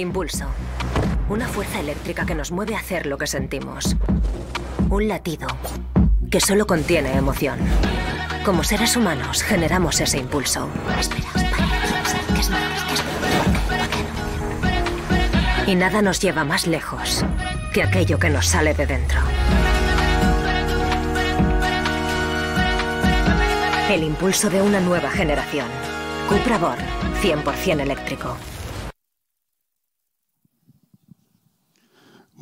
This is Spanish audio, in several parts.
Impulso. Una fuerza eléctrica que nos mueve a hacer lo que sentimos. Un latido que solo contiene emoción. Como seres humanos generamos ese impulso. Y nada nos lleva más lejos que aquello que nos sale de dentro. El impulso de una nueva generación. Cupra Born, 100% eléctrico.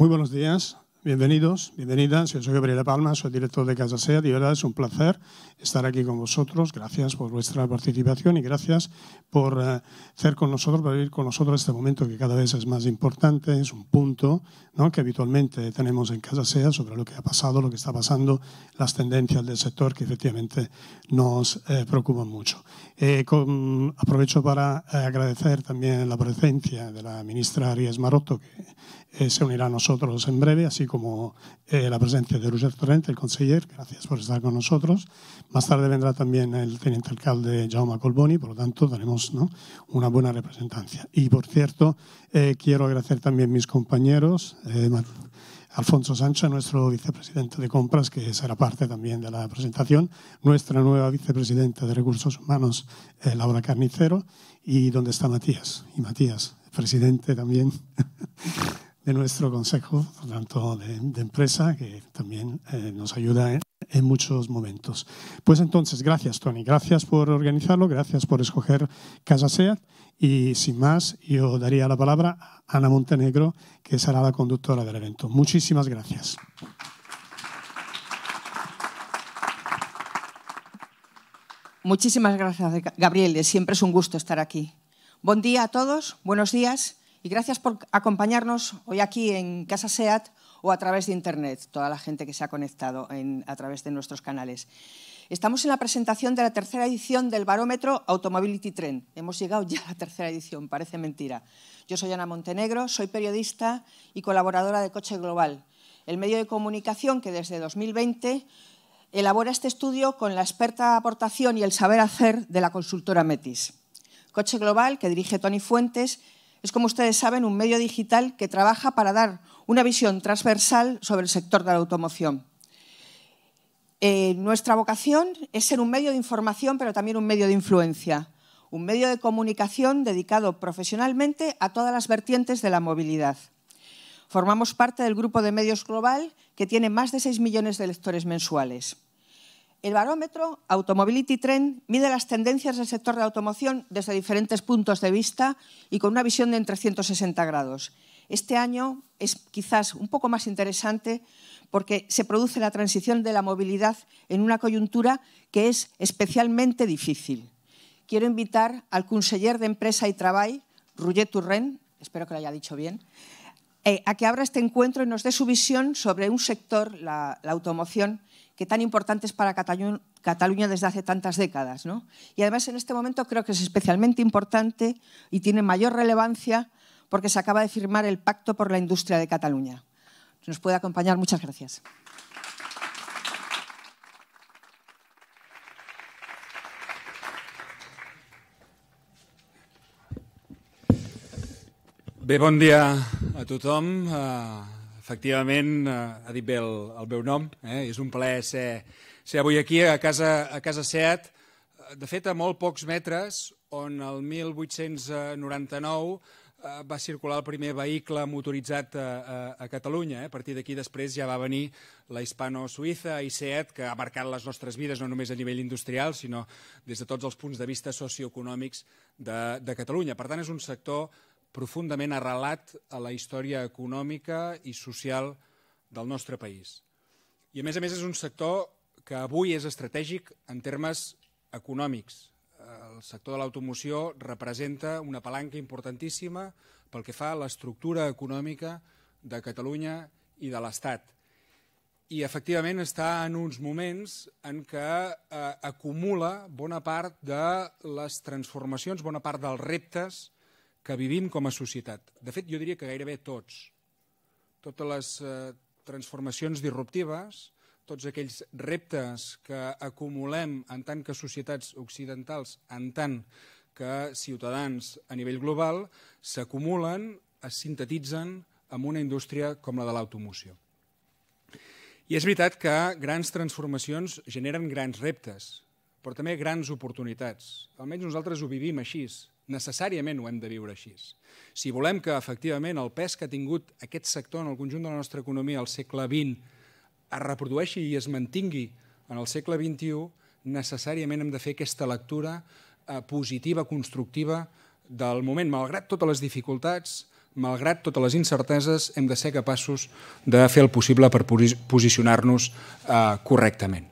Muy buenos días, bienvenidos, bienvenidas. Yo soy Gabriela Palma, soy director de Casa SEA. y verdad es un placer estar aquí con vosotros. Gracias por vuestra participación y gracias por ser eh, con nosotros, por vivir con nosotros este momento que cada vez es más importante. Es un punto que habitualmente tenemos en Casa SEA sobre lo que ha pasado, lo que está pasando, las tendencias del sector que efectivamente nos eh, preocupan mucho. Eh, aprovecho para agradecer también la presencia de la ministra Arias Maroto, se unirá a nosotros en breve, así como eh, la presencia de Roger Torrent, el conseller, gracias por estar con nosotros. Más tarde vendrá también el teniente alcalde Jaume Colboni, por lo tanto tenemos una buena representancia. Y por cierto, eh, quiero agradecer también a mis compañeros. Eh, Alfonso Sánchez, nuestro vicepresidente de compras, que será parte también de la presentación, nuestra nueva vicepresidenta de recursos humanos, Laura Carnicero, y donde está Matías, y Matías, presidente también nuestro consejo, tanto de, empresa, que también eh, nos ayuda en, muchos momentos. Pues entonces, gracias Tony, gracias por organizarlo, gracias por escoger Casa SEAT y sin más, yo daría la palabra a Ana Montenegro, que será la conductora del evento. Muchísimas gracias. Muchísimas gracias, Gabriel. Siempre es un gusto estar aquí. Buen día a todos, buenos días y gracias por acompañarnos hoy aquí en Casa SEAT o a través de Internet, toda la gente que se ha conectado a través de nuestros canales. Estamos en la presentación de la tercera edición del barómetro Automobility Tren. Hemos llegado ya a la tercera edición, parece mentira. Yo soy Ana Montenegro, soy periodista y colaboradora de Coche Global, el medio de comunicación que desde 2020 elabora este estudio con la experta aportación y el saber hacer de la consultora Metis. Coche Global, que dirige Tony Fuentes, es, como ustedes saben, un medio digital que trabaja para dar una visión transversal sobre el sector de la automoción. Eh, nuestra vocación es ser un medio de información, pero también un medio de influencia, un medio de comunicación dedicado profesionalmente a todas las vertientes de la movilidad. Formamos parte del grupo de medios global que tiene más de 6 millones de lectores mensuales. El barómetro Automobility Trend mide las tendencias del sector de automoción desde diferentes puntos de vista y con una visión de 360 grados. Este año es quizás un poco más interesante porque se produce la transición de la movilidad en una coyuntura que es especialmente difícil. Quiero invitar al conseller de Empresa y Trabajo, Roger Turren, espero que lo haya dicho bien, eh, a que abra este encuentro y nos dé su visión sobre un sector, la, la automoción, que tan importantes para Cataluña desde hace tantas décadas. Y además en este momento creo que es especialmente importante y tiene mayor relevancia porque se acaba de firmar el Pacto por la Industria de Cataluña. Nos puede acompañar. Muchas gracias. Bé, bon día a todos. Efectivament, eh, ha dit bé el, el meu nom. Eh? És un plaer ser, ser avui aquí a casa, a casa SEAT, eh, de fet a molt pocs metres, on el 1899 eh, va circular el primer vehicle motoritzat a, eh, a, a Catalunya. Eh? A partir d'aquí després ja va venir la Hispano-Suïssa i SEAT, que ha marcat les nostres vides no només a nivell industrial, sinó des de tots els punts de vista socioeconòmics de, de Catalunya. Per tant, és un sector profundament arrelat a la història econòmica i social del nostre país. I a més a més és un sector que avui és estratègic en termes econòmics. El sector de l'automoció representa una palanca importantíssima pel que fa a l'estructura econòmica de Catalunya i de l'Estat. I efectivament està en uns moments en què eh, acumula bona part de les transformacions, bona part dels reptes que vivim com a societat. De fet, jo diria que gairebé tots. Totes les eh, transformacions disruptives, tots aquells reptes que acumulem en tant que societats occidentals, en tant que ciutadans a nivell global, s'acumulen, es sintetitzen amb una indústria com la de l'automoció. I és veritat que grans transformacions generen grans reptes, però també grans oportunitats. Almenys nosaltres ho vivim així necessàriament ho hem de viure així. Si volem que, efectivament, el pes que ha tingut aquest sector en el conjunt de la nostra economia al segle XX es reprodueixi i es mantingui en el segle XXI, necessàriament hem de fer aquesta lectura eh, positiva, constructiva del moment. Malgrat totes les dificultats, malgrat totes les incerteses, hem de ser capaços de fer el possible per posicionar-nos eh, correctament.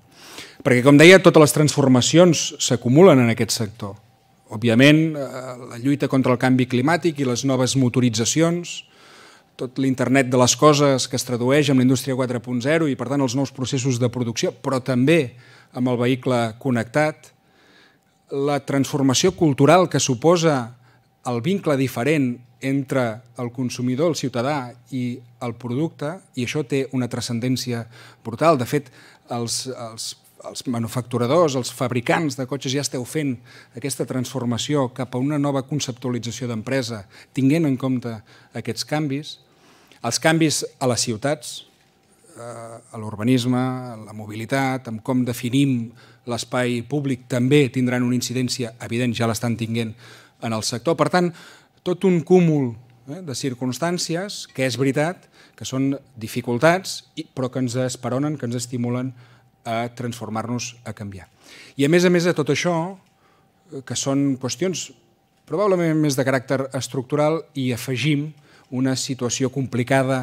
Perquè, com deia, totes les transformacions s'acumulen en aquest sector Òbviament, eh, la lluita contra el canvi climàtic i les noves motoritzacions, tot l'internet de les coses que es tradueix amb l'indústria 4.0 i, per tant, els nous processos de producció, però també amb el vehicle connectat, la transformació cultural que suposa el vincle diferent entre el consumidor, el ciutadà i el producte, i això té una transcendència brutal. De fet, els, els els manufacturadors, els fabricants de cotxes ja esteu fent aquesta transformació cap a una nova conceptualització d'empresa, tinguent en compte aquests canvis, els canvis a les ciutats, eh, a l'urbanisme, a la mobilitat, en com definim l'espai públic, també tindran una incidència evident, ja l'estan tinguent en el sector. Per tant, tot un cúmul eh, de circumstàncies, que és veritat, que són dificultats, però que ens esperonen, que ens estimulen a transformar-nos, a canviar. I a més a més de tot això, eh, que són qüestions probablement més de caràcter estructural, i afegim una situació complicada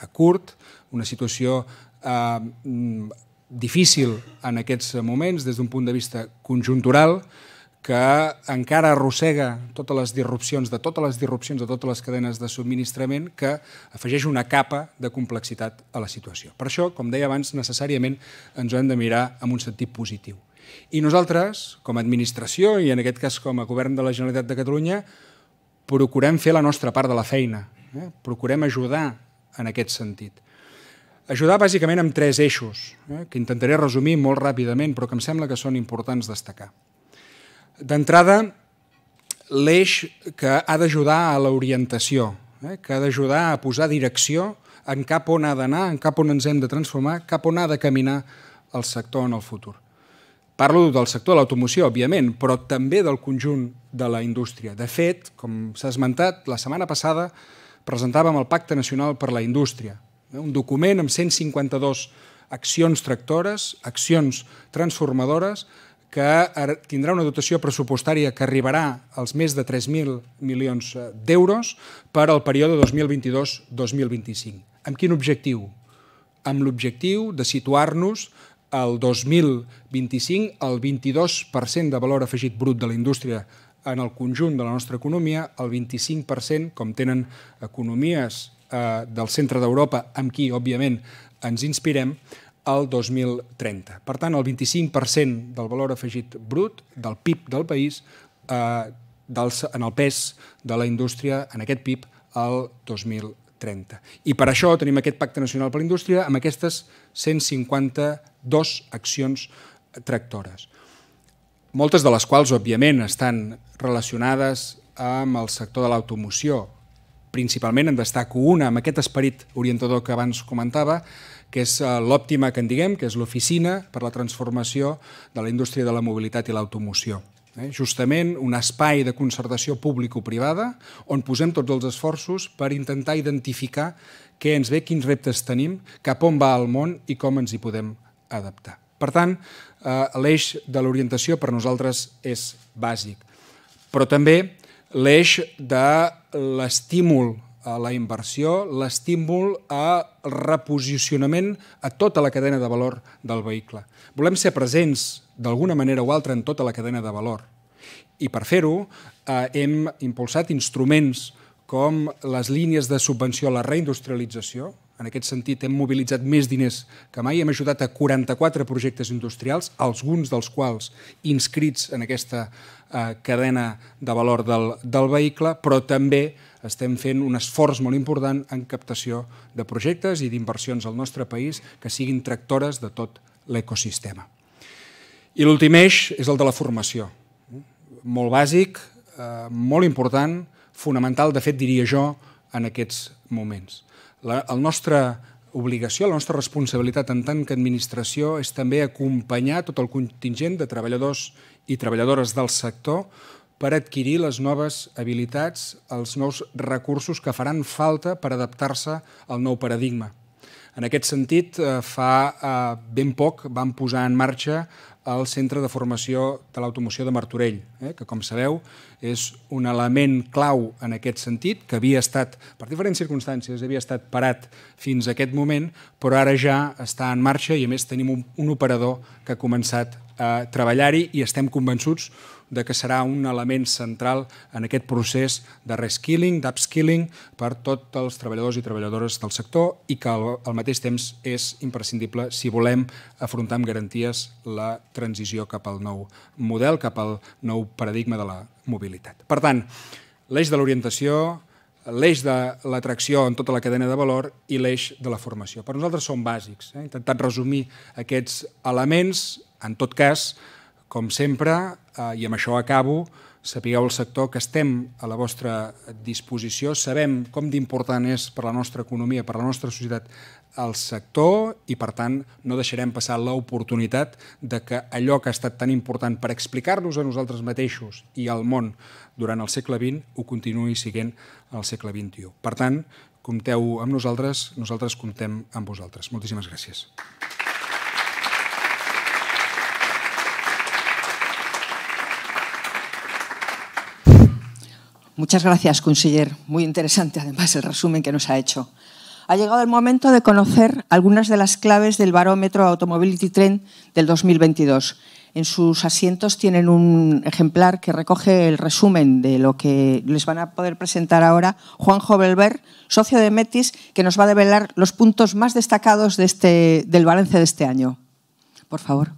a curt, una situació eh, mm, difícil en aquests moments des d'un punt de vista conjuntural, que encara arrossega totes les disrupcions de totes les disrupcions de totes les cadenes de subministrament que afegeix una capa de complexitat a la situació. Per això, com deia abans, necessàriament ens ho hem de mirar amb un sentit positiu. I nosaltres, com a administració i en aquest cas com a govern de la Generalitat de Catalunya, procurem fer la nostra part de la feina, eh? procurem ajudar en aquest sentit. Ajudar bàsicament amb tres eixos, eh? que intentaré resumir molt ràpidament, però que em sembla que són importants destacar. D'entrada, l'eix que ha d'ajudar a l'orientació, eh? que ha d'ajudar a posar direcció en cap on ha d'anar, en cap on ens hem de transformar, cap on ha de caminar el sector en el futur. Parlo del sector de l'automoció, òbviament, però també del conjunt de la indústria. De fet, com s'ha esmentat, la setmana passada presentàvem el Pacte Nacional per la Indústria, eh? un document amb 152 accions tractores, accions transformadores, que tindrà una dotació pressupostària que arribarà als més de 3.000 milions eh, d'euros per al període 2022-2025. Amb quin objectiu? Amb l'objectiu de situar-nos al 2025 el 22% de valor afegit brut de la indústria en el conjunt de la nostra economia, el 25%, com tenen economies eh, del centre d'Europa, amb qui, òbviament, ens inspirem, al 2030. Per tant, el 25% del valor afegit brut del PIB del país eh, en el pes de la indústria en aquest PIB al 2030. I per això tenim aquest Pacte Nacional per la Indústria amb aquestes 152 accions tractores, moltes de les quals, òbviament, estan relacionades amb el sector de l'automoció. Principalment en destaco una, amb aquest esperit orientador que abans comentava, que és eh, l'òptima que en diguem, que és l'Oficina per la Transformació de la Indústria de la Mobilitat i l'Automoció. Eh? Justament un espai de concertació público-privada on posem tots els esforços per intentar identificar què ens ve, quins reptes tenim, cap on va el món i com ens hi podem adaptar. Per tant, eh, l'eix de l'orientació per nosaltres és bàsic, però també l'eix de l'estímul a la inversió, l'estímul a reposicionament a tota la cadena de valor del vehicle. Volem ser presents d'alguna manera o altra en tota la cadena de valor. I per fer-ho eh, hem impulsat instruments com les línies de subvenció a la reindustrialització, en aquest sentit, hem mobilitzat més diners que mai. Hem ajudat a 44 projectes industrials, alguns dels quals inscrits en aquesta eh, cadena de valor del, del vehicle, però també estem fent un esforç molt important en captació de projectes i d'inversions al nostre país que siguin tractores de tot l'ecosistema. I l'últim eix és el de la formació. Molt bàsic, eh, molt important, fonamental, de fet, diria jo, en aquests moments. La, el nostre obligació, la nostra responsabilitat en tant que administració és també acompanyar tot el contingent de treballadors i treballadores del sector per adquirir les noves habilitats, els nous recursos que faran falta per adaptar-se al nou paradigma. En aquest sentit, eh, fa eh, ben poc vam posar en marxa el Centre de Formació de l'Automoció de Martorell, eh, que, com sabeu, és un element clau en aquest sentit, que havia estat, per diferents circumstàncies, havia estat parat fins a aquest moment, però ara ja està en marxa i, a més, tenim un, un operador que ha començat a treballar-hi i estem convençuts de que serà un element central en aquest procés de reskilling, d'upskilling, per tots els treballadors i treballadores del sector i que al, mateix temps és imprescindible si volem afrontar amb garanties la transició cap al nou model, cap al nou paradigma de la mobilitat. Per tant, l'eix de l'orientació, l'eix de l'atracció en tota la cadena de valor i l'eix de la formació. Per nosaltres són bàsics. Eh? He intentat resumir aquests elements, en tot cas, com sempre, eh, i amb això acabo, sapigueu el sector que estem a la vostra disposició, sabem com d'important és per la nostra economia, per la nostra societat, el sector i, per tant, no deixarem passar l'oportunitat de que allò que ha estat tan important per explicar-nos a nosaltres mateixos i al món durant el segle XX ho continuï siguent al segle XXI. Per tant, compteu amb nosaltres, nosaltres comptem amb vosaltres. Moltíssimes gràcies. Muchas gracias, conseller. Muy interesante, además, el resumen que nos ha hecho. Ha llegado el momento de conocer algunas de las claves del barómetro Automobility Trend del 2022. En sus asientos tienen un ejemplar que recoge el resumen de lo que les van a poder presentar ahora Juan Belver, socio de Metis, que nos va a develar los puntos más destacados este, del balance de este año. Por favor.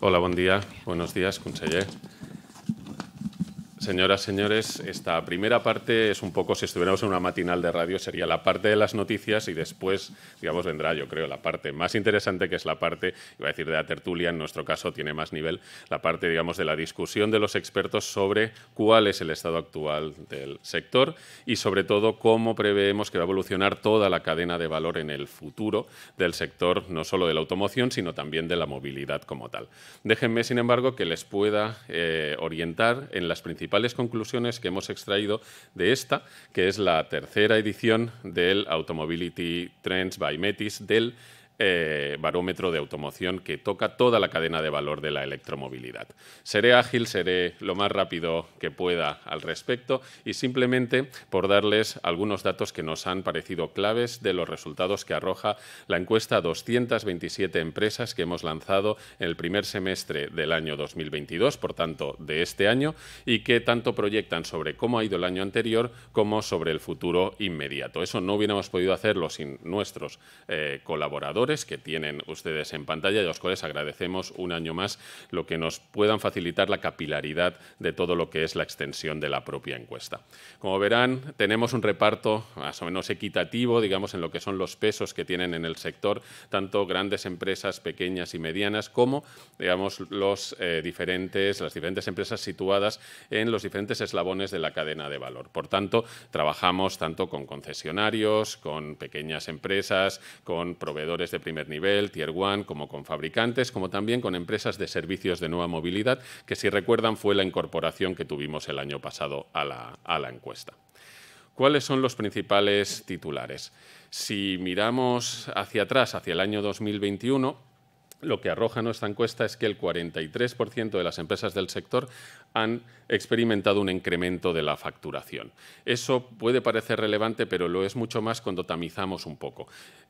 Hola, bon dia. Buenos días, conseller. Señoras, señores, esta primera parte es un poco, si estuviéramos en una matinal de radio, sería la parte de las noticias y después, digamos, vendrá, yo creo, la parte más interesante, que es la parte, iba a decir, de la tertulia, en nuestro caso tiene más nivel, la parte, digamos, de la discusión de los expertos sobre cuál es el estado actual del sector y, sobre todo, cómo preveemos que va a evolucionar toda la cadena de valor en el futuro del sector, no solo de la automoción, sino también de la movilidad como tal. Déjenme, sin embargo, que les pueda eh, orientar en las principales conclusiones que hemos extraído de esta, que es la tercera edición del Automobility Trends by Metis del eh, barómetro de automoción que toca toda la cadena de valor de la electromovilidad. Seré ágil, seré lo más rápido que pueda al respecto y simplemente por darles algunos datos que nos han parecido claves de los resultados que arroja la encuesta a 227 empresas que hemos lanzado en el primer semestre del año 2022, por tanto de este año, y que tanto proyectan sobre cómo ha ido el año anterior como sobre el futuro inmediato. Eso no hubiéramos podido hacerlo sin nuestros eh, colaboradores que tienen ustedes en pantalla y a los cuales agradecemos un año más lo que nos puedan facilitar la capilaridad de todo lo que es la extensión de la propia encuesta. Como verán, tenemos un reparto más o menos equitativo, digamos, en lo que son los pesos que tienen en el sector, tanto grandes empresas, pequeñas y medianas, como, digamos, los, eh, diferentes, las diferentes empresas situadas en los diferentes eslabones de la cadena de valor. Por tanto, trabajamos tanto con concesionarios, con pequeñas empresas, con proveedores de primer nivel, Tier 1, como con fabricantes, como también con empresas de servicios de nueva movilidad, que si recuerdan fue la incorporación que tuvimos el año pasado a la encuesta. ¿Cuáles son los principales titulares? Si miramos hacia atrás, hacia el año 2021, lo que arroja nuestra encuesta es que el 43% de las empresas del sector han experimentado un incremento de la facturación. Eso puede parecer relevante, pero lo es mucho más cuando tamizamos un poco.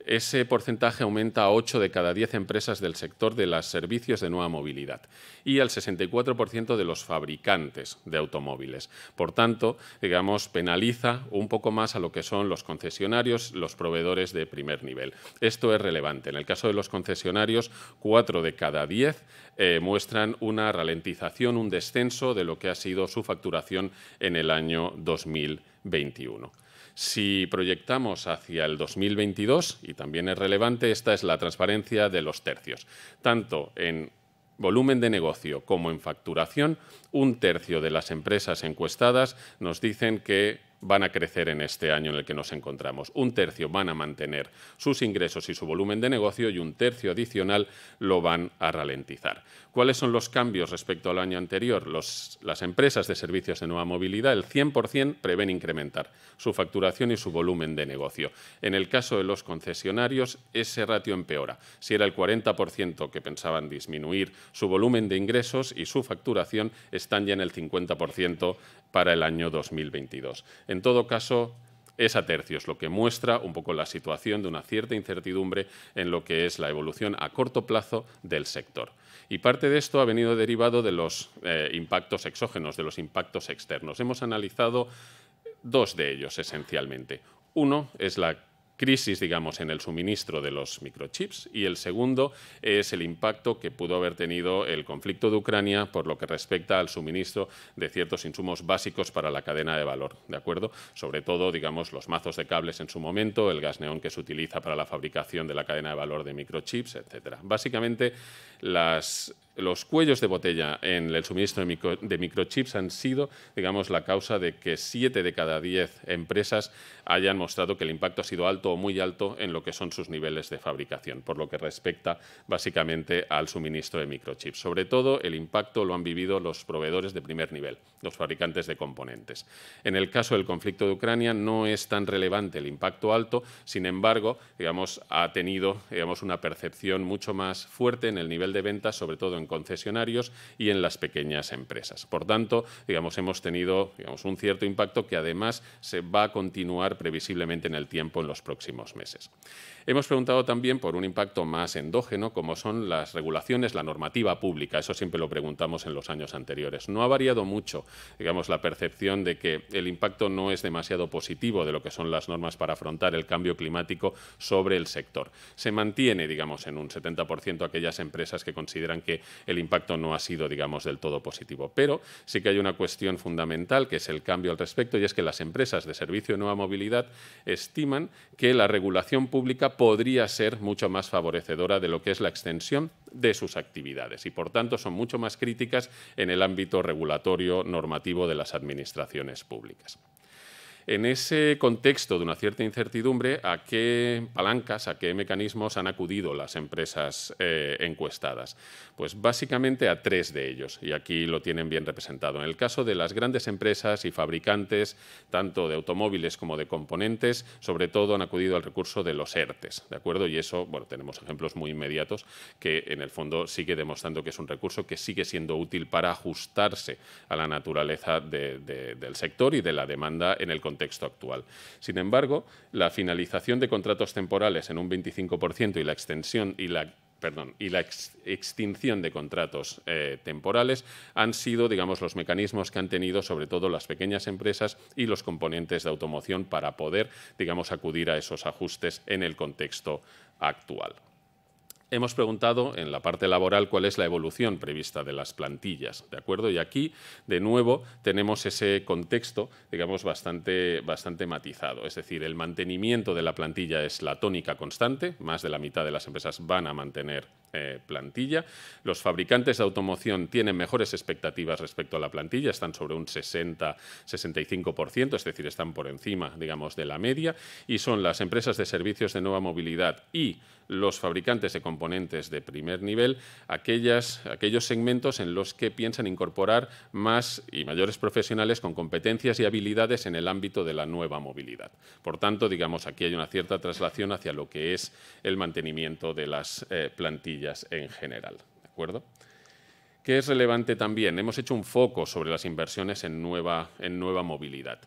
Ese porcentaje aumenta a 8 de cada 10 empresas del sector de los servicios de nueva movilidad y al 64% de los fabricantes de automóviles. Por tanto, digamos, penaliza un poco más a lo que son los concesionarios, los proveedores de primer nivel. Esto es relevante. En el caso de los concesionarios, Cuatro de cada diez eh, muestran una ralentización, un descenso de lo que ha sido su facturación en el año 2021. Si proyectamos hacia el 2022, y también es relevante, esta es la transparencia de los tercios. Tanto en volumen de negocio como en facturación, un tercio de las empresas encuestadas nos dicen que van a crecer en este año en el que nos encontramos. Un tercio van a mantener sus ingresos y su volumen de negocio y un tercio adicional lo van a ralentizar. ¿Cuáles son los cambios respecto al año anterior? las empresas de servicios de nueva movilidad, el 100% prevén incrementar su facturación y su volumen de negocio. En el caso de los concesionarios, ese ratio empeora. Si era el 40% que pensaban disminuir su volumen de ingresos y su facturación, están ya en el 50% para el año 2022. En todo caso, es a tercios, lo que muestra un poco la situación de una cierta incertidumbre en lo que es la evolución a corto plazo del sector. Y parte de esto ha venido derivado de los eh, impactos exógenos, de los impactos externos. Hemos analizado dos de ellos esencialmente. Uno es la crisis, digamos, en el suministro de los microchips y el segundo es el impacto que pudo haber tenido el conflicto de Ucrania por lo que respecta al suministro de ciertos insumos básicos para la cadena de valor, ¿de acuerdo? Sobre todo, digamos, los mazos de cables en su momento, el gas neón que se utiliza para la fabricación de la cadena de valor de microchips, etcétera. Básicamente, los cuellos de botella en el suministro de, de, microchips han sido, digamos, la causa de que siete de cada diez empresas hayan mostrado que el impacto ha sido alto o muy alto en lo que son sus niveles de fabricación, por lo que respecta básicamente al suministro de microchips. Sobre todo, el impacto lo han vivido los proveedores de primer nivel, los fabricantes de componentes. En el caso del conflicto de Ucrania no es tan relevante el impacto alto, sin embargo, digamos, ha tenido digamos, una percepción mucho más fuerte en el nivel de ventas, sobre todo en concesionarios y en las pequeñas empresas. Por tanto, digamos, hemos tenido digamos, un cierto impacto que además se va a continuar previsiblemente en el tiempo en los próximos meses. Hemos preguntado también por un impacto más endógeno, como son las regulaciones, la normativa pública. Eso siempre lo preguntamos en los años anteriores. No ha variado mucho, digamos, la percepción de que el impacto no es demasiado positivo de lo que son las normas para afrontar el cambio climático sobre el sector. Se mantiene, digamos, en un 70% aquellas empresas que consideran que el impacto no ha sido, digamos, del todo positivo. Pero sí que hay una cuestión fundamental, que es el cambio al respecto, y es que las empresas de servicio de nueva movilidad estiman que la regulación pública podría ser mucho más favorecedora de lo que es la extensión de sus actividades y, por tanto, son mucho más críticas en el ámbito regulatorio normativo de las administraciones públicas. En ese contexto de una cierta incertidumbre, ¿a qué palancas, a qué mecanismos han acudido las empresas eh, encuestadas? Pues básicamente a tres de ellos, y aquí lo tienen bien representado. En el caso de las grandes empresas y fabricantes, tanto de automóviles como de componentes, sobre todo han acudido al recurso de los ERTES, ¿de acuerdo? Y eso, bueno, tenemos ejemplos muy inmediatos que en el fondo sigue demostrando que es un recurso que sigue siendo útil para ajustarse a la naturaleza del sector y de la demanda en el contexto contexto actual. Sin embargo, la finalización de contratos temporales en un 25% y la extensión y la y la extinción de contratos eh, temporales han sido, digamos, los mecanismos que han tenido sobre todo las pequeñas empresas y los componentes de automoción para poder, digamos, acudir a esos ajustes en el contexto actual hemos preguntado en la parte laboral cuál es la evolución prevista de las plantillas, ¿de acuerdo? Y aquí, de nuevo, tenemos ese contexto, digamos, bastante, bastante matizado. Es decir, el mantenimiento de la plantilla es la tónica constante, más de la mitad de las empresas van a mantener eh, plantilla. Los fabricantes de automoción tienen mejores expectativas respecto a la plantilla, están sobre un 60-65%, es decir, están por encima, digamos, de la media, y son las empresas de servicios de nueva movilidad y los fabricantes de componentes de primer nivel aquellas, aquellos segmentos en los que piensan incorporar más y mayores profesionales con competencias y habilidades en el ámbito de la nueva movilidad. Por tanto, digamos, aquí hay una cierta traslación hacia lo que es el mantenimiento de las eh, plantillas en general. ¿De acuerdo? ¿Qué es relevante también? Hemos hecho un foco sobre las inversiones en nueva movilidad.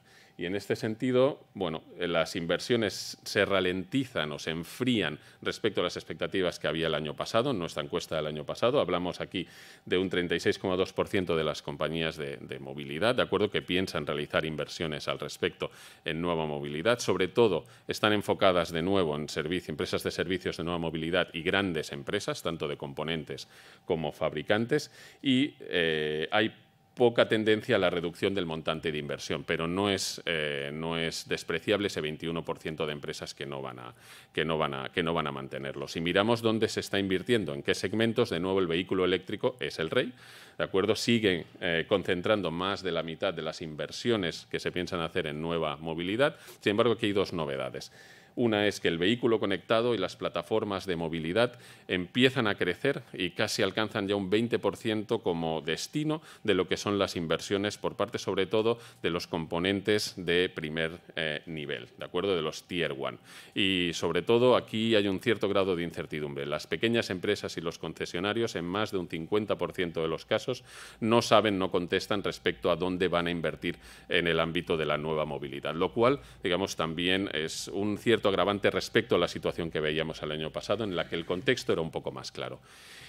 Y en este sentido, bueno, eh, las inversiones se ralentizan o se enfrían respecto a las expectativas que había el año pasado, en nuestra encuesta del año pasado. Hablamos aquí de un 36,2% de las compañías de, movilidad, de acuerdo, que piensan realizar inversiones al respecto en nueva movilidad. Sobre todo, están enfocadas de nuevo en empresas de servicios de nueva movilidad y grandes empresas, tanto de componentes como fabricantes. Y eh, hay poca tendencia a la reducción del montante de inversión, pero no es, eh, no es despreciable ese 21% de empresas que no, van a, que, no van a, que no van a mantenerlo. Si miramos dónde se está invirtiendo, en qué segmentos, de nuevo el vehículo eléctrico es el rey, ¿de acuerdo? Siguen eh, concentrando más de la mitad de las inversiones que se piensan hacer en nueva movilidad. Sin embargo, aquí hay dos novedades. Una es que el vehículo conectado y las plataformas de movilidad empiezan a crecer y casi alcanzan ya un 20% como destino de lo que son las inversiones por parte sobre todo de los componentes de primer eh, nivel, ¿de acuerdo? De los tier one. Y sobre todo aquí hay un cierto grado de incertidumbre. Las pequeñas empresas y los concesionarios en más de un 50% de los casos no saben, no contestan respecto a dónde van a invertir en el ámbito de la nueva movilidad, lo cual, digamos, también es un cierto agravante respecto a la situación que veíamos el año pasado, en la que el contexto era un poco más claro.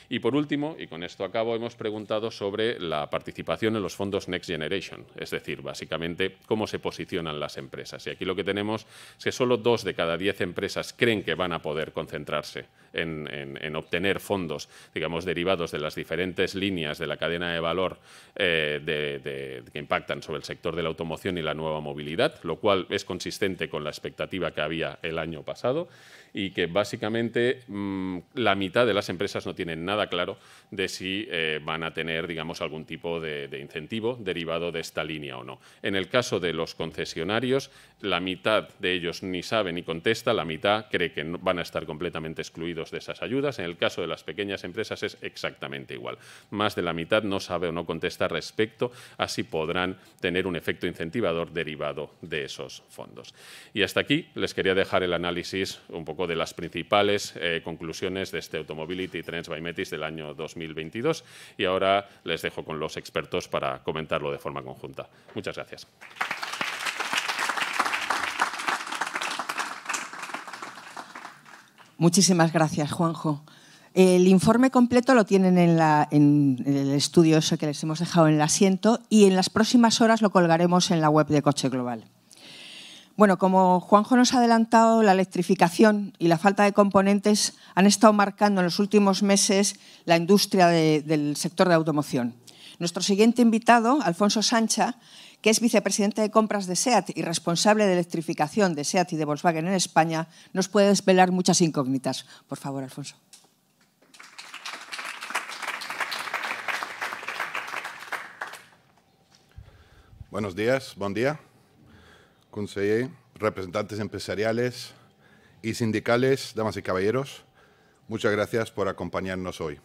Y por último, y con esto acabo, hemos preguntado sobre la participación en los fondos Next Generation, es decir, básicamente cómo se posicionan las empresas. Y aquí lo que tenemos es que solo dos de cada diez empresas creen que van a poder concentrarse en, obtener fondos, digamos, derivados de las diferentes líneas de la cadena de valor eh, que impactan sobre el sector de la automoción y la nueva movilidad, lo cual es consistente con la expectativa que había el año pasado y que básicamente mm, la mitad de las empresas no tienen nada claro de si eh, van a tener, digamos, algún tipo de, incentivo derivado de esta línea o no. En el caso de los concesionarios, la mitad de ellos ni sabe ni contesta, la mitad cree que van a estar completamente excluidos de esas ayudas. En el caso de las pequeñas empresas es exactamente igual. Más de la mitad no sabe o no contesta respecto a si podrán tener un efecto incentivador derivado de esos fondos. Y hasta aquí les quería dejar el análisis un poco de las principales eh, conclusiones de este Automobility Trends by Metis del año 2022 y ahora les dejo con los expertos para comentarlo de forma conjunta. Muchas gracias. Muchísimas gracias, Juanjo. El informe completo lo tienen en, la, el estudio que les hemos dejado en el asiento y en las próximas horas lo colgaremos en la web de Coche Global. Bueno, como Juanjo nos ha adelantado, la electrificación y la falta de componentes han estado marcando en los últimos meses la industria del sector de automoción. Nuestro siguiente invitado, Alfonso Sancha, que es vicepresidente de compras de SEAT y responsable de electrificación de SEAT y de Volkswagen en España, nos puede desvelar muchas incógnitas. Por favor, Alfonso. Buenos días, buen día, conseller, representantes empresariales y sindicales, damas y caballeros. Muchas gracias por acompañarnos hoy.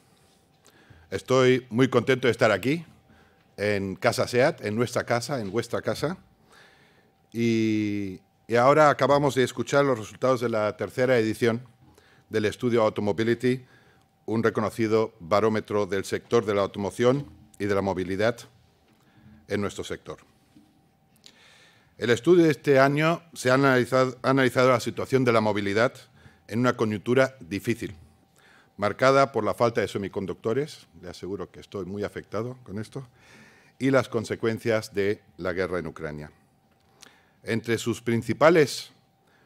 Estoy muy contento de estar aquí en Casa SEAT, en nuestra casa, en vuestra casa. Y, ahora acabamos de escuchar los resultados de la tercera edición del estudio Automobility, un reconocido barómetro del sector de la automoción y de la movilidad en nuestro sector. El estudio de este año se ha analizado, ha analizado, la situación de la movilidad en una coyuntura difícil, marcada por la falta de semiconductores, le aseguro que estoy muy afectado con esto, y las consecuencias de la guerra en Ucrania. Entre sus principales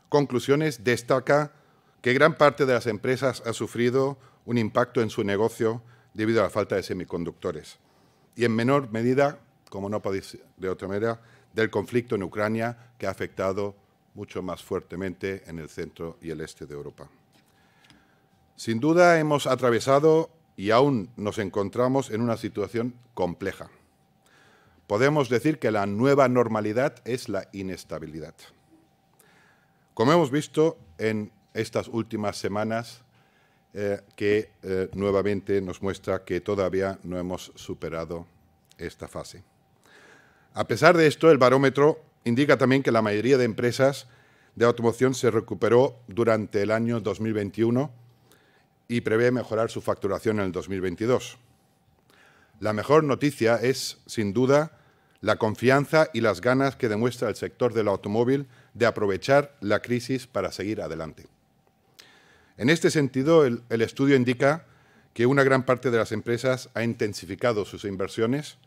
conclusiones destaca que gran parte de las empresas ha sufrido un impacto en su negocio debido a la falta de semiconductores y en menor medida, como no podéis de otra manera, del conflicto en Ucrania que ha afectado mucho más fuertemente en el centro y el este de Europa. Sin duda hemos atravesado y aún nos encontramos en una situación compleja Podemos decir que la nueva normalidad es la inestabilidad. Como hemos visto en estas últimas semanas, eh, que eh, nuevamente nos muestra que todavía no hemos superado esta fase. A pesar de esto, el barómetro indica también que la mayoría de empresas de automoción se recuperó durante el año 2021 y prevé mejorar su facturación en el 2022. La mejor noticia es, sin duda, la confianza y las ganas que demuestra el sector del automóvil de aprovechar la crisis para seguir adelante. En este sentido, el, estudio indica que una gran parte de las empresas ha intensificado sus inversiones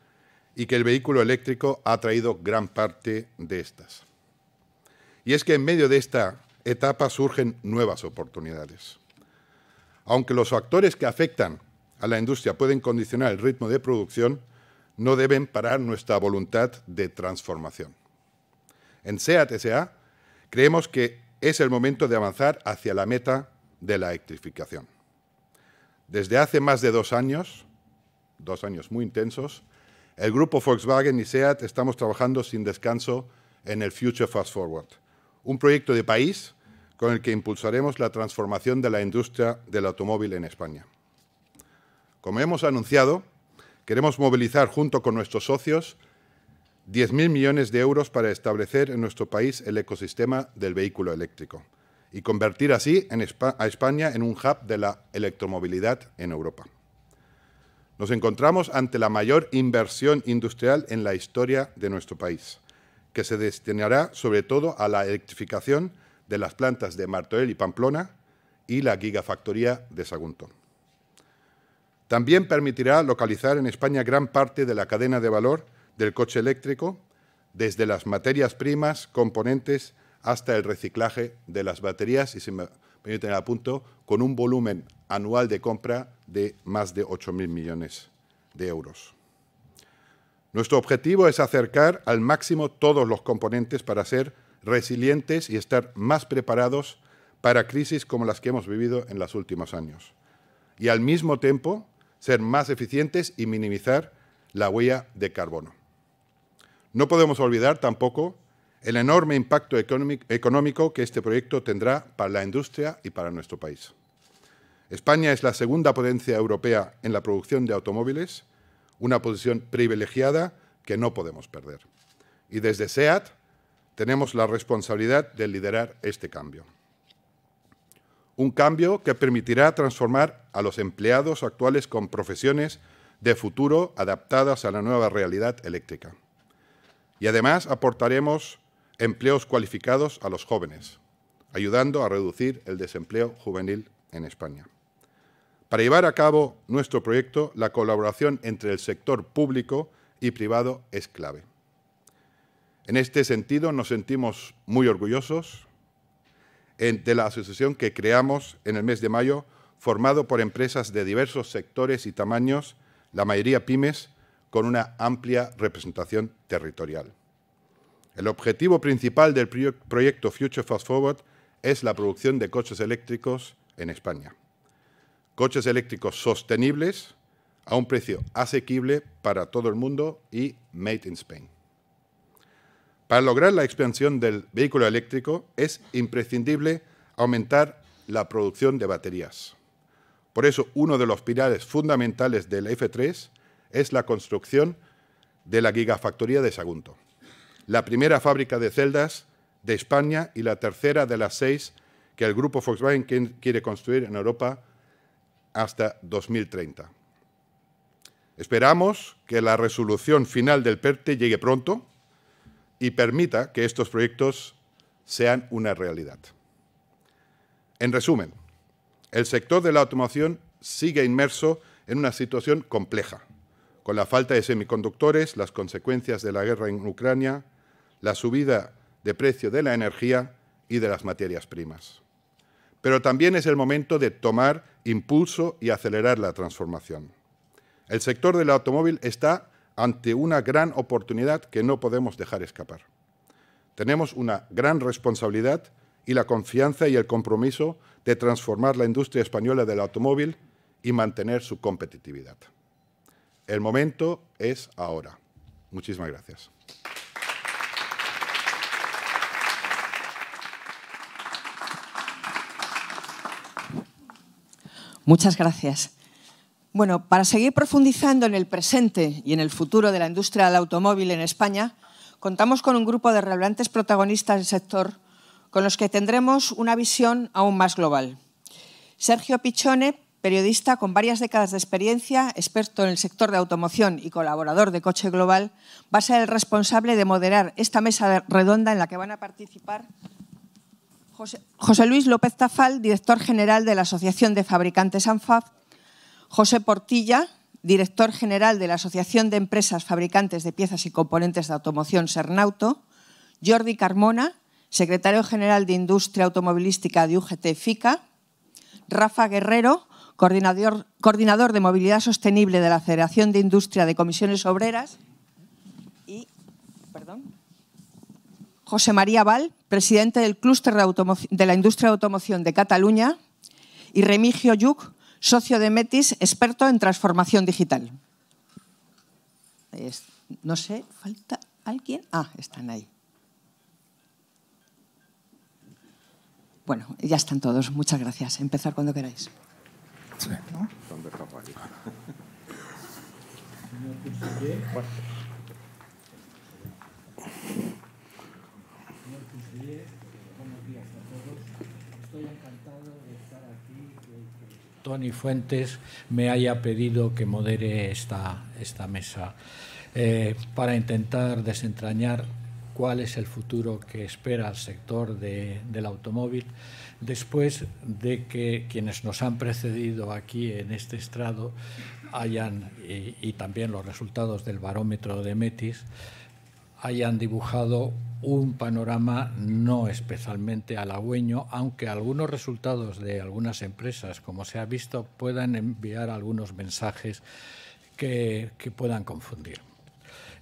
y que el vehículo eléctrico ha atraído gran parte de estas. Y es que en medio de esta etapa surgen nuevas oportunidades. Aunque los factores que afectan a la industria pueden condicionar el ritmo de producción, no deben parar nuestra voluntad de transformación. En SEAT SA creemos que es el momento de avanzar hacia la meta de la electrificación. Desde hace más de dos años, dos años muy intensos, el grupo Volkswagen y SEAT estamos trabajando sin descanso en el Future Fast Forward, un proyecto de país con el que impulsaremos la transformación de la industria del automóvil en España. Como hemos anunciado, Queremos movilizar junto con nuestros socios 10.000 millones de euros para establecer en nuestro país el ecosistema del vehículo eléctrico y convertir así a España en un hub de la electromovilidad en Europa. Nos encontramos ante la mayor inversión industrial en la historia de nuestro país, que se destinará sobre todo a la electrificación de las plantas de Martorell y Pamplona y la gigafactoría de Sagunto. También permitirá localizar en España gran parte de la cadena de valor del coche eléctrico, desde las materias primas, componentes, hasta el reciclaje de las baterías y, si me tener a punto, con un volumen anual de compra de más de 8.000 millones de euros. Nuestro objetivo es acercar al máximo todos los componentes para ser resilientes y estar más preparados para crisis como las que hemos vivido en los últimos años. Y al mismo tiempo ser más eficientes y minimizar la huella de carbono. No podemos olvidar tampoco el enorme impacto económico que este proyecto tendrá para la industria y para nuestro país. España es la segunda potencia europea en la producción de automóviles, una posición privilegiada que no podemos perder. Y desde SEAT tenemos la responsabilidad de liderar este cambio. Un cambio que permitirá transformar a los empleados actuales con profesiones de futuro adaptadas a la nueva realidad eléctrica. Y además aportaremos empleos cualificados a los jóvenes, ayudando a reducir el desempleo juvenil en España. Para llevar a cabo nuestro proyecto, la colaboración entre el sector público y privado es clave. En este sentido, nos sentimos muy orgullosos de la asociación que creamos en el mes de mayo, formado por empresas de diversos sectores y tamaños, la mayoría pymes, con una amplia representación territorial. El objetivo principal del proyecto Future Fast Forward es la producción de coches eléctricos en España. Coches eléctricos sostenibles a un precio asequible para todo el mundo y made in Spain. Para lograr la expansión del vehículo eléctrico es imprescindible aumentar la producción de baterías. Por eso, uno de los pilares fundamentales del F3 es la construcción de la gigafactoría de Sagunto, la primera fábrica de celdas de España y la tercera de las seis que el grupo Volkswagen quiere construir en Europa hasta 2030. Esperamos que la resolución final del PERTE e llegue pronto y permita que estos proyectos sean una realidad. En resumen, el sector de la automoción sigue inmerso en una situación compleja, con la falta de semiconductores, las consecuencias de la guerra en Ucrania, la subida de precio de la energía y de las materias primas. Pero también es el momento de tomar impulso y acelerar la transformación. El sector del automóvil está ante una gran oportunidad que no podemos dejar escapar. Tenemos una gran responsabilidad y la confianza y el compromiso de transformar la industria española del automóvil y mantener su competitividad. El momento es ahora. Muchísimas gracias. Muchas gracias. Bueno, para seguir profundizando en el presente y en el futuro de la industria del automóvil en España, contamos con un grupo de relevantes protagonistas del sector con los que tendremos una visión aún más global. Sergio Pichone, periodista con varias décadas de experiencia, experto en el sector de automoción y colaborador de Coche Global, va a ser el responsable de moderar esta mesa redonda en la que van a participar José, José Luis López Tafal, director general de la Asociación de Fabricantes ANFAB, José Portilla, director general de la Asociación de Empresas Fabricantes de Piezas y Componentes de Automoción Sernauto, Jordi Carmona, secretario general de Industria Automovilística de UGT FICA, Rafa Guerrero, coordinador, de Movilidad Sostenible de la Federación de Industria de Comisiones Obreras, y José María Val, presidente del Clúster de, la Industria de Automoción de Cataluña, y Remigio Yuc socio de Metis, experto en transformación digital. No sé, ¿falta alguien? Ah, están ahí. Bueno, ya están todos. Muchas gracias. Empezar cuando queráis. Tony Fuentes me haya pedido que modere esta, mesa eh, para intentar desentrañar cuál es el futuro que espera el sector del automóvil después de que quienes nos han precedido aquí en este estrado hayan, y también los resultados del barómetro de Metis, hayan dibujado un panorama no especialmente halagüeño, aunque algunos resultados de algunas empresas, como se ha visto, puedan enviar algunos mensajes que, puedan confundir.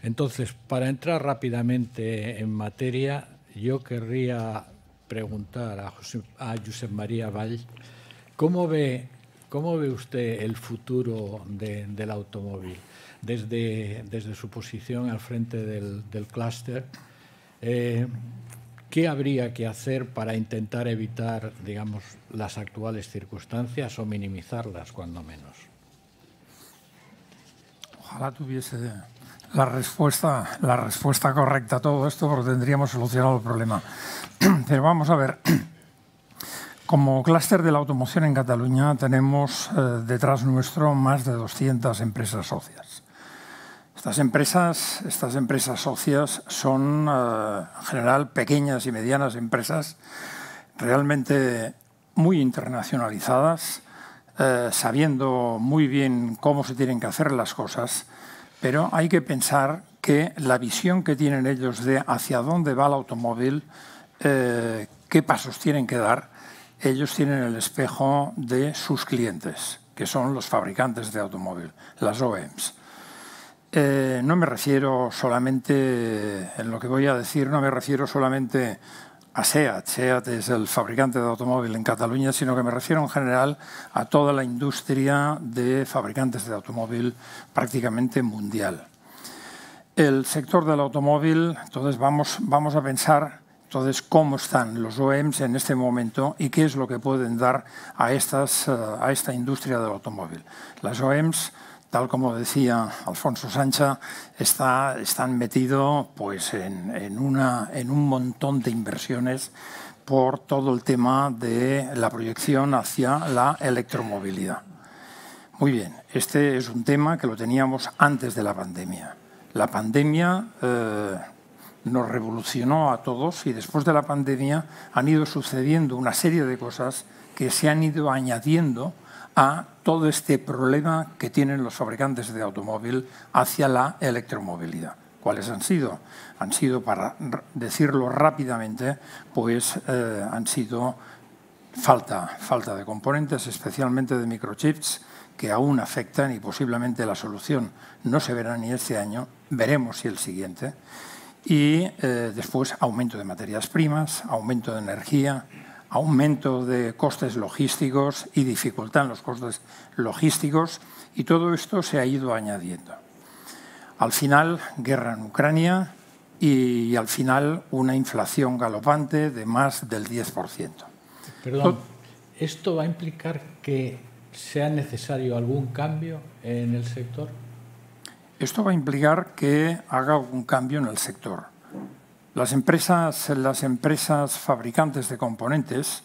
Entonces, para entrar rápidamente en materia, yo querría preguntar a, a Josep María Vall, ¿cómo ve, cómo ve usted el futuro del automóvil? desde, su posición al frente del, del clúster. Eh, ¿Qué habría que hacer para intentar evitar, digamos, las actuales circunstancias o minimizarlas, cuando menos? Ojalá tuviese la respuesta, la respuesta correcta a todo esto, porque tendríamos solucionado el problema. Pero vamos a ver. Como clúster de la automoción en Cataluña tenemos eh, detrás nuestro más de 200 empresas socias. Estas empresas, estas empresas socias son eh, en general pequeñas y medianas empresas realmente muy internacionalizadas, eh, sabiendo muy bien cómo se tienen que hacer las cosas, pero hay que pensar que la visión que tienen ellos de hacia dónde va el automóvil, eh, qué pasos tienen que dar, ellos tienen el espejo de sus clientes, que son los fabricantes de automóvil, las OEMs. Eh, no me refiero solamente, eh, en lo que voy a decir, no me refiero solamente a SEAT. SEAT es el fabricante de automóvil en Cataluña, sino que me refiero en general a toda la industria de fabricantes de automóvil prácticamente mundial. El sector del automóvil, entonces vamos, vamos a pensar entonces, ¿cómo están los OEMs en este momento y qué es lo que pueden dar a, estas, eh, a esta industria del automóvil? Las OEMs tal como decía Alfonso Sancha, está, están metidos pues, en, en un montón de inversiones por todo el tema de la proyección hacia la electromovilidad. Muy bien, este es un tema que lo teníamos antes de la pandemia. La pandemia eh, nos revolucionó a todos y después de la pandemia han ido sucediendo una serie de cosas que se han ido añadiendo a todo este problema que tienen los fabricantes de automóvil hacia la electromovilidad. ¿Cuáles han sido? Han sido, para decirlo rápidamente, pues eh, han sido falta, falta de componentes, especialmente de microchips, que aún afectan y posiblemente la solución no se verá ni este año, veremos si el siguiente. Y eh, después aumento de materias primas, aumento de energía, aumento de costes logísticos y dificultad en los costes logísticos, y todo esto se ha ido añadiendo. Al final, guerra en Ucrania y, al final una inflación galopante de más del 10%. Perdón, ¿esto va a implicar que sea necesario algún cambio en el sector? Esto va a implicar que haga algún cambio en el sector. Las empresas, las empresas fabricantes de componentes,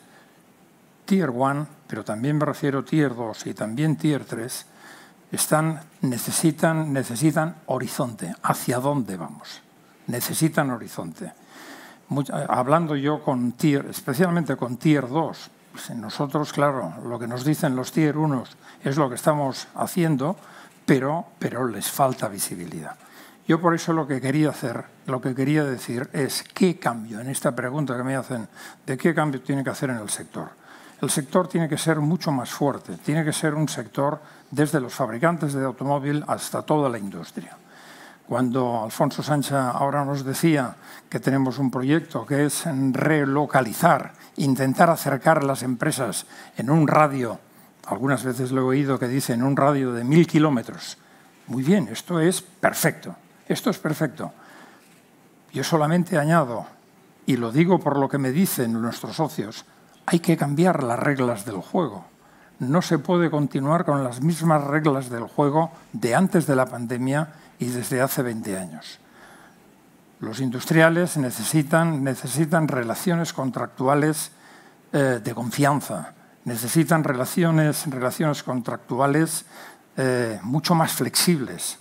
Tier 1, pero también me refiero a Tier 2 y también Tier 3, necesitan, horizonte, hacia dónde vamos. Necesitan horizonte. Eh, hablando yo con Tier, especialmente con Tier 2, pues nosotros, claro, lo que nos dicen los Tier 1 es lo que estamos haciendo, pero les falta visibilidad. Yo por eso lo que quería hacer, lo que quería decir es qué cambio, en esta pregunta que me hacen, de qué cambio tiene que hacer en el sector. El sector tiene que ser mucho más fuerte, tiene que ser un sector desde los fabricantes de automóvil hasta toda la industria. Cuando Alfonso Sancha ahora nos decía que tenemos un proyecto que es relocalizar, intentar acercar las empresas en un radio, algunas veces lo he oído que dice en un radio de mil kilómetros, muy bien, esto es perfecto, esto es perfecto. Yo solamente añado, y lo digo por lo que me dicen nuestros socios, hay que cambiar las reglas del juego. No se puede continuar con las mismas reglas del juego de antes de la pandemia y desde hace 20 años. Los industriales necesitan, necesitan relaciones contractuales eh, de confianza, necesitan relaciones, relaciones contractuales eh, mucho más flexibles,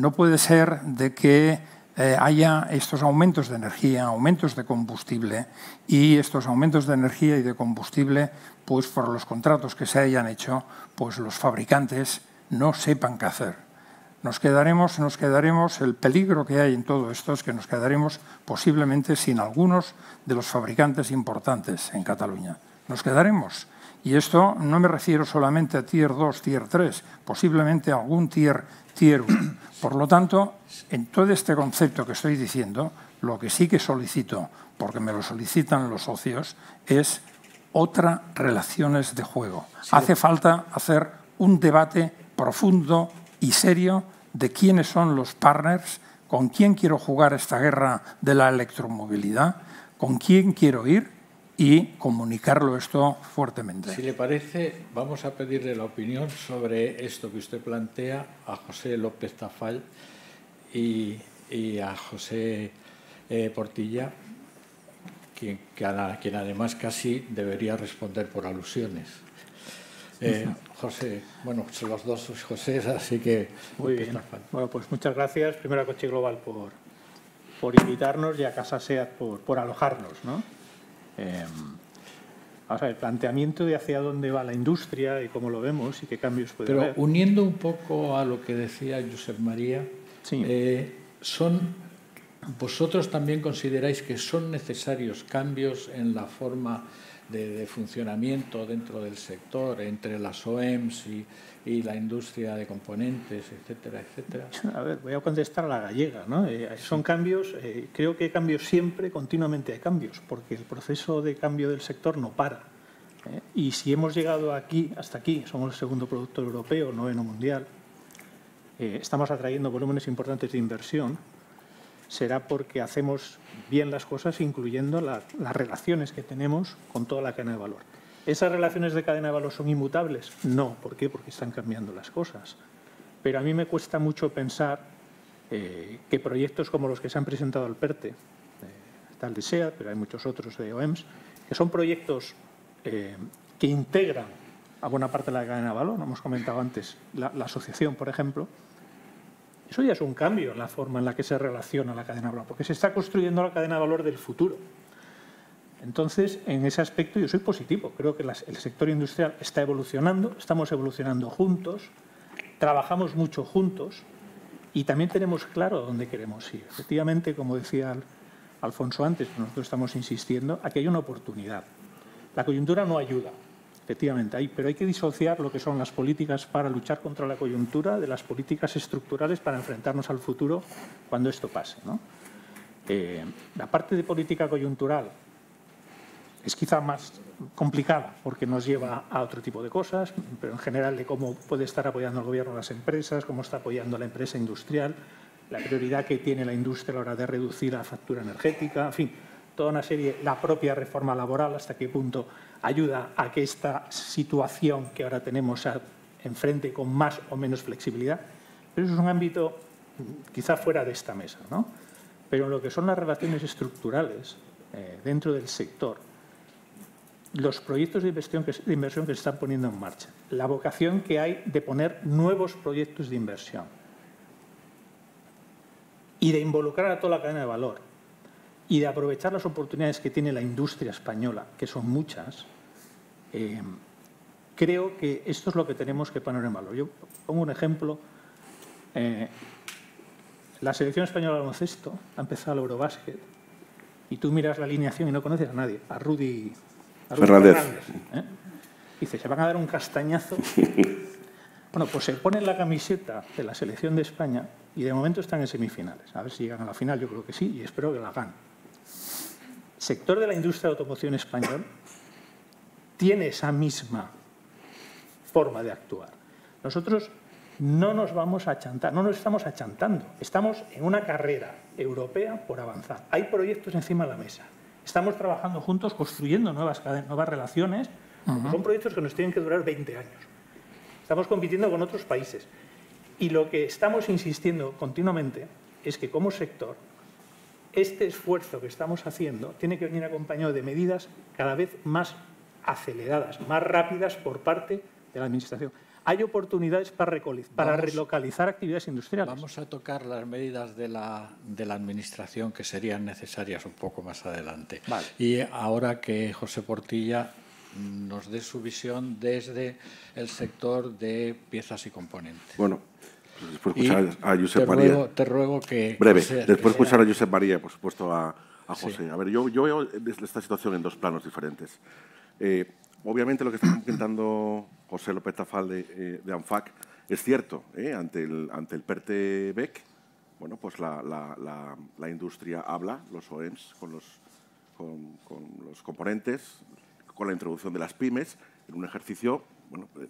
no puede ser de que eh, haya estos aumentos de energía, aumentos de combustible y estos aumentos de energía y de combustible, pues por los contratos que se hayan hecho, pues los fabricantes no sepan qué hacer. Nos quedaremos, nos quedaremos, el peligro que hay en todo esto es que nos quedaremos posiblemente sin algunos de los fabricantes importantes en Cataluña. Nos quedaremos. Y esto no me refiero solamente a tier 2, tier 3, posiblemente a algún tier por lo tanto, en todo este concepto que estoy diciendo, lo que sí que solicito, porque me lo solicitan los socios, es otra relaciones de juego. Hace falta hacer un debate profundo y serio de quiénes son los partners, con quién quiero jugar esta guerra de la electromovilidad, con quién quiero ir y comunicarlo esto fuertemente. Si le parece, vamos a pedirle la opinión sobre esto que usted plantea a José López Tafal y, a José eh, Portilla, quien, además casi debería responder por alusiones. Eh, José, bueno, son los dos José, así que... Muy bien. Bueno, pues muchas gracias, primero a Coche Global por, por invitarnos y a Casa sea por, por alojarnos, ¿no? Eh, vamos a ver, planteamiento de hacia dónde va la industria y cómo lo vemos y qué cambios puede Pero haber. Pero uniendo un poco a lo que decía Josep María, eh, son ¿Vosotros también consideráis que son necesarios cambios en la forma de, de funcionamiento dentro del sector, entre las OEMs y, y la industria de componentes, etcétera, etcétera? A ver, voy a contestar a la gallega. ¿no? Eh, son cambios, eh, creo que hay cambios siempre, continuamente hay cambios, porque el proceso de cambio del sector no para. ¿eh? Y si hemos llegado aquí, hasta aquí, somos el segundo productor europeo, noveno mundial, estamos atrayendo volúmenes importantes de inversión, será porque hacemos bien las cosas, incluyendo las relaciones que tenemos con toda la cadena de valor. ¿Esas relaciones de cadena de valor son inmutables? No, ¿por qué? Porque están cambiando las cosas. Pero a mí me cuesta mucho pensar eh, que proyectos como los que se han presentado al PERTE, e, eh, tal de SEAD, pero hay muchos otros de OEMS, que son proyectos eh, que integran a buena parte de la cadena de valor, hemos comentado antes, la, la asociación, por ejemplo, eso ya es un cambio en la forma en la que se relaciona la cadena de valor, porque se está construyendo la cadena de valor del futuro. Entonces, en ese aspecto yo soy positivo. Creo que el sector industrial está evolucionando, estamos evolucionando juntos, trabajamos mucho juntos y también tenemos claro dónde queremos ir. Efectivamente, como decía Alfonso antes, nosotros estamos insistiendo, aquí hay una oportunidad. La coyuntura no ayuda, efectivamente, hay, pero hay que disociar lo que son las políticas para luchar contra la coyuntura de las políticas estructurales para enfrentarnos al futuro cuando esto pase. Eh, la parte de política coyuntural es quizá más complicada porque nos lleva a otro tipo de cosas, pero en general de cómo puede estar apoyando el gobierno a las empresas, cómo está apoyando a la empresa industrial, la prioridad que tiene la industria a la hora de reducir la factura energética, en fin, toda una serie, la propia reforma laboral, hasta qué punto ayuda a que esta situación que ahora tenemos enfrente con más o menos flexibilidad, pero eso es un ámbito mm, quizá fuera de esta mesa, ¿no? Pero en lo que son las relaciones estructurales eh, dentro del sector, los proyectos de inversión, que, se están poniendo en marcha, la vocación que hay de poner nuevos proyectos de inversión y de involucrar a toda la cadena de valor y de aprovechar las oportunidades que tiene la industria española, que son muchas, eh, creo que esto es lo que tenemos que poner en valor. Yo pongo un ejemplo. Eh, la selección española de baloncesto ha empezado el Eurobasket y tú miras la alineación y no conoces a nadie, a Rudy Fernández. Dice, ¿eh? se van a dar un castañazo. bueno, pues se ponen la camiseta de la selección de España y de momento están en semifinales. A ver si llegan a la final, yo creo que sí, y espero que la ganen. Sector de la industria de automoción español tiene esa misma forma de actuar. Nosotros no nos vamos a chantar, no nos estamos achantando. Estamos en una carrera europea por avanzar. Hay proyectos encima de la mesa. Estamos trabajando juntos, construyendo nuevas, nuevas relaciones. Son proyectos que nos tienen que durar 20 años. Estamos compitiendo con otros países. Y lo que estamos insistiendo continuamente es que como sector, este esfuerzo que estamos haciendo tiene que venir acompañado de medidas cada vez más aceleradas, más rápidas por parte de la Administración hay oportunidades para, para relocalizar actividades industriales. Vamos a tocar las medidas de la, Administración que serían necesarias un poco más adelante. Y ahora que José Portilla nos dé su visión desde el sector de piezas y componentes. Bueno, pues después escuchar a Josep María. te ruego que. Breve, después escuchar a Josep María, por supuesto, a, José. A ver, yo, veo esta situación en dos planos diferentes. Eh, obviamente lo que está comentando José López Tafal eh, de, ANFAC es cierto. Eh, ante, el, ante el PERTE BEC, bueno, pues la, industria habla, los OEMs, con los, con, los componentes, con la introducción de las pymes, en un ejercicio bueno, eh,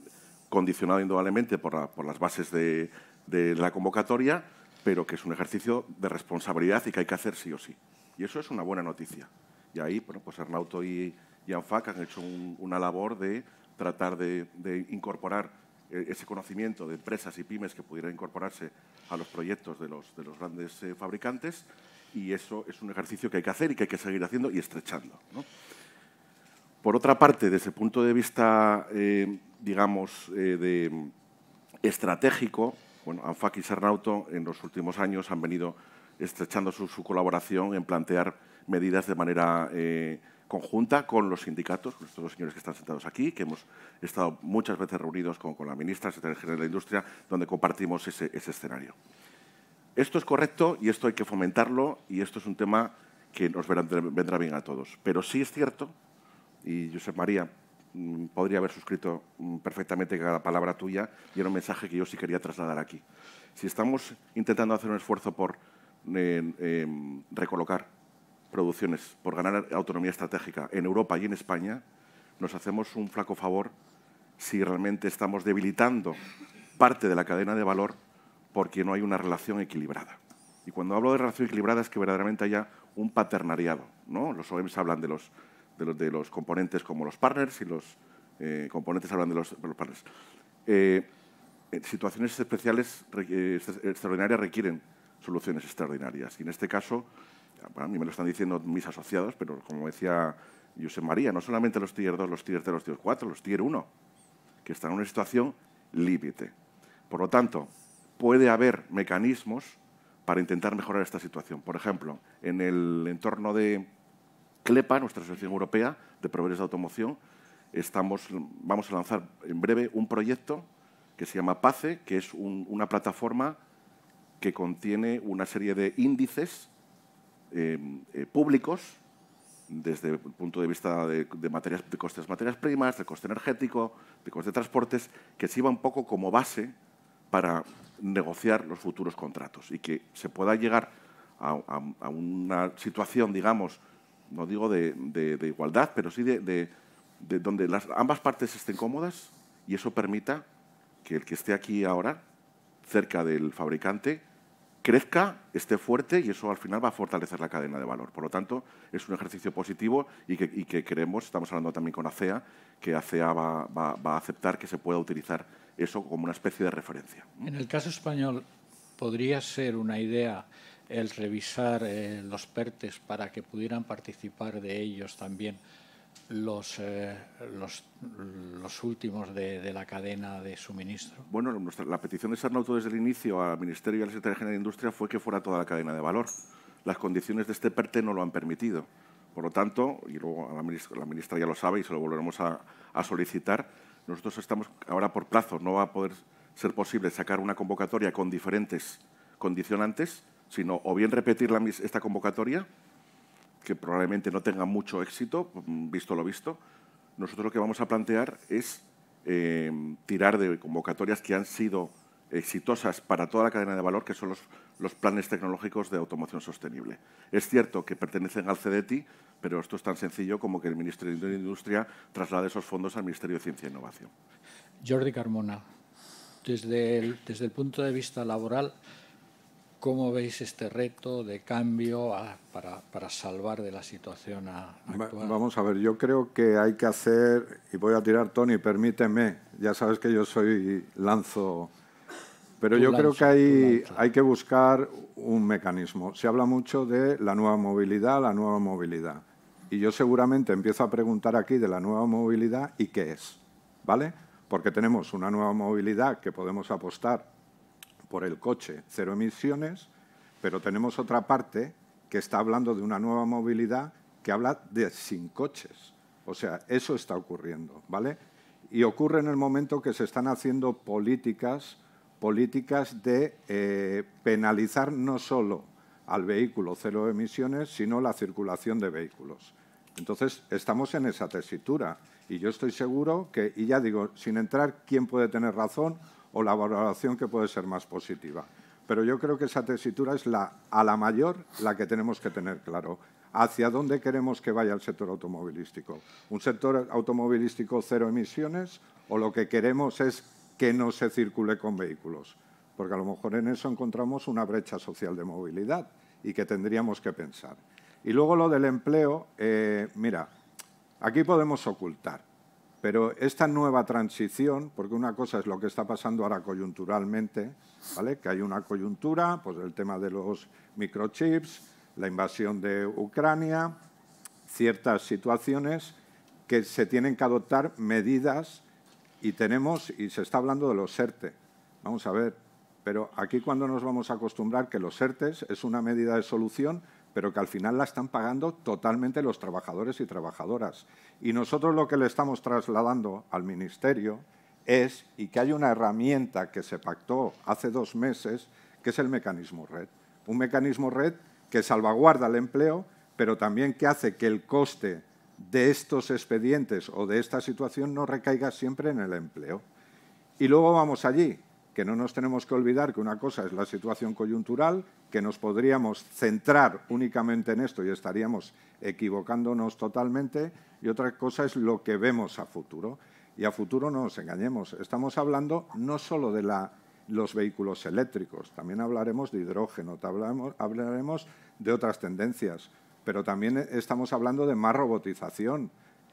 condicionado indudablemente por, las bases de, la convocatoria, pero que es un ejercicio de responsabilidad y que hay que hacer sí o sí. Y eso es una buena noticia. Y ahí, bueno, pues Arnauto y, y ANFAC han hecho una labor de tratar de, incorporar eh, ese conocimiento de empresas y pymes que pudieran incorporarse a los proyectos de los, grandes eh, fabricantes y eso es un ejercicio que hay que hacer y que hay que seguir haciendo y estrechando. Por otra parte, desde el punto de vista, eh, digamos, de estratégico, bueno, ANFAC y Sernauto en los últimos años han venido estrechando su, colaboración en plantear medidas de manera conjunta con los sindicatos, con estos dos señores que están sentados aquí, que hemos estado muchas veces reunidos con, la ministra, secretaria general de la Industria, donde compartimos ese, escenario. Esto es correcto y esto hay que fomentarlo y esto es un tema que nos vendrá bien a todos. Pero sí es cierto, y Josep María mm, podría haber suscrito mm, perfectamente cada palabra tuya y era un mensaje que yo sí quería trasladar aquí. Si estamos intentando hacer un esfuerzo por eh, eh, recolocar producciones por ganar autonomía estratégica en Europa y en España, nos hacemos un flaco favor si realmente estamos debilitando parte de la cadena de valor porque no hay una relación equilibrada. Y cuando hablo de relación equilibrada es que verdaderamente haya un paternariado. ¿no? Los OEMs hablan de los, de los, componentes como los partners y los eh, componentes hablan de los, partners. Eh, eh, situaciones especiales extraordinarias requieren soluciones extraordinarias. Y en este caso, bueno, a mí me lo están diciendo mis asociados, pero como decía José María, no solamente los tier 2, los tier 3, los tier 4, los tier 1, que están en una situación límite. Por lo tanto, puede haber mecanismos para intentar mejorar esta situación. Por ejemplo, en el entorno de CLEPA, nuestra Asociación Europea de Proveedores de Automoción, vamos a lanzar en breve un proyecto que se llama PACE, que es una plataforma que contiene una serie de índices Em, eh, públicos desde el punto de vista de, de, materias, de costes materias primas, de coste energético, de coste de transportes, que sirva un poco como base para negociar los futuros contratos y que se pueda llegar a, una situación, digamos, no digo de, de igualdad, pero sí de, donde las, ambas partes estén cómodas y eso permita que el que esté aquí ahora, cerca del fabricante, crezca, esté fuerte y eso al final va a fortalecer la cadena de valor. Por lo tanto, es un ejercicio positivo y que, creemos, queremos, estamos hablando también con ACEA, que ACEA va, a aceptar que se pueda utilizar eso como una especie de referencia. En el caso español, ¿podría ser una idea el revisar eh, los PERTES para que pudieran participar de ellos también eh, los, los, últimos de, la cadena de suministro? Bueno, la petición de Sarnauto desde el inicio al Ministerio y al Secretario General de Industria fue que fuera toda la cadena de valor. Las condiciones de este PERTE no lo han permitido. Por lo tanto, y luego la ministra, ya lo sabe y se lo volveremos a, solicitar, nosotros estamos ahora por plazo, no va a poder ser posible sacar una convocatoria con diferentes condicionantes, sino o bien repetir esta convocatoria que probablemente no tenga mucho éxito, mm, visto lo visto, nosotros lo que vamos a plantear es eh, tirar de convocatorias que han sido exitosas para toda la cadena de valor, que son los, los, planes tecnológicos de automoción sostenible. Es cierto que pertenecen al CDTI, pero esto es tan sencillo como que el Ministerio de Industria traslade esos fondos al Ministerio de Ciencia e Innovación. Jordi Carmona, desde desde el punto de vista laboral, ¿Cómo veis este reto de cambio ah, para, salvar de la situación actual? Vamos a ver, yo creo que hay que hacer, y voy a tirar, Tony, permíteme, ya sabes que yo soy lanzo, pero yo creo que hay, hay que buscar un mecanismo. Se habla mucho de la nueva movilidad, la nueva movilidad. Y yo seguramente empiezo a preguntar aquí de la nueva movilidad y qué es, ¿vale? Porque tenemos una nueva movilidad que podemos apostar por el coche cero emisiones, pero tenemos otra parte que está hablando de una nueva movilidad que habla de sin coches. O sea, eso está ocurriendo, ¿vale? Y ocurre en el momento que se están haciendo políticas, políticas de eh, penalizar no solo al vehículo cero emisiones, sino la circulación de vehículos. Entonces, estamos en esa tesitura y yo estoy seguro que, y ya digo, sin entrar quién puede tener razón o la valoración que puede ser más positiva. Pero yo creo que esa tesitura es la, a la mayor la que tenemos que tener claro. ¿Hacia dónde queremos que vaya el sector automovilístico? ¿Un sector automovilístico cero emisiones o lo que queremos es que no se circule con vehículos? Porque a lo mejor en eso encontramos una brecha social de movilidad y que tendríamos que pensar. Y luego lo del empleo, eh, mira, aquí podemos ocultar. Pero esta nueva transición, porque una cosa es lo que está pasando ahora coyunturalmente, que hay una coyuntura, pues el tema de los microchips, la invasión de Ucrania, ciertas situaciones que se tienen que adoptar medidas y tenemos, y se está hablando de los ERTE. Vamos a ver, pero aquí cuando nos vamos a acostumbrar que los ERTE es una medida de solución pero que al final la están pagando totalmente los trabajadores y trabajadoras. Y nosotros lo que le estamos trasladando al Ministerio es, y que hay una herramienta que se pactó hace dos meses, que es el mecanismo red. Un mecanismo red que salvaguarda el empleo, pero también que hace que el coste de estos expedientes o de esta situación no recaiga siempre en el empleo. Y luego vamos allí, que no nos tenemos que olvidar que una cosa es la situación coyuntural, que nos podríamos centrar únicamente en esto y estaríamos equivocándonos totalmente, y otra cosa es lo que vemos a futuro. Y a futuro no nos engañemos, estamos hablando no solo de la, los vehículos eléctricos, también hablaremos de hidrógeno, hablaremos de otras tendencias, pero también estamos hablando de más robotización,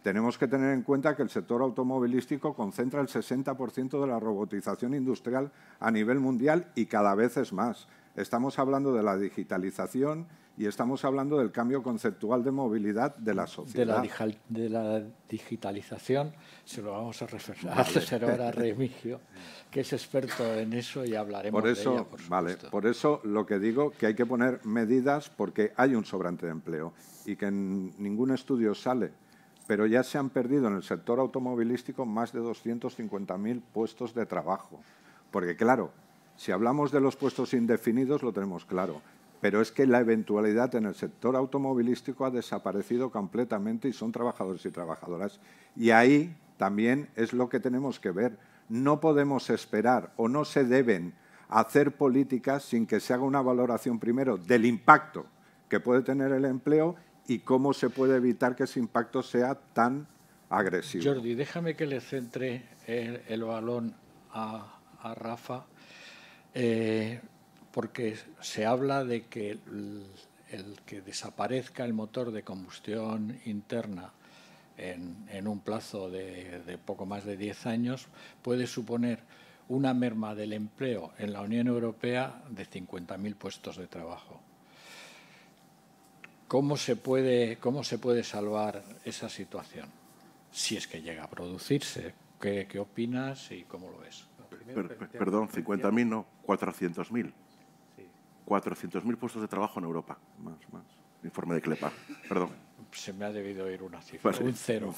tenemos que tener en cuenta que el sector automovilístico concentra el 60% de la robotización industrial a nivel mundial y cada vez es más. Estamos hablando de la digitalización y estamos hablando del cambio conceptual de movilidad de la sociedad. De la, digitalización se lo vamos a referir a hacer ahora Remigio, que es experto en eso y hablaremos de ella, por Vale, por eso lo que digo que hay que poner medidas porque hay un sobrante de empleo y que en ningún estudio sale pero ya se han perdido en el sector automovilístico más de 250.000 puestos de trabajo. Porque claro, si hablamos de los puestos indefinidos lo tenemos claro, pero es que la eventualidad en el sector automovilístico ha desaparecido completamente y son trabajadores y trabajadoras. Y ahí también es lo que tenemos que ver. No podemos esperar o no se deben hacer políticas sin que se haga una valoración primero del impacto que puede tener el empleo y cómo se puede evitar que ese impacto sea tan agresivo. Jordi, déjame que le centre el, balón a, Rafa, eh, porque se habla de que el, que desaparezca el motor de combustión interna en, un plazo de, de poco más de 10 años puede suponer una merma del empleo en la Unión Europea de 50.000 puestos de trabajo cómo se puede, cómo se puede salvar esa situación, si es que llega a producirse. ¿Qué, qué opinas y cómo lo ves? perdón, 50.000 no, 400.000. 400.000 puestos de trabajo en Europa, más, más. Informe de CLEPA, perdón. Se me ha debido ir una cifra, un cero.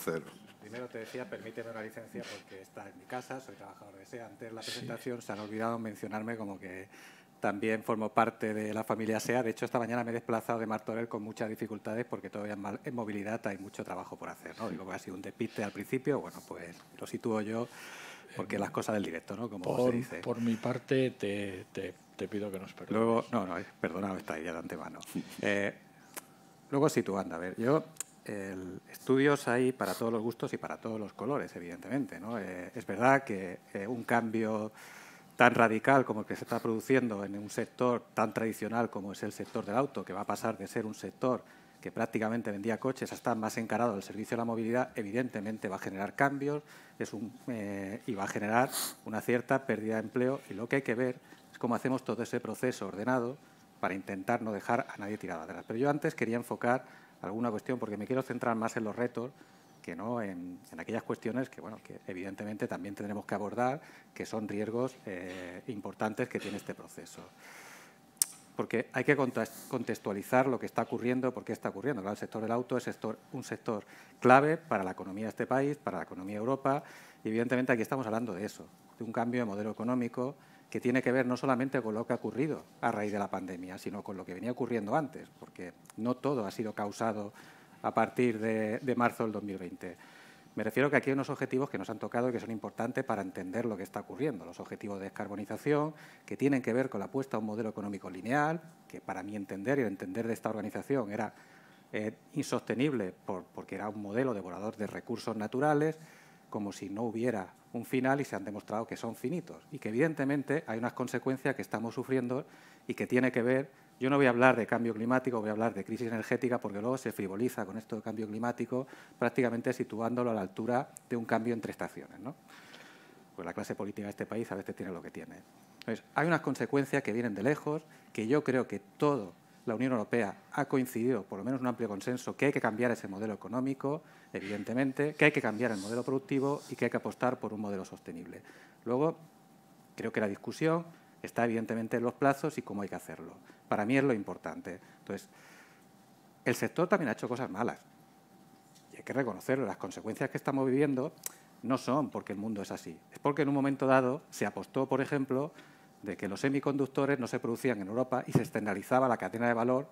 Primero te decía, permíteme una licencia porque está en mi casa, soy trabajador de SEA. Antes de la presentación se han olvidado mencionarme como que también formo parte de la familia SEA. De hecho, esta mañana me he desplazado de Martorell con muchas dificultades porque todavía en movilidad hay mucho trabajo por hacer. ¿no? Digo, ha sido un despiste al principio. Bueno, pues lo sitúo yo porque eh, las cosas del directo, ¿no? Como se dice. Por mi parte, te, pido que nos perdones. Luego, no, no, eh, perdonado está ya de antemano. Eh, luego situando, a ver, yo el, estudios ahí para todos los gustos y para todos los colores, evidentemente. ¿no? es verdad que un cambio tan radical como el que se está produciendo en un sector tan tradicional como es el sector del auto, que va a pasar de ser un sector que prácticamente vendía coches a estar más encarado al servicio de la movilidad, evidentemente va a generar cambios eh, y va a generar una cierta pérdida de empleo. Y lo que hay que ver es cómo hacemos todo ese proceso ordenado para intentar no dejar a nadie tirado atrás. Pero yo antes quería enfocar alguna cuestión porque me quiero centrar más en los retos que no en, aquellas cuestiones que, bueno, que evidentemente también tendremos que abordar, que son riesgos eh, importantes que tiene este proceso. Porque hay que contextualizar lo que está ocurriendo, por qué está ocurriendo. el sector del auto es sector, un sector clave para la economía de este país, para la economía de Europa, y evidentemente aquí estamos hablando de eso, de un cambio de modelo económico que tiene que ver no solamente con lo que ha ocurrido a raíz de la pandemia, sino con lo que venía ocurriendo antes, porque no todo ha sido causado a partir de, marzo del 2020. Me refiero que aquí hay unos objetivos que nos han tocado y que son importantes para entender lo que está ocurriendo. Los objetivos de descarbonización, que tienen que ver con la apuesta a un modelo económico lineal, que para mi entender y el entender de esta organización era eh, insostenible porque era un modelo devorador de recursos naturales, como si no hubiera un final y se han demostrado que son finitos y que evidentemente hay unas consecuencias que estamos sufriendo y que tiene que ver, yo no voy a hablar de cambio climático, voy a hablar de crisis energética porque luego se frivoliza con esto de cambio climático prácticamente situándolo a la altura de un cambio entre estaciones. ¿no? Pues la clase política de este país a veces tiene lo que tiene. hay unas consecuencias que vienen de lejos, que yo creo que todo la Unión Europea ha coincidido, por lo menos un amplio consenso, que hay que cambiar ese modelo económico, evidentemente, que hay que cambiar el modelo productivo y que hay que apostar por un modelo sostenible. Luego, creo que la discusión está evidentemente en los plazos y cómo hay que hacerlo. Para mí es lo importante. Entonces, el sector también ha hecho cosas malas. Y hay que reconocerlo. Las consecuencias que estamos viviendo no son porque el mundo es así. Es porque en un momento dado se apostó, por ejemplo, de que los semiconductores no se producían en Europa y se externalizaba la cadena de valor,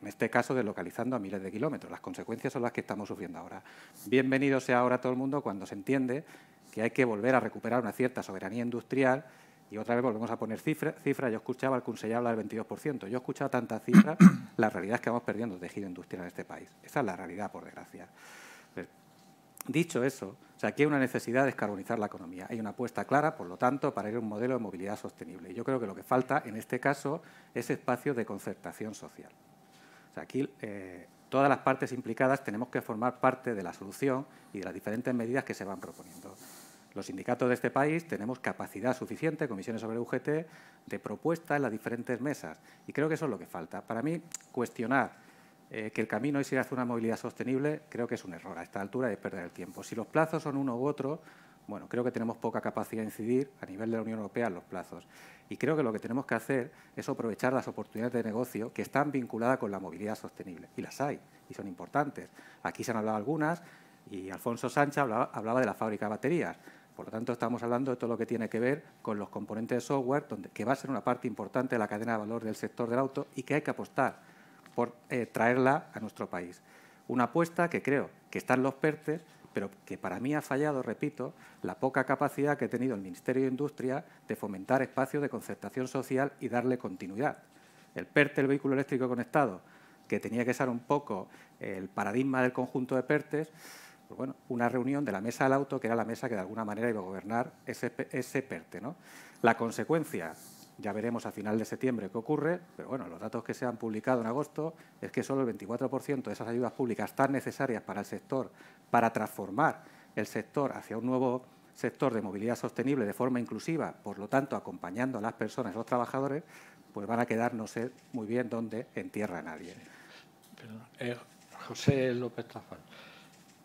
en este caso deslocalizando a miles de kilómetros. Las consecuencias son las que estamos sufriendo ahora. Bienvenido sea ahora todo el mundo cuando se entiende que hay que volver a recuperar una cierta soberanía industrial y otra vez volvemos a poner cifras. Cifra, yo escuchaba al Consejero hablar del 22%. Yo he escuchado tantas cifras, la realidad es que vamos perdiendo tejido industrial en este país. Esa es la realidad, por desgracia. Dicho eso, sea, aquí hay una necesidad de descarbonizar la economía. Hay una apuesta clara, por lo tanto, para ir a un modelo de movilidad sostenible. Y Yo creo que lo que falta en este caso es espacio de concertación social. aquí eh, todas las partes implicadas tenemos que formar parte de la solución y de las diferentes medidas que se van proponiendo. Los sindicatos de este país tenemos capacidad suficiente, comisiones sobre el UGT, de propuesta en las diferentes mesas. Y creo que eso es lo que falta. Para mí, cuestionar eh, que el camino es ir hacia una movilidad sostenible, creo que es un error a esta altura y es perder el tiempo. Si los plazos son uno u otro, bueno, creo que tenemos poca capacidad de incidir a nivel de la Unión Europea en los plazos. Y creo que lo que tenemos que hacer es aprovechar las oportunidades de negocio que están vinculadas con la movilidad sostenible. Y las hay, y son importantes. Aquí se han hablado algunas, y Alfonso Sánchez hablaba, hablaba de la fábrica de baterías. Por lo tanto, estamos hablando de todo lo que tiene que ver con los componentes de software, donde, que va a ser una parte importante de la cadena de valor del sector del auto y que hay que apostar por eh, traerla a nuestro país. Una apuesta que creo que está en los PERTES, pero que para mí ha fallado, repito, la poca capacidad que ha tenido el Ministerio de Industria de fomentar espacios de concertación social y darle continuidad. El PERTE, el vehículo eléctrico conectado, que tenía que ser un poco el paradigma del conjunto de PERTES, pues bueno, una reunión de la mesa del auto, que era la mesa que de alguna manera iba a gobernar ese, ese PERTE. ¿no? La consecuencia, ya veremos a final de septiembre qué ocurre, pero bueno, los datos que se han publicado en agosto es que solo el 24% de esas ayudas públicas tan necesarias para el sector, para transformar el sector hacia un nuevo sector de movilidad sostenible de forma inclusiva, por lo tanto, acompañando a las personas, a los trabajadores, pues van a quedar no sé muy bien dónde entierra a nadie. Eh, José López Tafal,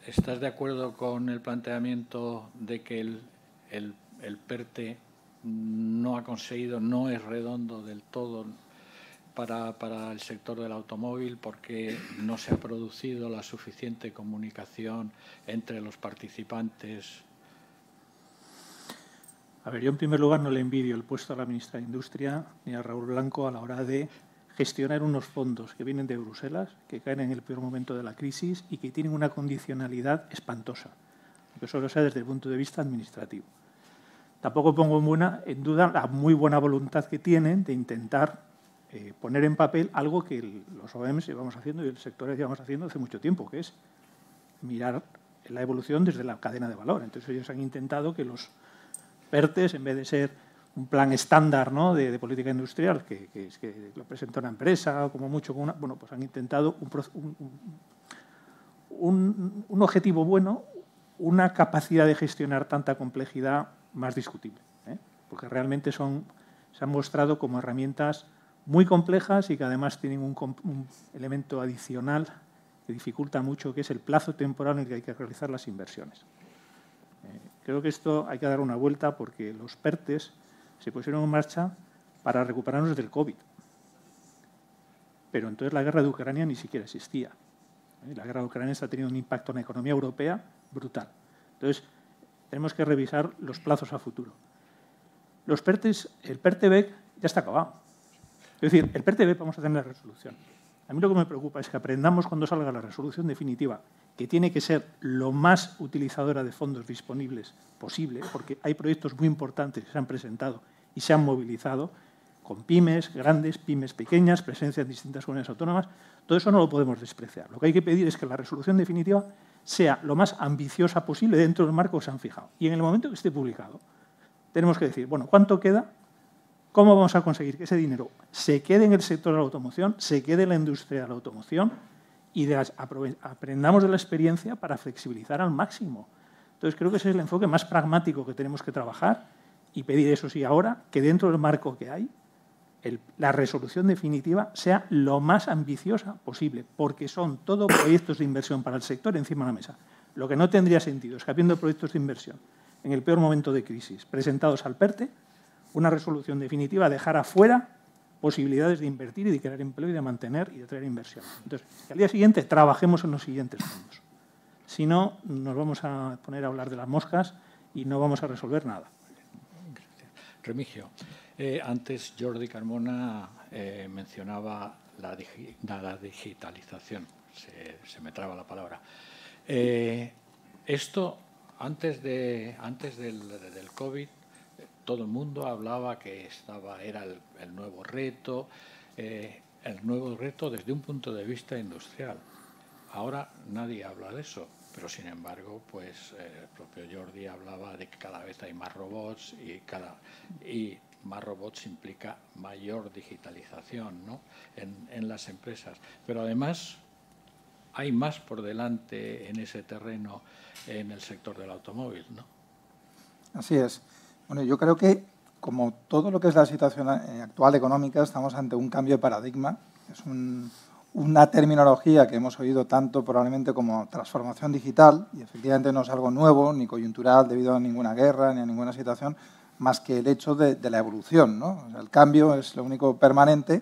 ¿estás de acuerdo con el planteamiento de que el, el, el PERTE no ha conseguido, no es redondo del todo para, el sector del automóvil porque no se ha producido la suficiente comunicación entre los participantes. A ver, yo en primer lugar no le envidio el puesto a la ministra de Industria ni a Raúl Blanco a la hora de gestionar unos fondos que vienen de Bruselas, que caen en el peor momento de la crisis y que tienen una condicionalidad espantosa, eso solo sea desde el punto de vista administrativo tampoco pongo en, duda la muy buena voluntad que tienen de intentar eh, poner en papel algo que los OEMs llevamos haciendo y el sector llevamos haciendo hace mucho tiempo, que es mirar la evolución desde la cadena de valor. Entonces ellos han intentado que los PERTES, en vez de ser un plan estándar de, política industrial que, es lo presenta una empresa o como mucho, una, bueno, pues han intentado un, objetivo bueno, una capacidad de gestionar tanta complejidad más discutible, ¿eh? porque realmente son, se han mostrado como herramientas muy complejas y que además tienen un, elemento adicional que dificulta mucho, que es el plazo temporal en el que hay que realizar las inversiones. Eh, creo que esto hay que dar una vuelta porque los PERTES se pusieron en marcha para recuperarnos del COVID. Pero entonces la guerra de Ucrania ni siquiera existía. Eh, la guerra de Ucrania está teniendo un impacto en la economía europea brutal. Entonces, tenemos que revisar los plazos a futuro. Los PERTES, el PERTEBEC ya está acabado. Es decir, el PERTEBEC vamos a tener la resolución. A mí lo que me preocupa es que aprendamos cuando salga la resolución definitiva, que tiene que ser lo más utilizadora de fondos disponibles posible, porque hay proyectos muy importantes que se han presentado y se han movilizado, con pymes, grandes, pymes pequeñas, presencia en distintas comunidades autónomas. Todo eso no lo podemos despreciar. Lo que hay que pedir es que la resolución definitiva sea lo más ambiciosa posible dentro del marco que se han fijado. Y en el momento que esté publicado, tenemos que decir, bueno, ¿cuánto queda? ¿Cómo vamos a conseguir que ese dinero se quede en el sector de la automoción, se quede en la industria de la automoción y aprendamos de la experiencia para flexibilizar al máximo? Entonces creo que ese es el enfoque más pragmático que tenemos que trabajar y pedir, eso sí, ahora que dentro del marco que hay la resolución definitiva sea lo más ambiciosa posible, porque son todos proyectos de inversión para el sector encima de la mesa. Lo que no tendría sentido es que habiendo proyectos de inversión en el peor momento de crisis presentados al PERTE, una resolución definitiva dejara fuera posibilidades de invertir y de crear empleo y de mantener y de traer inversión. Entonces, al día siguiente trabajemos en los siguientes fondos. Si no, nos vamos a poner a hablar de las moscas y no vamos a resolver nada. Remigio. Eh, antes Jordi Carmona eh, mencionaba la, digitalización, se, me traba la palabra. Eh, esto, antes, de, antes del, COVID, todo el mundo hablaba que estaba, era el, nuevo reto, el nuevo reto desde un punto de vista industrial. Ahora nadie habla de eso, pero sin embargo, pues el propio Jordi hablaba de que cada vez hay más robots y, cada, y más robots implica mayor digitalización ¿no? en, las empresas. Pero además hay más por delante en ese terreno en el sector del automóvil. ¿no? Así es. Bueno, yo creo que como todo lo que es la situación eh, actual económica, estamos ante un cambio de paradigma. Es una terminología que hemos oído tanto probablemente como transformación digital, y efectivamente no es algo nuevo ni coyuntural debido a ninguna guerra ni a ninguna situación, más que el hecho de, la evolución. el cambio es lo único permanente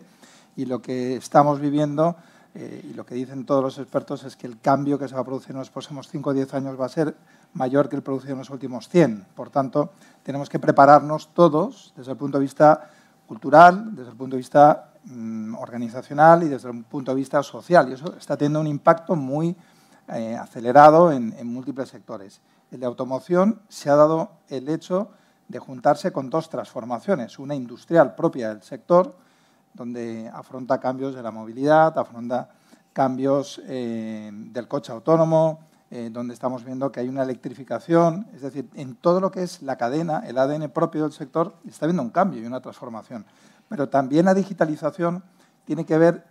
y lo que estamos viviendo eh, y lo que dicen todos los expertos es que el cambio que se va a producir en los próximos 5 o 10 años va a ser mayor que el producido en los últimos 100. Por tanto, tenemos que prepararnos todos desde el punto de vista cultural, desde el punto de vista mm, organizacional y desde el punto de vista social. Y eso está teniendo un impacto muy eh, acelerado en, en múltiples sectores. El de automoción se ha dado el hecho de juntarse con dos transformaciones, una industrial propia del sector, donde afronta cambios de la movilidad, afronta cambios eh, del coche autónomo, eh, donde estamos viendo que hay una electrificación, es decir, en todo lo que es la cadena, el ADN propio del sector, está habiendo un cambio y una transformación. Pero también la digitalización tiene que ver,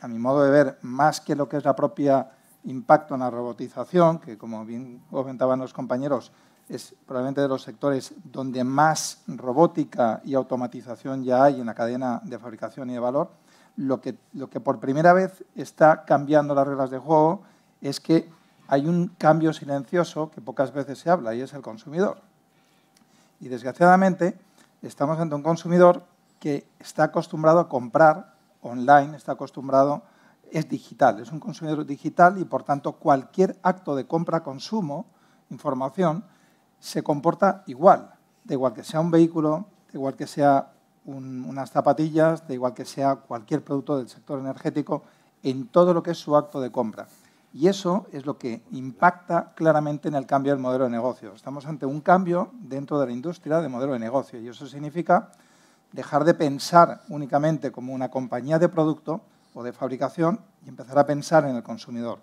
a mi modo de ver, más que lo que es la propia impacto en la robotización, que como bien comentaban los compañeros, es probablemente de los sectores donde más robótica y automatización ya hay en la cadena de fabricación y de valor, lo que, lo que por primera vez está cambiando las reglas de juego es que hay un cambio silencioso que pocas veces se habla y es el consumidor. Y desgraciadamente estamos ante un consumidor que está acostumbrado a comprar online, está acostumbrado, es digital, es un consumidor digital y por tanto cualquier acto de compra-consumo, información, se comporta igual, de igual que sea un vehículo, de igual que sea unas zapatillas, de igual que sea cualquier producto del sector energético, en todo lo que es su acto de compra. Y eso es lo que impacta claramente en el cambio del modelo de negocio. Estamos ante un cambio dentro de la industria de modelo de negocio y eso significa dejar de pensar únicamente como una compañía de producto o de fabricación y empezar a pensar en el consumidor.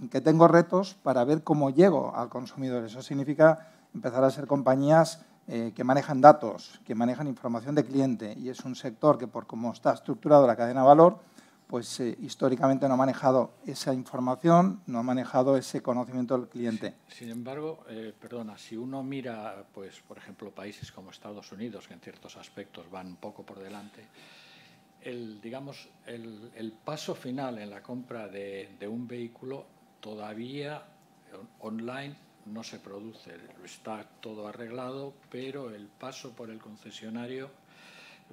En que tengo retos para ver cómo llego al consumidor. Eso significa empezar a ser compañías eh, que manejan datos, que manejan información de cliente, y es un sector que por cómo está estructurado la cadena de valor, pues eh, históricamente no ha manejado esa información, no ha manejado ese conocimiento del cliente. Sin, embargo, eh, perdona, si uno mira, pues, por ejemplo, países como Estados Unidos, que en ciertos aspectos van un poco por delante, el, digamos, el, paso final en la compra de un vehículo todavía online no se produce, está todo arreglado, pero el paso por el concesionario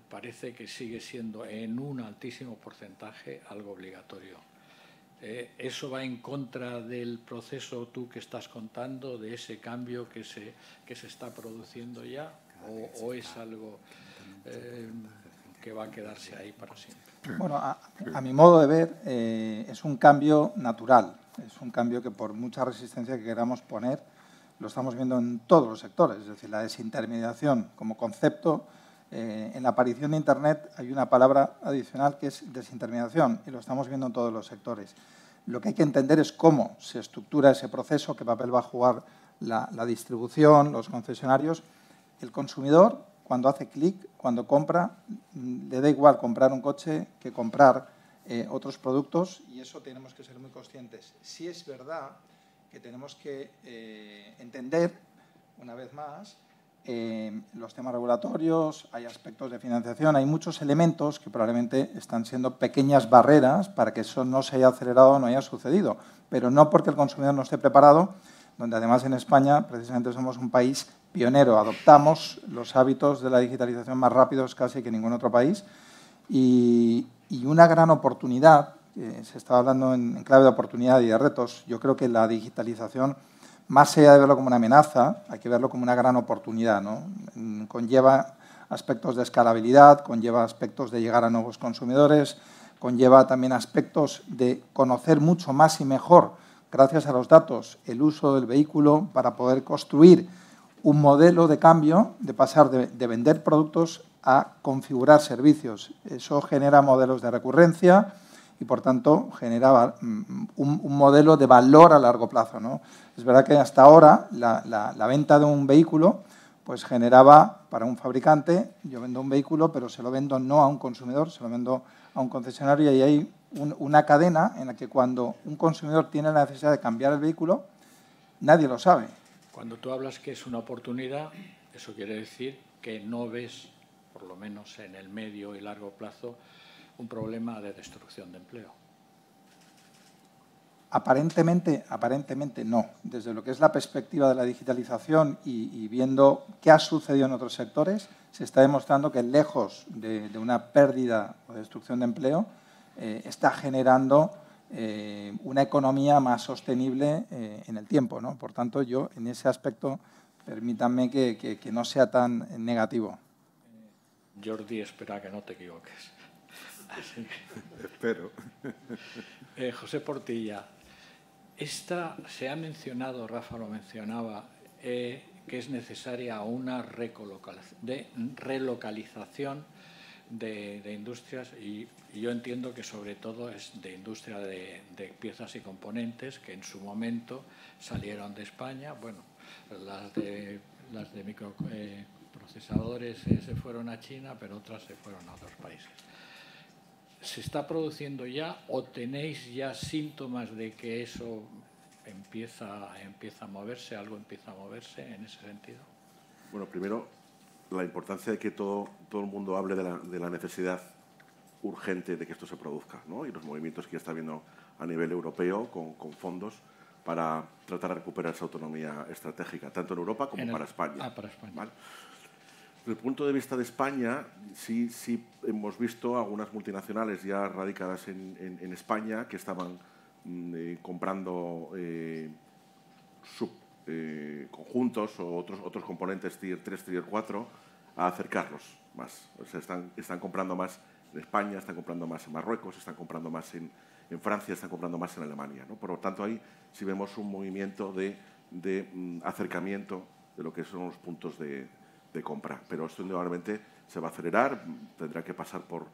parece que sigue siendo en un altísimo porcentaje algo obligatorio. Eh, eso va en contra del proceso tú que estás contando, de ese cambio que se, que se está produciendo ya, o, es algo eh, que va a quedarse ahí para siempre. Bueno, a, mi modo de ver, eh, es un cambio natural es un cambio que por mucha resistencia que queramos poner, lo estamos viendo en todos los sectores. Es decir, la desintermediación como concepto, eh, en la aparición de Internet hay una palabra adicional que es desintermediación y lo estamos viendo en todos los sectores. Lo que hay que entender es cómo se estructura ese proceso, qué papel va a jugar la, la distribución, los concesionarios. El consumidor, cuando hace clic, cuando compra, le da igual comprar un coche que comprar eh, otros productos y eso tenemos que ser muy conscientes. Sí es verdad que tenemos que eh, entender, una vez más, eh, los temas regulatorios, hay aspectos de financiación, hay muchos elementos que probablemente están siendo pequeñas barreras para que eso no se haya acelerado no haya sucedido, pero no porque el consumidor no esté preparado, donde además en España precisamente somos un país pionero, adoptamos los hábitos de la digitalización más rápidos casi que ningún otro país y, y una gran oportunidad, eh, se está hablando en, clave de oportunidad y de retos, yo creo que la digitalización, más allá de verlo como una amenaza, hay que verlo como una gran oportunidad. ¿no? Conlleva aspectos de escalabilidad, conlleva aspectos de llegar a nuevos consumidores, conlleva también aspectos de conocer mucho más y mejor, gracias a los datos, el uso del vehículo para poder construir un modelo de cambio, de pasar de vender productos a configurar servicios. Eso genera modelos de recurrencia y, por tanto, generaba mm, un, modelo de valor a largo plazo. ¿no? Es verdad que hasta ahora la, venta de un vehículo pues generaba para un fabricante, yo vendo un vehículo, pero se lo vendo no a un consumidor, se lo vendo a un concesionario y hay una cadena en la que cuando un consumidor tiene la necesidad de cambiar el vehículo, nadie lo sabe. Cuando tú hablas que es una oportunidad, eso quiere decir que no ves por lo menos en el medio y largo plazo, un problema de destrucción de empleo. Aparentemente, aparentemente no. Desde lo que es la perspectiva de la digitalización y, viendo qué ha sucedido en otros sectores, se está demostrando que lejos de, una pérdida o destrucción de empleo, eh, está generando eh, una economía más sostenible eh, en el tiempo. ¿no? Por tanto, yo en ese aspecto, permítanme que no sea tan negativo. Jordi, espera que no te equivoques. Espero. Eh, José Portilla, esta se ha mencionado, Rafa lo mencionaba, eh, que es necesaria una de relocalización de, industrias y, yo entiendo que sobre todo es de industria de, piezas y componentes que en su momento salieron de España, bueno, las de, las de micro... Eh, procesadores eh, se fueron a China, pero otras se fueron a otros países. ¿Se está produciendo ya o tenéis ya síntomas de que eso empieza, empieza a moverse, algo empieza a moverse en ese sentido? Bueno, primero, la importancia de que todo, el mundo hable de la, necesidad urgente de que esto se produzca y los movimientos que ya está habiendo a nivel europeo con, fondos para tratar de recuperar esa autonomía estratégica, tanto en Europa como para España. Ah, para España. Desde el punto de vista de España, sí, sí hemos visto algunas multinacionales ya radicadas en, España que estaban mm, eh, comprando eh, subconjuntos eh, o otros, otros componentes Tier 3, Tier 4 a acercarlos más. O sea, están, están comprando más en España, están comprando más en Marruecos, están comprando más en, Francia, están comprando más en Alemania. Por lo tanto, ahí sí vemos un movimiento de, mm, acercamiento de lo que son los puntos de, compra. Pero esto indudablemente se va a acelerar, tendrá que pasar por,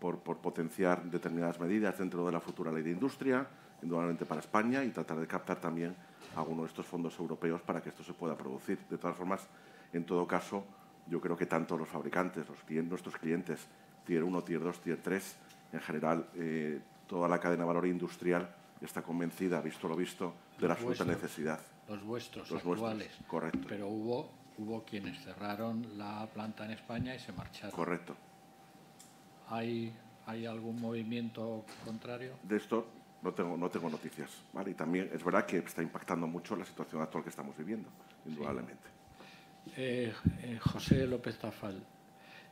por, potenciar determinadas medidas dentro de la futura ley de industria, indudablemente para España, y tratar de captar también algunos de estos fondos europeos para que esto se pueda producir. De todas formas, en todo caso, yo creo que tanto los fabricantes, los nuestros clientes, Tier 1, Tier 2, Tier 3, en general, eh, toda la cadena de valor industrial está convencida, visto lo visto, de la absoluta necesidad. Los vuestros, los actuales. correcto. Pero hubo hubo quienes cerraron la planta en España y se marcharon. Correcto. ¿Hay, hay algún movimiento contrario? De esto no tengo, no tengo noticias. Y también es verdad que está impactando mucho la situación actual que estamos viviendo, indudablemente. Eh, eh, José López Tafal,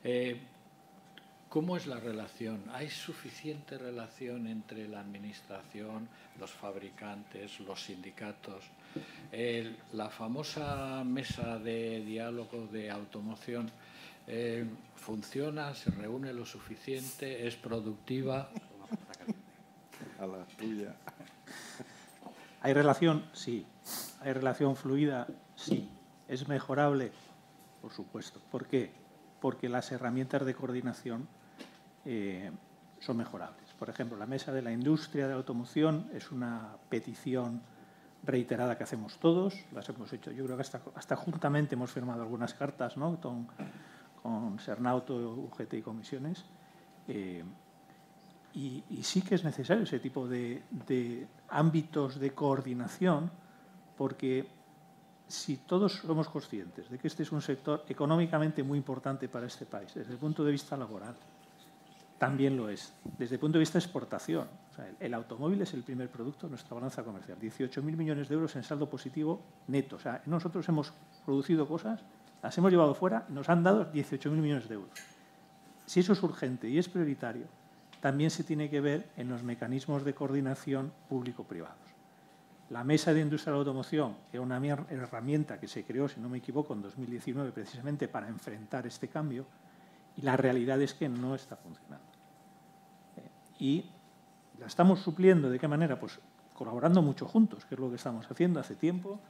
eh, ¿cómo es la relación? ¿Hay suficiente relación entre la Administración, los fabricantes, los sindicatos? la famosa mesa de diálogo de automoción eh, funciona, se reúne lo suficiente, es productiva. ¿Hay relación? Sí. ¿Hay relación fluida? Sí. ¿Es mejorable? Por supuesto. ¿Por qué? Porque las herramientas de coordinación eh, son mejorables. Por ejemplo, la mesa de la industria de automoción es una petición reiterada que hacemos todos, las hemos hecho. Yo creo que hasta, hasta juntamente hemos firmado algunas cartas con, con UGT y comisiones. Eh, y, sí que es necesario ese tipo de ámbitos de coordinación, porque si todos somos conscientes de que este es un sector económicamente muy importante para este país, desde el punto de vista laboral, también lo es. Desde el punto de vista de exportación, el, automóvil es el primer producto de nuestra balanza comercial. 18.000 millones de euros en saldo positivo neto. O sea, nosotros hemos producido cosas, las hemos llevado fuera, y nos han dado 18.000 millones de euros. Si eso es urgente y es prioritario, también se tiene que ver en los mecanismos de coordinación público-privados. La Mesa de Industria de la Automoción es una herramienta que se creó, si no me equivoco, en 2019 precisamente para enfrentar este cambio y la realidad es que no está funcionando. Eh, y la estamos supliendo de qué manera? Pues colaborando mucho juntos, que es lo que estamos haciendo hace tiempo,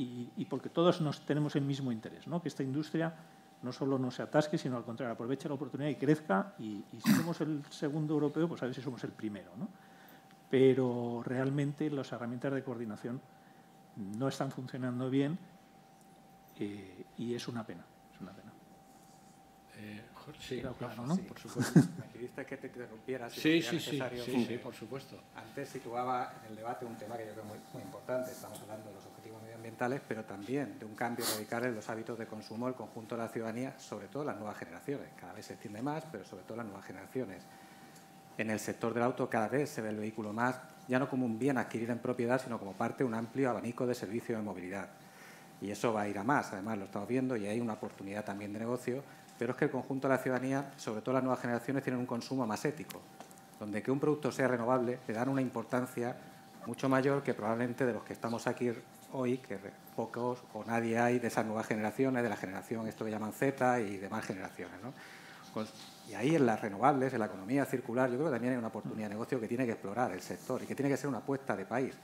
y, porque todos nos tenemos el mismo interés, ¿no? que esta industria no solo no se atasque, sino al contrario, aproveche la oportunidad y crezca, y, si somos el segundo europeo, pues a ver si somos el primero. Pero realmente las herramientas de coordinación no están funcionando bien eh, y es una pena. Sí, claro, ¿no? por supuesto. Me que te interrumpiera si sí, sí, Sí, sí, por supuesto. Antes situaba en el debate un tema que yo creo muy, muy importante. Estamos hablando de los objetivos medioambientales, pero también de un cambio radical en los hábitos de consumo del conjunto de la ciudadanía, sobre todo las nuevas generaciones. Cada vez se extiende más, pero sobre todo las nuevas generaciones. En el sector del auto cada vez se ve el vehículo más, ya no como un bien adquirido en propiedad, sino como parte de un amplio abanico de servicios de movilidad. Y eso va a ir a más, además lo estamos viendo, y hay una oportunidad también de negocio pero es que el conjunto de la ciudadanía, sobre todo las nuevas generaciones, tienen un consumo más ético, donde que un producto sea renovable le dan una importancia mucho mayor que probablemente de los que estamos aquí hoy, que pocos o nadie hay de esas nuevas generaciones, de la generación esto que llaman Z y demás generaciones. ¿no? y ahí en las renovables, en la economía circular, yo creo que también hay una oportunidad de negocio que tiene que explorar el sector y que tiene que ser una apuesta de país.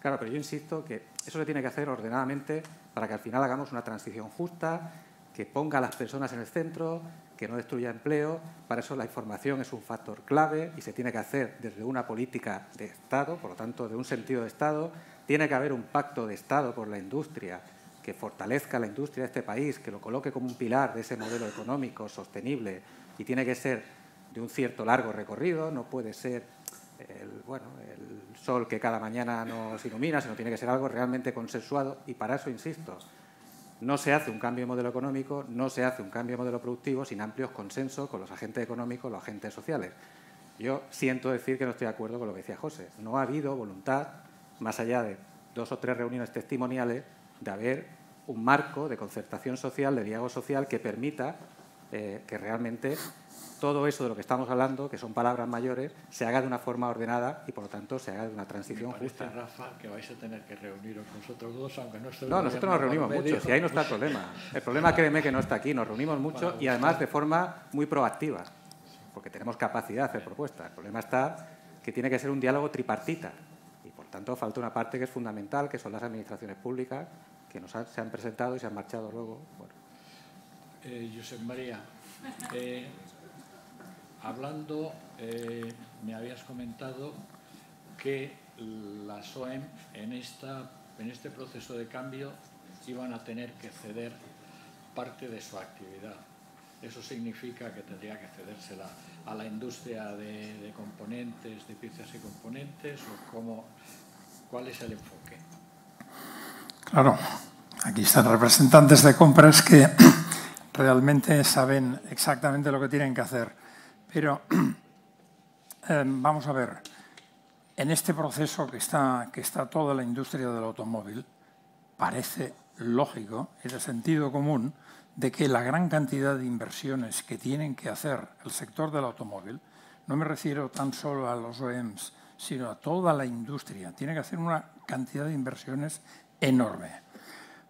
Claro, pero yo insisto que eso se tiene que hacer ordenadamente para que al final hagamos una transición justa que ponga a las personas en el centro, que no destruya empleo. Para eso la información es un factor clave y se tiene que hacer desde una política de Estado, por lo tanto, de un sentido de Estado. Tiene que haber un pacto de Estado por la industria que fortalezca la industria de este país, que lo coloque como un pilar de ese modelo económico sostenible y tiene que ser de un cierto largo recorrido, no puede ser eh, el, bueno, el sol que cada mañana nos ilumina, sino tiene que ser algo realmente consensuado y para eso, insisto, no se hace un cambio de modelo económico, no se hace un cambio de modelo productivo sin amplios consensos con los agentes económicos, los agentes sociales. Yo siento decir que no estoy de acuerdo con lo que decía José. No ha habido voluntad, más allá de dos o tres reuniones testimoniales, de haber un marco de concertación social, de diálogo social que permita eh, que realmente todo eso de lo que estamos hablando, que son palabras mayores, se haga de una forma ordenada y, por lo tanto, se haga de una transición Rafa, que vais a tener que reuniros vosotros dos, aunque no esté No, nosotros nos reunimos mucho, y ahí no está el problema. El problema, créeme, que no está aquí. Nos reunimos mucho y, además, de forma muy proactiva, porque tenemos capacidad de hacer propuestas. El problema está que tiene que ser un diálogo tripartita y, por tanto, falta una parte que es fundamental, que son las administraciones públicas, que nos se han presentado y se han marchado luego. Bueno. Eh, María, eh, Hablando, eh, me habías comentado que las OEM en, esta, en este proceso de cambio iban a tener que ceder parte de su actividad. Eso significa que tendría que cedérsela a la industria de, componentes, de piezas y componentes, o cuál es el enfoque. Claro, aquí están representantes de compras que realmente saben exactamente lo que tienen que hacer. Pero em, vamos a ver, en este proceso que está, que está toda la industria del automóvil, parece lógico en de sentido común de que la gran cantidad de inversiones que tienen que hacer el sector del automóvil, no me refiero tan solo a los OEMs, sino a toda la industria, tiene que hacer una cantidad de inversiones enorme.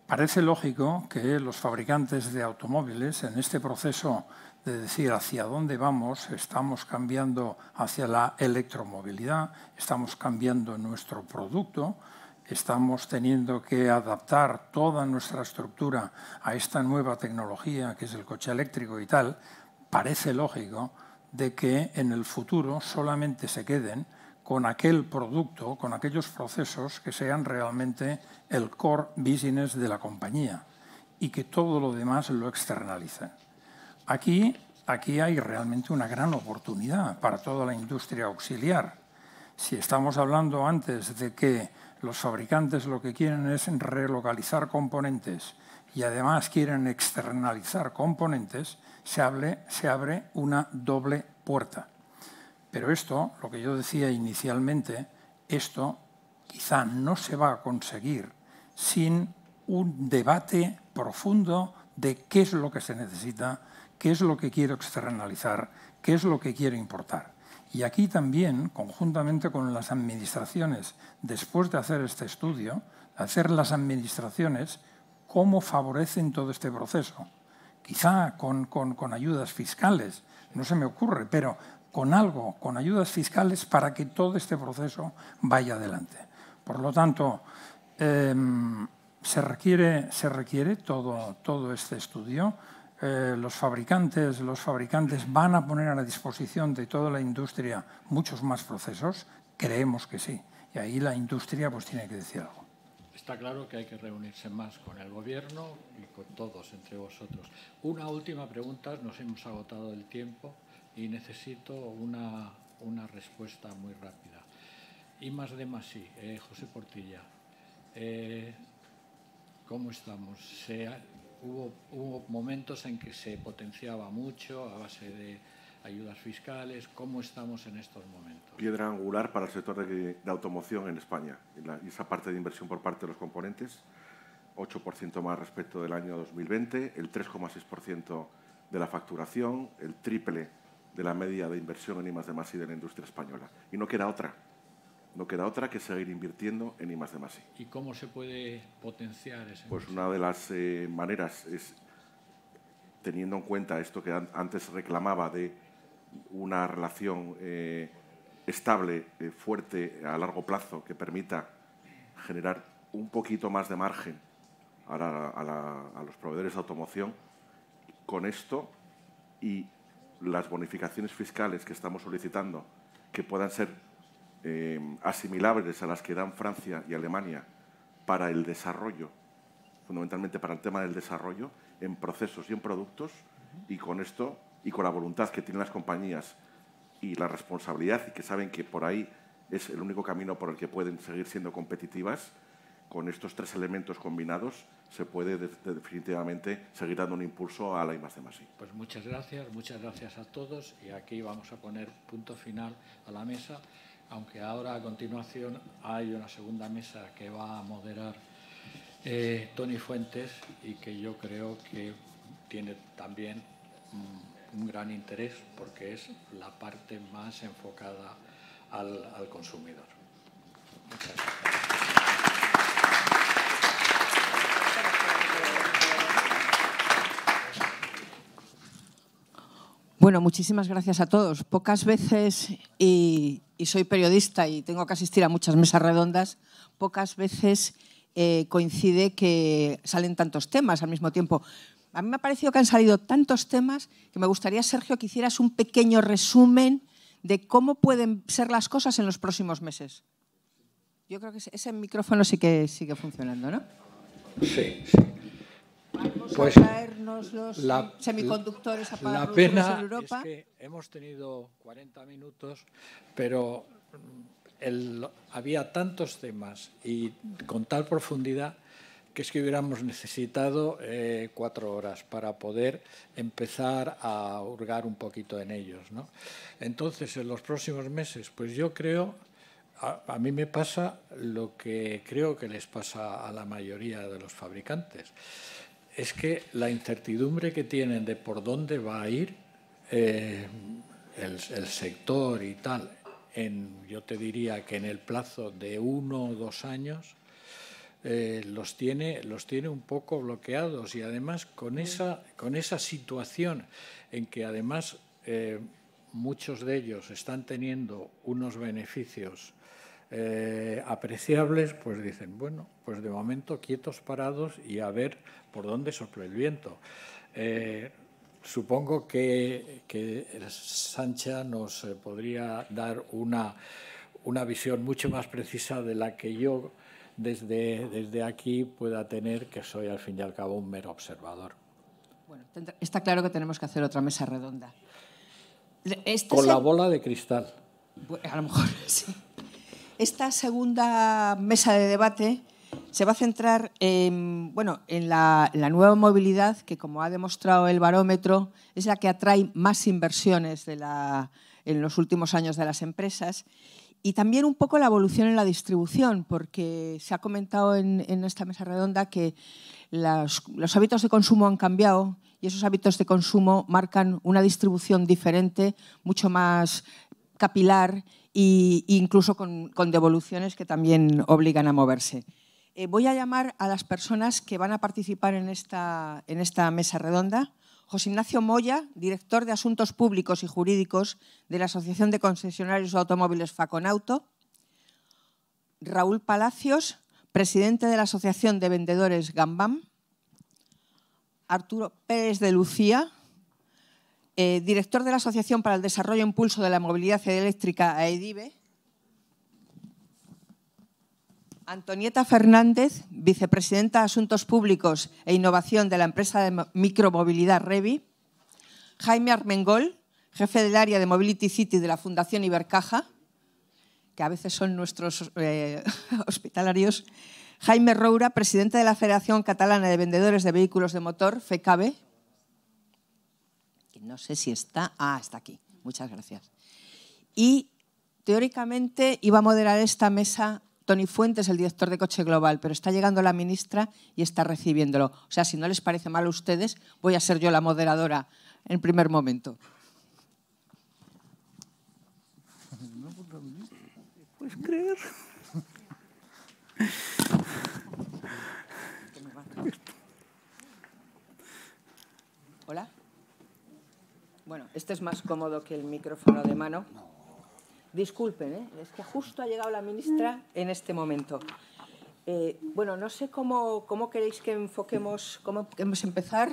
Parece lógico que los fabricantes de automóviles en este proceso de decir hacia dónde vamos, estamos cambiando hacia la electromovilidad, estamos cambiando nuestro producto, estamos teniendo que adaptar toda nuestra estructura a esta nueva tecnología que es el coche eléctrico y tal, parece lógico de que en el futuro solamente se queden con aquel producto, con aquellos procesos que sean realmente el core business de la compañía y que todo lo demás lo externalicen. Aquí, aquí hay realmente una gran oportunidad para toda la industria auxiliar. Si estamos hablando antes de que los fabricantes lo que quieren es relocalizar componentes y además quieren externalizar componentes, se, se abre una doble puerta. Pero esto, lo que yo decía inicialmente, esto quizá no se va a conseguir sin un debate profundo de qué es lo que se necesita qué es lo que quiero externalizar, qué es lo que quiero importar. Y aquí también, conjuntamente con las administraciones, después de hacer este estudio, hacer las administraciones cómo favorecen todo este proceso. Quizá con, ayudas fiscales, no se me ocurre, pero con algo, con ayudas fiscales para que todo este proceso vaya adelante. Por lo tanto, em, se requiere, todo este estudio. Eh, los fabricantes, los fabricantes van a poner a la disposición de toda la industria muchos más procesos, creemos que sí. Y ahí la industria pues tiene que decir algo. Está claro que hay que reunirse más con el gobierno y con todos, entre vosotros. Una última pregunta, nos hemos agotado el tiempo y necesito una, respuesta muy rápida. Y más de más sí, eh, José Portilla. Eh, ¿Cómo estamos? hubo, momentos en que se potenciaba mucho a base de ayudas fiscales. ¿Cómo estamos en estos momentos? Piedra angular para el sector de, automoción en España. Y, esa parte de inversión por parte de los componentes, 8% más respecto del año 2020, el 3,6% de la facturación, el triple de la media de inversión en I+, de de la industria española. Y no queda otra no queda otra que seguir invirtiendo en I ¿Y cómo se puede potenciar ese? Pues una de las eh, maneras es, teniendo en cuenta esto que antes reclamaba de una relación eh, estable, eh, fuerte, a largo plazo, que permita generar un poquito más de margen a los proveedores de automoción, con esto y las bonificaciones fiscales que estamos solicitando, que puedan ser Em, asimilables a las que dan Francia y Alemania para el desarrollo, fundamentalmente para el tema del desarrollo, en procesos y en productos, y con esto y con la voluntad que tienen las compañías y la responsabilidad, y que saben que por ahí es el único camino por el que pueden seguir siendo competitivas, con estos tres elementos combinados se puede definitivamente seguir dando un impulso a la I+, Pues muchas gracias, muchas gracias a todos y aquí vamos a poner punto final a la mesa aunque ahora a continuación hay una segunda mesa que va a moderar eh, Tony Fuentes y que yo creo que tiene también mm, un gran interés porque es la parte más enfocada al, al consumidor. Muchas gracias. Bueno, muchísimas gracias a todos. Pocas veces, y, soy periodista y tengo que asistir a muchas mesas redondas, pocas veces eh, coincide que salen tantos temas al mismo tiempo. A mí me ha parecido que han salido tantos temas que me gustaría, Sergio, que hicieras un pequeño resumen de cómo pueden ser las cosas en los próximos meses. Yo creo que ese micrófono sí que sigue funcionando, ¿no? Sí, sí pues traernos los semiconductores a la pena Es que hemos tenido 40 minutos, pero mm, había tantos temas y con tal profundidad que es que hubiéramos necesitado eh, cuatro horas para poder empezar a hurgar un poquito en ellos. Entonces, en los próximos meses, pues yo creo, a, mí me pasa lo que creo que les pasa a la mayoría de los fabricantes, es que la incertidumbre que tienen de por dónde va a ir eh, el, sector y tal, en, yo te diría que en el plazo de uno o dos años, eh, los, tiene, un poco bloqueados y además con esa, con esa situación en que además eh, muchos de ellos están teniendo unos beneficios eh, apreciables, pues dicen, bueno, pues de momento quietos, parados y a ver por dónde sopla el viento. Eh, supongo que, que Sancha nos eh, podría dar una, visión mucho más precisa de la que yo desde, desde aquí pueda tener, que soy al fin y al cabo un mero observador. Bueno, está claro que tenemos que hacer otra mesa redonda. Este Con la bola de cristal. a lo mejor sí. Esta segunda mesa de debate se va a centrar en, bueno, en la, nueva movilidad que, como ha demostrado el barómetro, es la que atrae más inversiones en los últimos años de las empresas y también un poco la evolución en la distribución, porque se ha comentado en, esta mesa redonda que los hábitos de consumo han cambiado y esos hábitos de consumo marcan una distribución diferente, mucho más capilar e incluso con, devoluciones que también obligan a moverse. Eh, voy a llamar a las personas que van a participar en esta, en esta mesa redonda. José Ignacio Moya, director de Asuntos Públicos y Jurídicos de la Asociación de Concesionarios de Automóviles Faconauto. Raúl Palacios, presidente de la Asociación de Vendedores Gambam. Arturo Pérez de Lucía, eh, director de la Asociación para el Desarrollo e Impulso de la Movilidad Eléctrica, AEDIBE, Antonieta Fernández, vicepresidenta de Asuntos Públicos e Innovación de la empresa de micromovilidad Revi, Jaime Armengol, jefe del área de Mobility City de la Fundación Ibercaja, que a veces son nuestros eh, hospitalarios, Jaime Roura, presidente de la Federación Catalana de Vendedores de Vehículos de Motor, FECABE, no sé si está. Ah, está aquí. Muchas gracias. Y teóricamente iba a moderar esta mesa Tony Fuentes, el director de Coche Global, pero está llegando la ministra y está recibiéndolo. O sea, si no les parece mal a ustedes, voy a ser yo la moderadora en primer momento. ¿Puedes creer? Bueno, este es más cómodo que el micrófono de mano. Disculpen, ¿eh? es que justo ha llegado la ministra en este momento. Eh, bueno, no sé cómo, cómo, queréis que enfoquemos, cómo queremos empezar,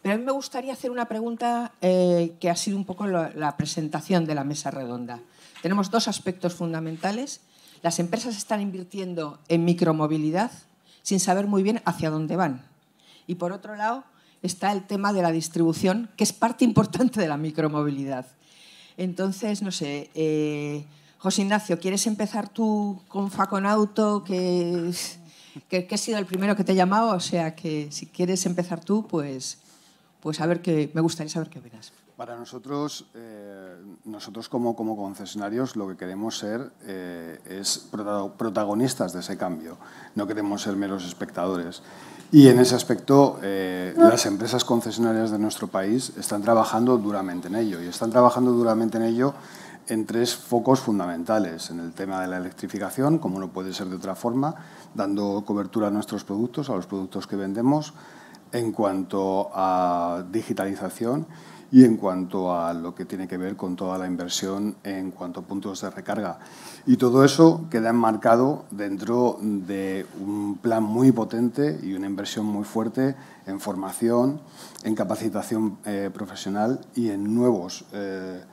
pero a mí me gustaría hacer una pregunta eh, que ha sido un poco la presentación de la mesa redonda. Tenemos dos aspectos fundamentales. Las empresas están invirtiendo en micromovilidad sin saber muy bien hacia dónde van. Y por otro lado, está el tema de la distribución, que es parte importante de la micromovilidad. Entonces, no sé, eh, José Ignacio, ¿quieres empezar tú con Faconauto, que, que, que, he sido el primero que te he llamado? O sea, que si quieres empezar tú, pues, pues a ver qué, me gustaría saber qué opinas. Para nosotros, eh, nosotros como, concesionarios lo que queremos ser eh, es protagonistas de ese cambio, no queremos ser meros espectadores. Y en ese aspecto, eh, las empresas concesionarias de nuestro país están trabajando duramente en ello. Y están trabajando duramente en ello en tres focos fundamentales. En el tema de la electrificación, como no puede ser de otra forma, dando cobertura a nuestros productos, a los productos que vendemos. En cuanto a digitalización, y en cuanto a lo que tiene que ver con toda la inversión en cuanto a puntos de recarga. Y todo eso queda enmarcado dentro de un plan muy potente y una inversión muy fuerte en formación, en capacitación eh, profesional y en nuevos, eh,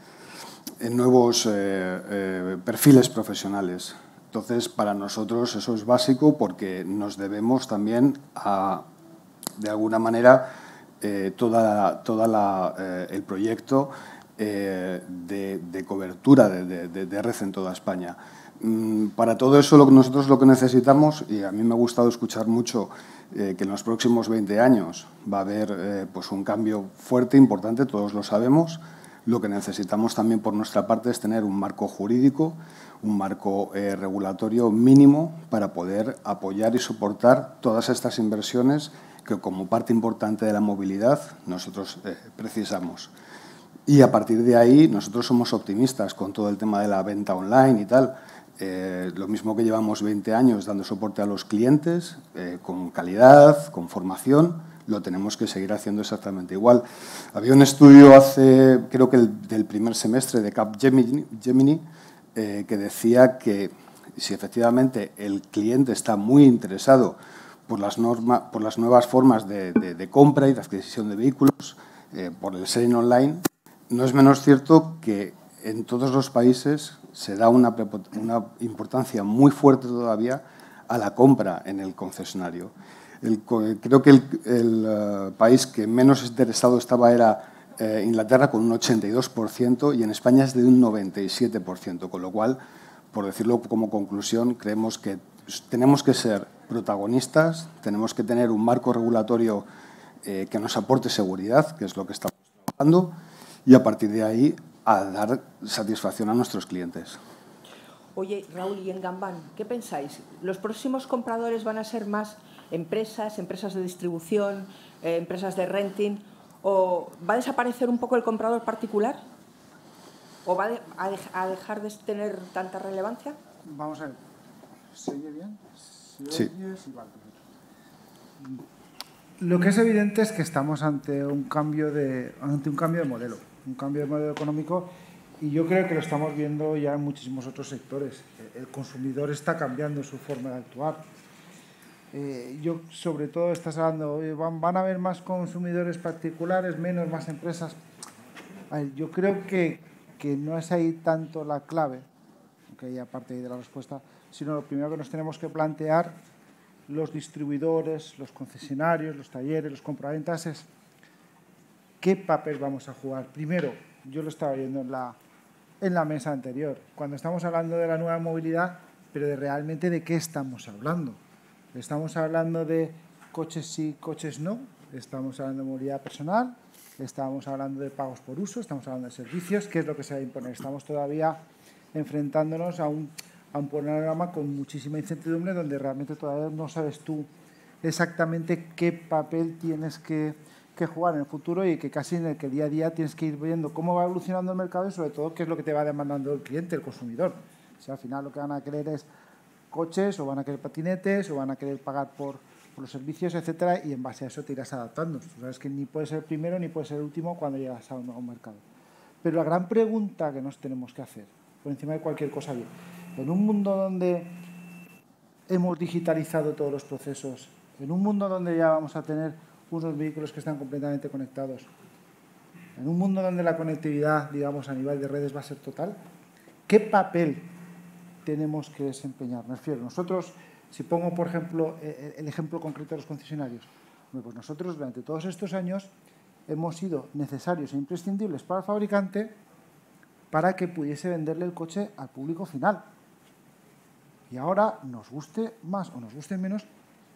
en nuevos eh, perfiles profesionales. Entonces, para nosotros eso es básico porque nos debemos también a, de alguna manera, todo eh, toda eh, el proyecto eh, de, cobertura de, de, en toda España. Mm, para todo eso lo, nosotros lo que necesitamos, y a mí me ha gustado escuchar mucho que en los próximos 20 años va a haber pues un cambio fuerte, importante, todos lo sabemos, lo que necesitamos también por nuestra parte es tener un marco jurídico, un marco regulatorio mínimo para poder apoyar y soportar todas estas inversiones que como parte importante de la movilidad nosotros eh, precisamos. Y a partir de ahí nosotros somos optimistas con todo el tema de la venta online y tal. Eh, lo mismo que llevamos 20 años dando soporte a los clientes, eh, con calidad, con formación, lo tenemos que seguir haciendo exactamente igual. Había un estudio hace, creo que el, del primer semestre de Capgemini, Gemini, que decía que si efectivamente el cliente está muy interesado por las, normas, por las nuevas formas de, compra y de adquisición de vehículos, eh, por el selling online, no es menos cierto que en todos los países se da una, importancia muy fuerte todavía a la compra en el concesionario. creo que el, eh, país que menos interesado estaba era eh, Inglaterra con un 82% y en España es de un 97%, con lo cual, por decirlo como conclusión, creemos que pues, tenemos que ser protagonistas, tenemos que tener un marco regulatorio eh, que nos aporte seguridad, que es lo que estamos trabajando, y a partir de ahí a dar satisfacción a nuestros clientes. Oye, Raúl, y en ¿qué pensáis? ¿Los próximos compradores van a ser más empresas, empresas de distribución, eh, empresas de renting? ¿O va a desaparecer un poco el comprador particular? ¿O va a dejar de tener tanta relevancia? Vamos a ver ¿Se oye bien? sí. Lo que es evidente es que estamos ante un cambio de, ante un cambio de modelo, un cambio de modelo económico y yo creo que lo estamos viendo ya en muchísimos otros sectores. El consumidor está cambiando su forma de actuar. Eh, yo sobre todo estás hablando, van, van a haber más consumidores particulares, menos, más empresas. yo creo que, que no es ahí tanto la clave, que hay aparte de la respuesta, sino lo primero que nos tenemos que plantear los distribuidores, los concesionarios, los talleres, los compraventas es qué papel vamos a jugar. Primero, yo lo estaba viendo en la, en la mesa anterior, cuando estamos hablando de la nueva movilidad, pero de realmente de qué estamos hablando. Estamos hablando de coches sí, coches no, estamos hablando de movilidad personal, estamos hablando de pagos por uso, estamos hablando de servicios, qué es lo que se va a imponer. Estamos todavía enfrentándonos a un a un panorama con muchísima incertidumbre donde realmente todavía no sabes tú exactamente qué papel tienes que, jugar en el futuro y que casi en el día a día tienes que ir viendo cómo va evolucionando el mercado y sobre todo qué es lo que te va demandando el cliente, el consumidor. si al final lo que van a querer es coches o van a querer patinetes o van a querer pagar por, los servicios, etcétera, y en base a eso te irás adaptando. sabes que ni puedes ser el primero ni puedes ser el último cuando llegas a un nuevo mercado. Pero la gran pregunta que nos tenemos que hacer, por encima de cualquier cosa bien, en un mundo donde hemos digitalizado todos los procesos, en un mundo donde ya vamos a tener unos vehículos que están completamente conectados, en un mundo donde la conectividad, digamos, a nivel de redes va a ser total, ¿qué papel tenemos que desempeñar? Me refiero, nosotros, si pongo, por ejemplo, e, e, el ejemplo concreto de los concesionarios, pues nosotros durante todos estos años hemos sido necesarios e imprescindibles para el fabricante para que pudiese venderle el coche al público final. Y ahora, nos guste más o nos guste menos,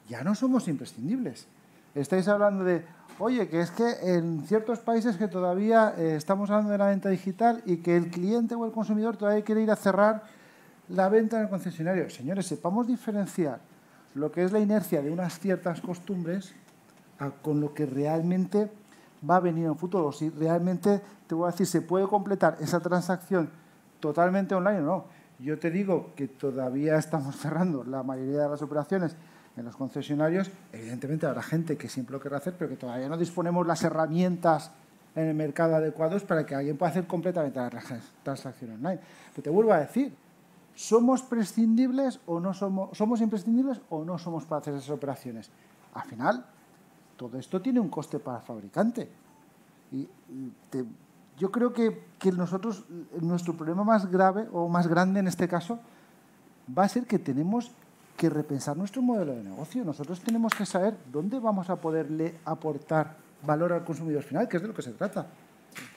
ya no somos imprescindibles. Estáis hablando de, oye, que es que en ciertos países que todavía eh, estamos hablando de la venta digital y que el cliente o el consumidor todavía quiere ir a cerrar la venta en el concesionario. Señores, sepamos diferenciar lo que es la inercia de unas ciertas costumbres con lo que realmente va a venir en el futuro. Si realmente, te voy a decir, se puede completar esa transacción totalmente online o no. Yo te digo que todavía estamos cerrando la mayoría de las operaciones en los concesionarios. Evidentemente habrá gente que siempre lo querrá hacer, pero que todavía no disponemos las herramientas en el mercado adecuados para que alguien pueda hacer completamente la transacción online. Pero te vuelvo a decir, ¿somos prescindibles o no somos, somos imprescindibles o no somos para hacer esas operaciones? Al final, todo esto tiene un coste para el fabricante. y te, yo creo que, nosotros, nuestro problema más grave o más grande en este caso, va a ser que tenemos que repensar nuestro modelo de negocio. Nosotros tenemos que saber dónde vamos a poderle aportar valor al consumidor final, que es de lo que se trata.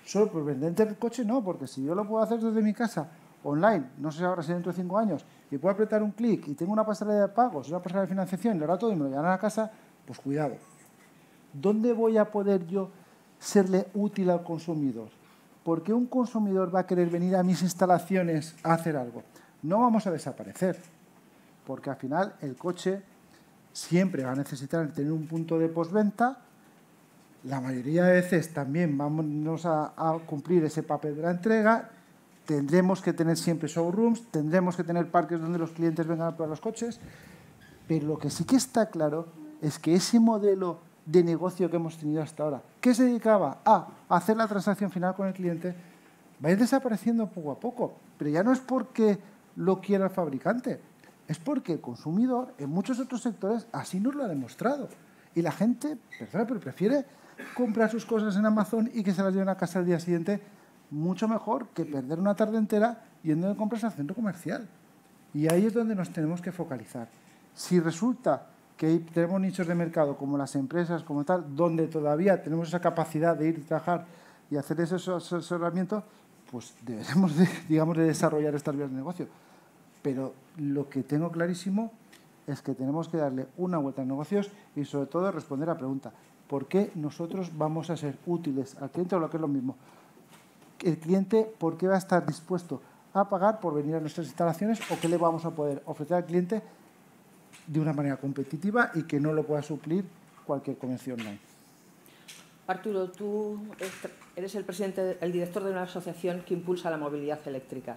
Solo por vender el coche no, porque si yo lo puedo hacer desde mi casa, online, no sé si ahora si dentro de cinco años, y puedo apretar un clic y tengo una pasarela de pagos, una pasarela de financiación, y lo todo y me lo llevan a la casa, pues cuidado. ¿Dónde voy a poder yo serle útil al consumidor? ¿por qué un consumidor va a querer venir a mis instalaciones a hacer algo? No vamos a desaparecer, porque al final el coche siempre va a necesitar tener un punto de postventa. La mayoría de veces también vamos a, cumplir ese papel de la entrega. Tendremos que tener siempre showrooms, tendremos que tener parques donde los clientes vengan a probar los coches. Pero lo que sí que está claro es que ese modelo de negocio que hemos tenido hasta ahora, que se dedicaba a hacer la transacción final con el cliente, va a ir desapareciendo poco a poco. Pero ya no es porque lo quiera el fabricante, es porque el consumidor en muchos otros sectores así nos lo ha demostrado. Y la gente, perdona, pero prefiere comprar sus cosas en Amazon y que se las lleven a casa el día siguiente mucho mejor que perder una tarde entera yendo de compras al centro comercial. Y ahí es donde nos tenemos que focalizar. Si resulta que tenemos nichos de mercado como las empresas, como tal, donde todavía tenemos esa capacidad de ir y trabajar y hacer ese asesoramiento, pues deberemos, digamos, de desarrollar estas vías de negocio. Pero lo que tengo clarísimo es que tenemos que darle una vuelta a negocios y sobre todo responder a la pregunta, ¿por qué nosotros vamos a ser útiles al cliente o lo que es lo mismo? El cliente, ¿por qué va a estar dispuesto a pagar por venir a nuestras instalaciones o qué le vamos a poder ofrecer al cliente de una manera competitiva y que no lo pueda suplir cualquier convención. Arturo, tú eres el presidente, el director de una asociación que impulsa la movilidad eléctrica.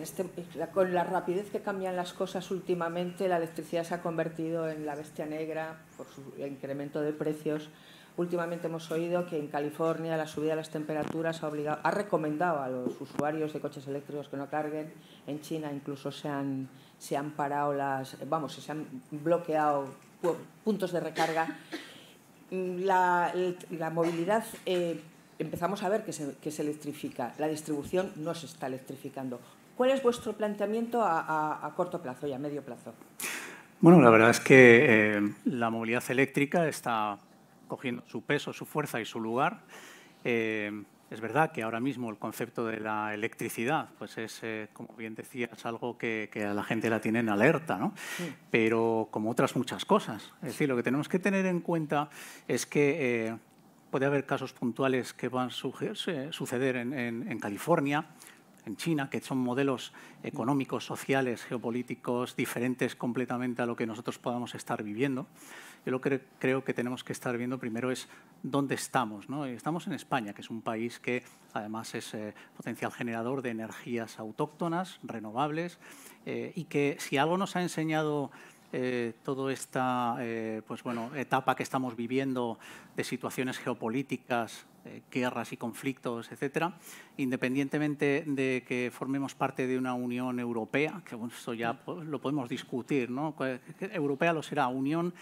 Este, con la rapidez que cambian las cosas últimamente, la electricidad se ha convertido en la bestia negra por su incremento de precios. Últimamente hemos oído que en California la subida de las temperaturas ha, obligado, ha recomendado a los usuarios de coches eléctricos que no carguen. En China incluso se han se han parado las, vamos, se han bloqueado puntos de recarga. La, movilidad eh, empezamos a ver que se, electrifica, la distribución no se está electrificando. ¿Cuál es vuestro planteamiento a, corto plazo y a medio plazo? Bueno, la verdad es que eh, la movilidad eléctrica está cogiendo su peso, su fuerza y su lugar. Eh, es verdad que ahora mismo el concepto de la electricidad, pues es, eh, como bien decías, algo que, a la gente la tiene en alerta, Pero como otras muchas cosas. Es decir, lo que tenemos que tener en cuenta es que eh, puede haber casos puntuales que van a suceder en California, en China, que son modelos económicos, sociales, geopolíticos diferentes completamente a lo que nosotros podamos estar viviendo yo lo que creo que tenemos que estar viendo primero es dónde estamos. Estamos en España, que es un país que además es eh, potencial generador de energías autóctonas, renovables, eh, y que si algo nos ha enseñado eh, toda esta pues bueno, etapa que estamos viviendo de situaciones geopolíticas eh, guerras y conflictos, etcétera, independientemente de que formemos parte de una Unión Europea, que esto ya pues, lo podemos discutir, ¿no? Europea lo será, Unión,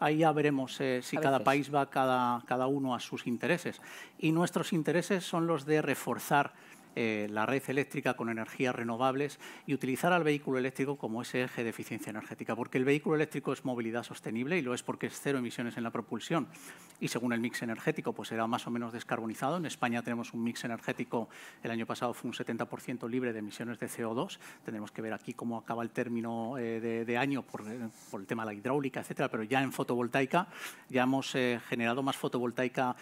ahí ya veremos eh, si cada país va cada, cada uno a sus intereses. Y nuestros intereses son los de reforzar eh, la red eléctrica con energías renovables y utilizar al vehículo eléctrico como ese eje de eficiencia energética, porque el vehículo eléctrico es movilidad sostenible y lo es porque es cero emisiones en la propulsión. Y según el mix energético, pues será más o menos descarbonizado. En España tenemos un mix energético, el año pasado fue un 70% libre de emisiones de CO2. Tendremos que ver aquí cómo acaba el término eh, de, año eh, por, el tema de la hidráulica, etcétera, pero ya en fotovoltaica ya hemos generado más fotovoltaica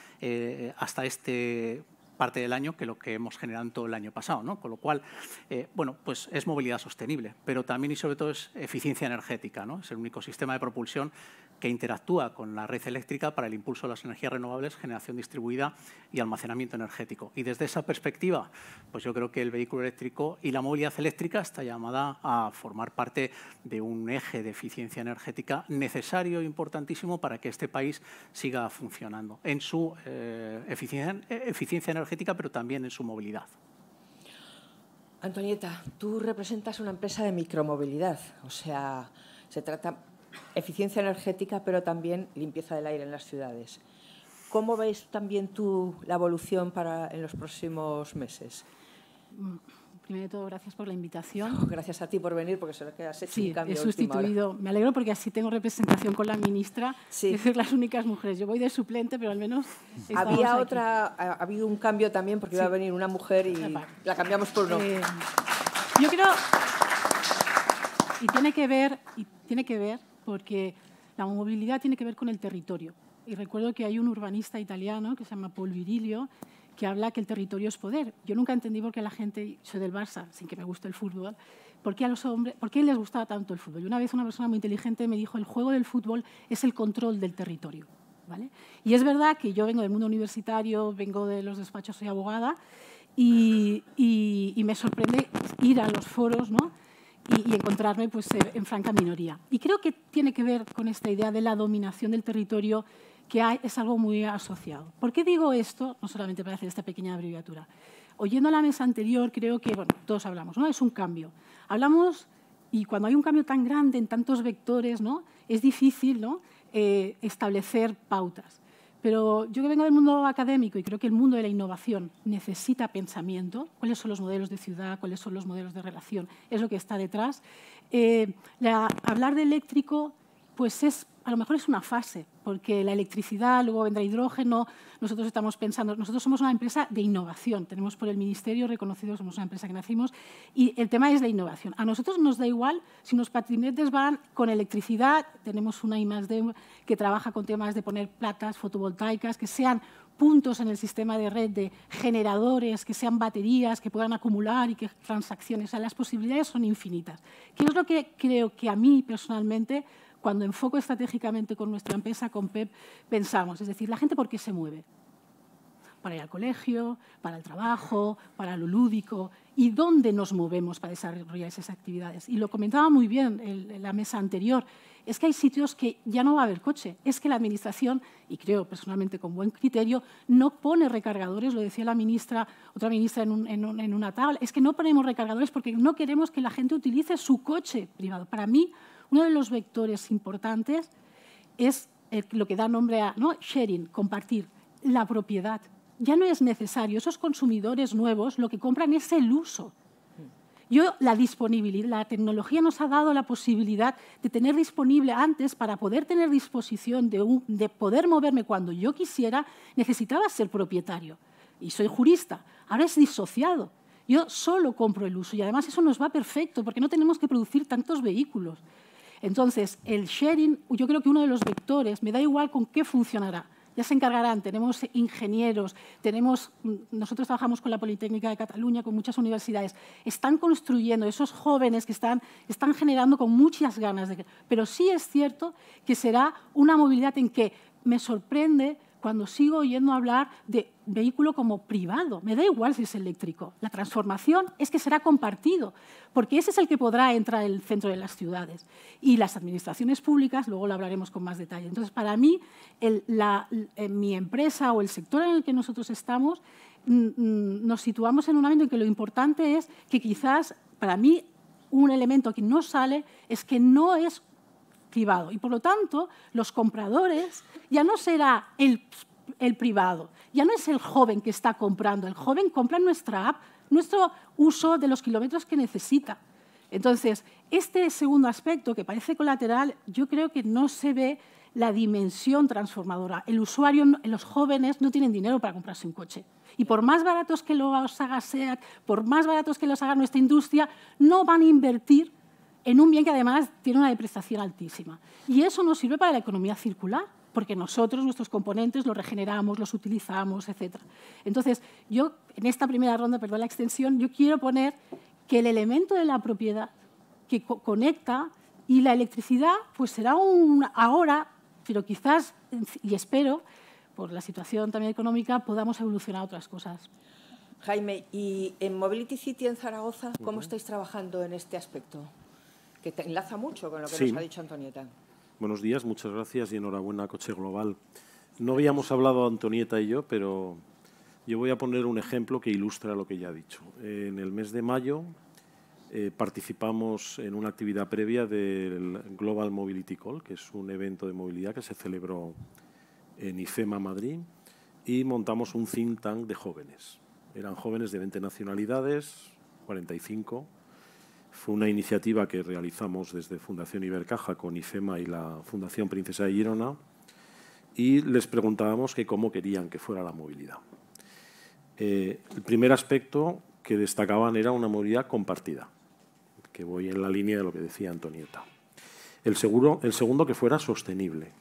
hasta este parte del año que lo que hemos generado todo el año pasado. ¿no? Con lo cual, eh, bueno, pues es movilidad sostenible, pero también y sobre todo es eficiencia energética. ¿no? Es el único sistema de propulsión que interactúa con la red eléctrica para el impulso de las energías renovables, generación distribuida y almacenamiento energético. Y desde esa perspectiva, pues yo creo que el vehículo eléctrico y la movilidad eléctrica está llamada a formar parte de un eje de eficiencia energética necesario e importantísimo para que este país siga funcionando en su eh, eficiencia, eficiencia energética, pero también en su movilidad. Antonieta, tú representas una empresa de micromovilidad, o sea, se trata eficiencia energética, pero también limpieza del aire en las ciudades. ¿Cómo veis también tú la evolución para en los próximos meses? Primero de todo, gracias por la invitación. gracias a ti por venir, porque se lo que has hecho sí, un cambio he sustituido. Me alegro porque así tengo representación con la ministra, sí. ser las únicas mujeres. Yo voy de suplente, pero al menos Había otra, ha habido un cambio también, porque iba a venir una mujer y la cambiamos por uno. Eh, yo creo, y tiene que ver, y tiene que ver porque la movilidad tiene que ver con el territorio. Y recuerdo que hay un urbanista italiano que se llama Paul Virilio que habla que el territorio es poder. Yo nunca entendí por qué la gente, soy del Barça, sin que me guste el fútbol, por qué a los hombres, por qué les gustaba tanto el fútbol. Y una vez una persona muy inteligente me dijo, el juego del fútbol es el control del territorio. ¿Vale? Y es verdad que yo vengo del mundo universitario, vengo de los despachos, soy abogada, y, y me sorprende ir a los foros, ¿no? y, encontrarme pues, en franca minoría. Y creo que tiene que ver con esta idea de la dominación del territorio que hay, es algo muy asociado. ¿Por qué digo esto? No solamente para hacer esta pequeña abreviatura. Oyendo la mesa anterior, creo que, bueno, todos hablamos, ¿no? Es un cambio. Hablamos, y cuando hay un cambio tan grande en tantos vectores, ¿no? Es difícil, ¿no? Eh, establecer pautas pero yo que vengo del mundo académico y creo que el mundo de la innovación necesita pensamiento, cuáles son los modelos de ciudad, cuáles son los modelos de relación, es lo que está detrás. Eh, hablar de eléctrico pues es a lo mejor es una fase, porque la electricidad, luego vendrá hidrógeno, nosotros estamos pensando, nosotros somos una empresa de innovación, tenemos por el Ministerio reconocido, somos una empresa que nacimos, y el tema es la innovación. A nosotros nos da igual si los patinetes van con electricidad, tenemos una I que trabaja con temas de poner platas fotovoltaicas, que sean puntos en el sistema de red de generadores, que sean baterías, que puedan acumular y que transacciones, o sea, las posibilidades son infinitas. ¿Qué es lo que creo que a mí personalmente cuando enfoco estratégicamente con nuestra empresa, con PEP, pensamos, es decir, la gente por qué se mueve. Para ir al colegio, para el trabajo, para lo lúdico, y dónde nos movemos para desarrollar esas actividades. Y lo comentaba muy bien en la mesa anterior, es que hay sitios que ya no va a haber coche, es que la Administración, y creo personalmente con buen criterio, no pone recargadores, lo decía la ministra, otra ministra en, en una tabla, es que no ponemos recargadores porque no queremos que la gente utilice su coche privado. Para mí uno de los vectores importantes es lo que da nombre a ¿no? sharing, compartir, la propiedad. Ya no es necesario. Esos consumidores nuevos lo que compran es el uso. Yo, la disponibilidad, la tecnología nos ha dado la posibilidad de tener disponible antes para poder tener disposición de, de poder moverme cuando yo quisiera, necesitaba ser propietario. Y soy jurista. Ahora es disociado. Yo solo compro el uso y además eso nos va perfecto porque no tenemos que producir tantos vehículos. Entonces, el sharing, yo creo que uno de los vectores, me da igual con qué funcionará, ya se encargarán. Tenemos ingenieros, tenemos, mm, nosotros trabajamos con la Politécnica de Cataluña, con muchas universidades. Están construyendo esos jóvenes que están, generando con muchas ganas. De, pero sí es cierto que será una movilidad en que me sorprende cuando sigo oyendo hablar de vehículo como privado. Me da igual si es eléctrico. La transformación es que será compartido, porque ese es el que podrá entrar en el centro de las ciudades. Y las administraciones públicas, luego lo hablaremos con más detalle. Entonces, para mí, eh, mi empresa o el sector en el que nosotros estamos, mm, mm, nos situamos en un ámbito en que lo importante es que quizás, para mí, un elemento que no sale es que no es y por lo tanto, los compradores ya no será el, el privado, ya no es el joven que está comprando, el joven compra nuestra app, nuestro uso de los kilómetros que necesita. Entonces, este segundo aspecto que parece colateral, yo creo que no se ve la dimensión transformadora. El usuario, los jóvenes no tienen dinero para comprarse un coche. Y por más baratos que los haga SEAT, por más baratos que los haga nuestra industria, no van a invertir en un bien que además tiene una depreciación altísima. Y eso nos sirve para la economía circular, porque nosotros nuestros componentes los regeneramos, los utilizamos, etc. Entonces, yo en esta primera ronda, perdón la extensión, yo quiero poner que el elemento de la propiedad que conecta y la electricidad, pues será un ahora, pero quizás, y espero, por la situación también económica, podamos evolucionar otras cosas. Jaime, ¿y en Mobility City en Zaragoza cómo estáis trabajando en este aspecto? que te enlaza mucho con lo que nos ha dicho Antonieta. Buenos días, muchas gracias y enhorabuena Coche Global. No habíamos hablado Antonieta y yo, pero yo voy a poner un ejemplo que ilustra lo que ya ha dicho. En el mes de mayo eh, participamos en una actividad previa del Global Mobility Call, que es un evento de movilidad que se celebró en IFEMA, Madrid, y montamos un think tank de jóvenes. Eran jóvenes de 20 nacionalidades, 45 fue una iniciativa que realizamos desde Fundación Ibercaja con IFEMA y la Fundación Princesa de Girona y les preguntábamos que cómo querían que fuera la movilidad. Eh, el primer aspecto que destacaban era una movilidad compartida, que voy en la línea de lo que decía Antonieta. El, seguro, el segundo, que fuera sostenible.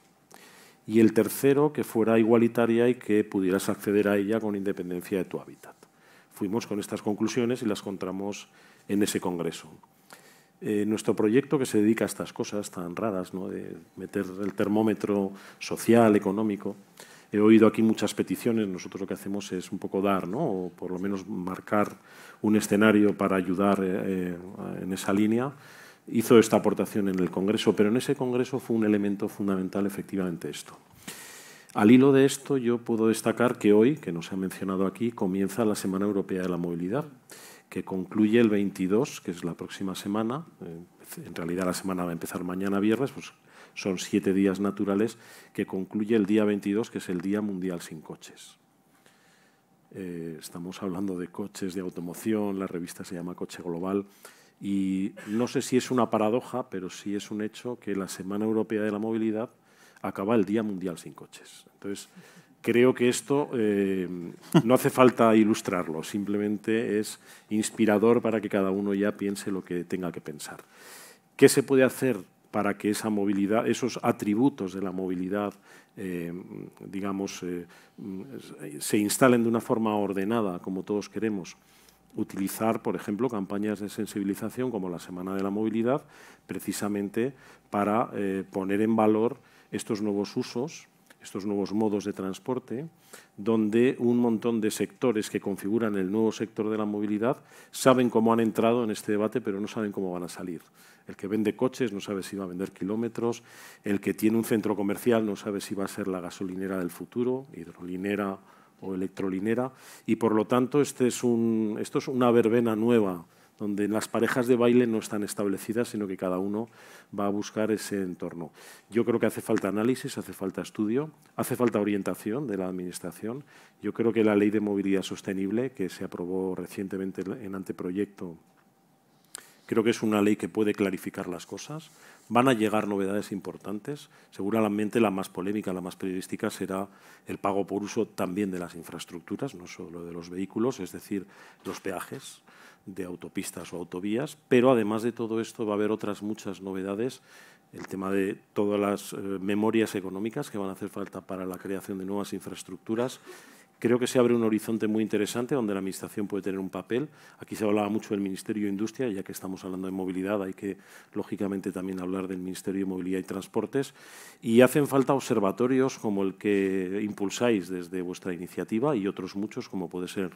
Y el tercero, que fuera igualitaria y que pudieras acceder a ella con independencia de tu hábitat. Fuimos con estas conclusiones y las encontramos en ese congreso. Eh, nuestro proyecto que se dedica a estas cosas tan raras, de meter el termómetro social, económico, he oído aquí muchas peticiones, nosotros lo que hacemos es un poco dar, ¿no? o por lo menos marcar un escenario para ayudar eh, eh, en esa línea. Hizo esta aportación en el Congreso, pero en ese Congreso fue un elemento fundamental efectivamente esto. Al hilo de esto yo puedo destacar que hoy, que no se ha mencionado aquí, comienza la Semana Europea de la Movilidad que concluye el 22, que es la próxima semana. Eh, en realidad la semana va a empezar mañana viernes, pues son siete días naturales, que concluye el día 22, que es el Día Mundial sin Coches. Eh, estamos hablando de coches, de automoción, la revista se llama Coche Global, y no sé si es una paradoja, pero sí es un hecho que la Semana Europea de la Movilidad acaba el Día Mundial sin Coches. Entonces, Creo que esto eh, no hace falta ilustrarlo, simplemente es inspirador para que cada uno ya piense lo que tenga que pensar. ¿Qué se puede hacer para que esa movilidad, esos atributos de la movilidad, eh, digamos, eh, se instalen de una forma ordenada, como todos queremos? utilizar, por ejemplo, campañas de sensibilización como la Semana de la Movilidad, precisamente para poner en valor estos nuevos usos estos nuevos modos de transporte, donde un montón de sectores que configuran el nuevo sector de la movilidad saben cómo han entrado en este debate, pero no saben cómo van a salir. El que vende coches no sabe si va a vender kilómetros, el que tiene un centro comercial no sabe si va a ser la gasolinera del futuro, hidrolinera o electrolinera, y por lo tanto este es un, esto es una verbena nueva donde las parejas de baile no están establecidas, sino que cada uno va a buscar ese entorno. Yo creo que hace falta análisis, hace falta estudio, hace falta orientación de la Administración. Yo creo que la Ley de Movilidad Sostenible, que se aprobó recientemente en anteproyecto, creo que es una ley que puede clarificar las cosas. Van a llegar novedades importantes. Seguramente la más polémica, la más periodística, será el pago por uso también de las infraestructuras, no solo de los vehículos, es decir, los peajes de autopistas o autovías, pero además de todo esto va a haber otras muchas novedades, el tema de todas las eh, memorias económicas que van a hacer falta para la creación de nuevas infraestructuras. Creo que se abre un horizonte muy interesante donde la Administración puede tener un papel. Aquí se hablaba mucho del Ministerio de Industria, ya que estamos hablando de movilidad, hay que, lógicamente, también hablar del Ministerio de Movilidad y Transportes. Y hacen falta observatorios como el que impulsáis desde vuestra iniciativa y otros muchos, como puede ser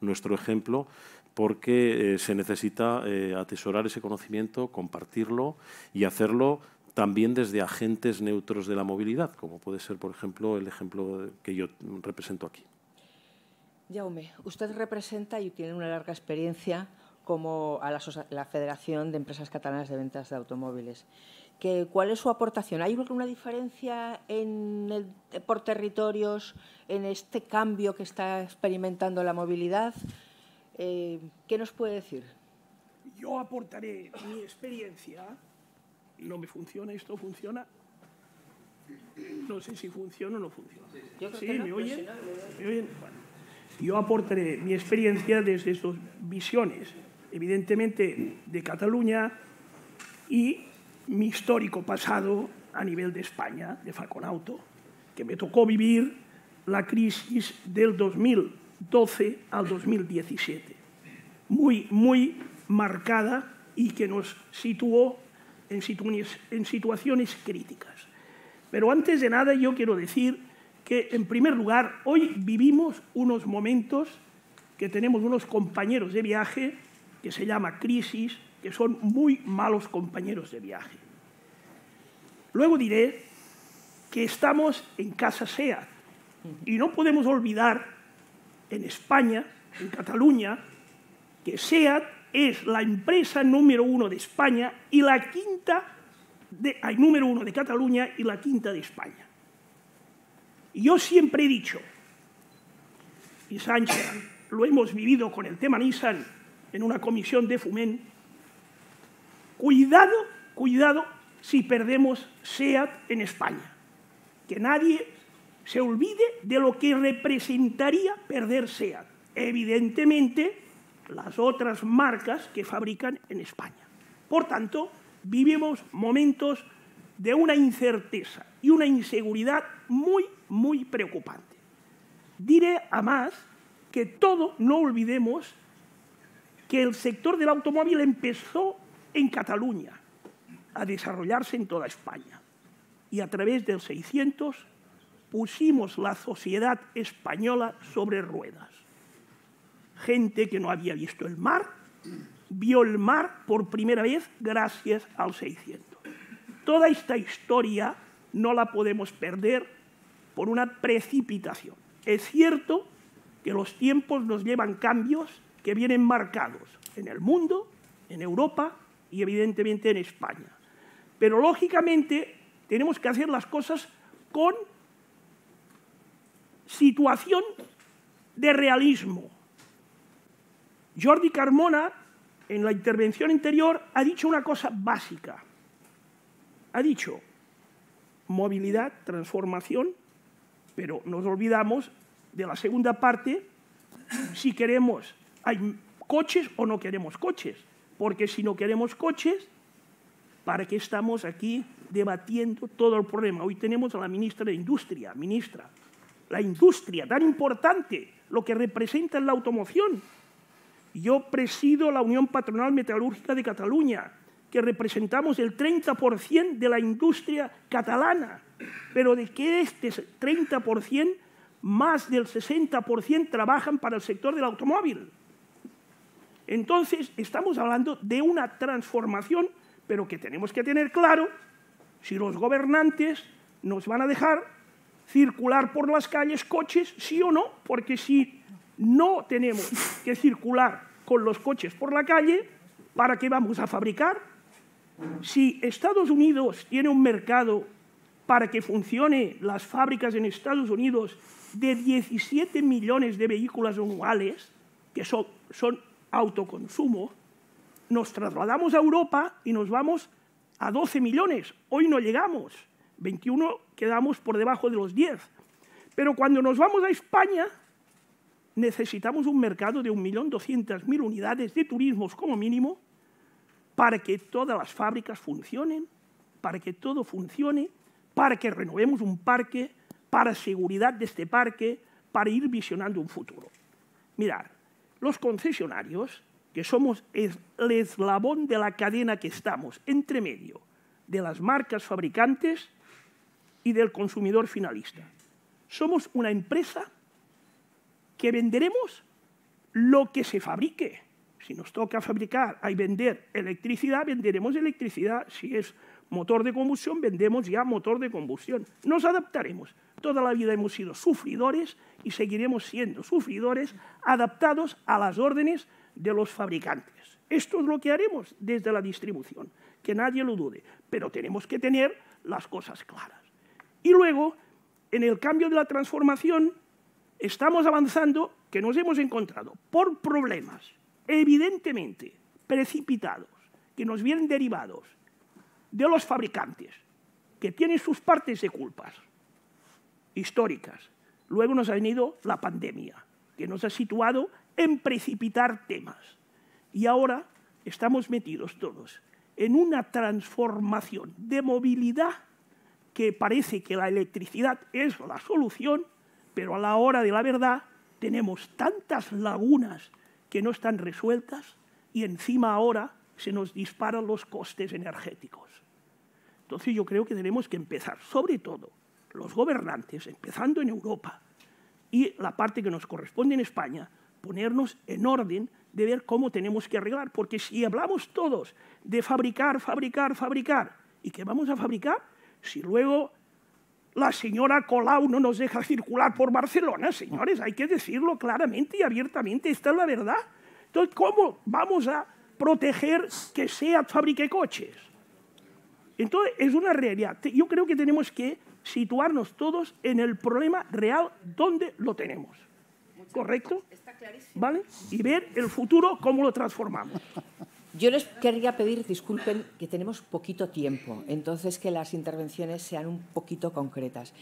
nuestro ejemplo, porque eh, se necesita eh, atesorar ese conocimiento, compartirlo y hacerlo también desde agentes neutros de la movilidad, como puede ser, por ejemplo, el ejemplo que yo represento aquí. Jaume, usted representa y tiene una larga experiencia como a la, Federación de Empresas Catalanas de Ventas de Automóviles. ¿Cuál es su aportación? ¿Hay alguna diferencia por territorios en este cambio que está experimentando la movilidad? Eh, ¿Qué nos puede decir? Yo aportaré mi experiencia. No me funciona, esto funciona. No sé si funciona o no funciona. ¿Sí? ¿Me, oyen? yo aportaré mi experiencia desde sus visiones, evidentemente de Cataluña y mi histórico pasado a nivel de España, de Falconauto, que me tocó vivir la crisis del 2000 12 al 2017, muy, muy marcada y que nos situó en, en situaciones críticas. Pero antes de nada yo quiero decir que, en primer lugar, hoy vivimos unos momentos que tenemos unos compañeros de viaje que se llama crisis, que son muy malos compañeros de viaje. Luego diré que estamos en casa sea y no podemos olvidar en España, en Cataluña, que SEAT es la empresa número uno de España y la quinta, de, número uno de Cataluña y la quinta de España. Y yo siempre he dicho, y Sánchez lo hemos vivido con el tema Nissan en una comisión de Fumen, cuidado, cuidado si perdemos SEAT en España. Que nadie se olvide de lo que representaría perderse Evidentemente, las otras marcas que fabrican en España. Por tanto, vivimos momentos de una incerteza y una inseguridad muy, muy preocupante. Diré a más que todo, no olvidemos que el sector del automóvil empezó en Cataluña a desarrollarse en toda España y a través del 600 pusimos la sociedad española sobre ruedas. Gente que no había visto el mar, vio el mar por primera vez gracias al 600. Toda esta historia no la podemos perder por una precipitación. Es cierto que los tiempos nos llevan cambios que vienen marcados en el mundo, en Europa y evidentemente en España. Pero lógicamente tenemos que hacer las cosas con situación de realismo. Jordi Carmona, en la intervención anterior, ha dicho una cosa básica. Ha dicho movilidad, transformación, pero nos olvidamos de la segunda parte, si queremos hay coches o no queremos coches. Porque si no queremos coches, ¿para qué estamos aquí debatiendo todo el problema? Hoy tenemos a la ministra de Industria, ministra, la industria tan importante, lo que representa en la automoción. Yo presido la Unión Patronal Metalúrgica de Cataluña, que representamos el 30% de la industria catalana, pero de que este 30%, más del 60% trabajan para el sector del automóvil. Entonces, estamos hablando de una transformación, pero que tenemos que tener claro si los gobernantes nos van a dejar circular por las calles coches, sí o no, porque si no tenemos que circular con los coches por la calle, ¿para qué vamos a fabricar? Si Estados Unidos tiene un mercado para que funcione las fábricas en Estados Unidos de 17 millones de vehículos anuales, que son autoconsumo, nos trasladamos a Europa y nos vamos a 12 millones. Hoy no llegamos. 21 quedamos por debajo de los 10. Pero cuando nos vamos a España, necesitamos un mercado de 1.200.000 unidades de turismos como mínimo para que todas las fábricas funcionen, para que todo funcione, para que renovemos un parque, para seguridad de este parque, para ir visionando un futuro. Mirad, los concesionarios, que somos el eslabón de la cadena que estamos, entre medio de las marcas fabricantes y del consumidor finalista. Somos una empresa que venderemos lo que se fabrique. Si nos toca fabricar y vender electricidad, venderemos electricidad. Si es motor de combustión, vendemos ya motor de combustión. Nos adaptaremos. Toda la vida hemos sido sufridores y seguiremos siendo sufridores adaptados a las órdenes de los fabricantes. Esto es lo que haremos desde la distribución, que nadie lo dude, pero tenemos que tener las cosas claras. Y luego, en el cambio de la transformación, estamos avanzando que nos hemos encontrado por problemas evidentemente precipitados que nos vienen derivados de los fabricantes, que tienen sus partes de culpas históricas. Luego nos ha venido la pandemia, que nos ha situado en precipitar temas. Y ahora estamos metidos todos en una transformación de movilidad que parece que la electricidad es la solución, pero a la hora de la verdad tenemos tantas lagunas que no están resueltas y encima ahora se nos disparan los costes energéticos. Entonces yo creo que tenemos que empezar, sobre todo los gobernantes, empezando en Europa y la parte que nos corresponde en España, ponernos en orden de ver cómo tenemos que arreglar, porque si hablamos todos de fabricar, fabricar, fabricar, ¿y qué vamos a fabricar? Si luego la señora Colau no nos deja circular por Barcelona, señores, hay que decirlo claramente y abiertamente, esta es la verdad. Entonces, ¿cómo vamos a proteger que sea fabrique coches? Entonces, es una realidad. Yo creo que tenemos que situarnos todos en el problema real donde lo tenemos. ¿Correcto? Está clarísimo. ¿Vale? Y ver el futuro, cómo lo transformamos. Yo les querría pedir, disculpen, que tenemos poquito tiempo, entonces que las intervenciones sean un poquito concretas.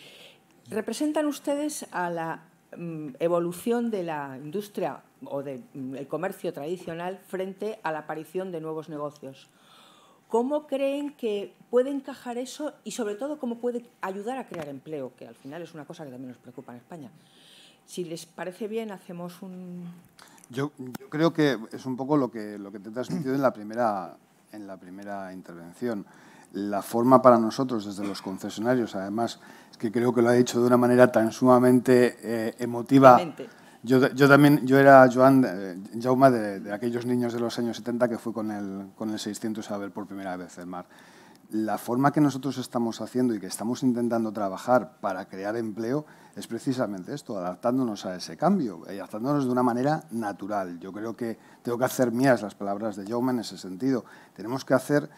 ¿Representan ustedes a la mm, evolución de la industria o del mm, comercio tradicional frente a la aparición de nuevos negocios? ¿Cómo creen que puede encajar eso y, sobre todo, cómo puede ayudar a crear empleo, que al final es una cosa que también nos preocupa en España? Si les parece bien, hacemos un... Yo, creo que es un poco lo que, lo que te he transmitido en la, primera, en la primera intervención. La forma para nosotros desde los concesionarios, además, es que creo que lo ha dicho de una manera tan sumamente eh, emotiva. Yo, también, yo era Joan, eh, Jauma de, aquellos niños de los años 70 que fue con el, con el 600 a ver por primera vez el mar la forma que nosotros estamos haciendo y que estamos intentando trabajar para crear empleo es precisamente esto, adaptándonos a ese cambio, adaptándonos de una manera natural. Yo creo que tengo que hacer mías las palabras de Jaume en ese sentido. Tenemos que hacer,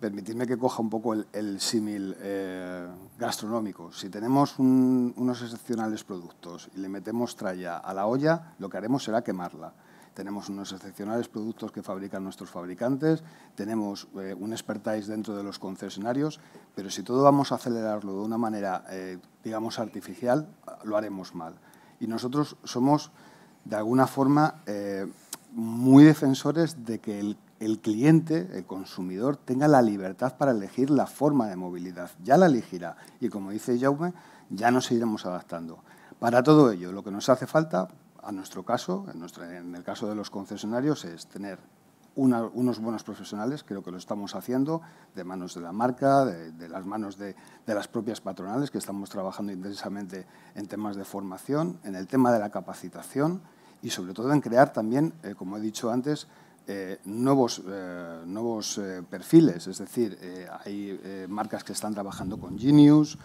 permitidme que coja un poco el, símil eh, gastronómico. Si tenemos unos excepcionales productos y le metemos tralla a la olla, lo que haremos será quemarla tenemos unos excepcionales productos que fabrican nuestros fabricantes, tenemos eh, un expertise dentro de los concesionarios, pero si todo vamos a acelerarlo de una manera, eh, digamos, artificial, lo haremos mal. Y nosotros somos, de alguna forma, eh, muy defensores de que el, el cliente, el consumidor, tenga la libertad para elegir la forma de movilidad. Ya la elegirá. Y como dice Jaume, ya nos iremos adaptando. Para todo ello, lo que nos hace falta a nuestro caso, en, el caso de los concesionarios, es tener unos buenos profesionales, creo que lo estamos haciendo, de manos de la marca, de, las manos de, las propias patronales, que estamos trabajando intensamente en temas de formación, en el tema de la capacitación y sobre todo en crear también, eh, como he dicho antes, eh, nuevos, eh, nuevos perfiles, es decir, hay marcas que están trabajando con Genius,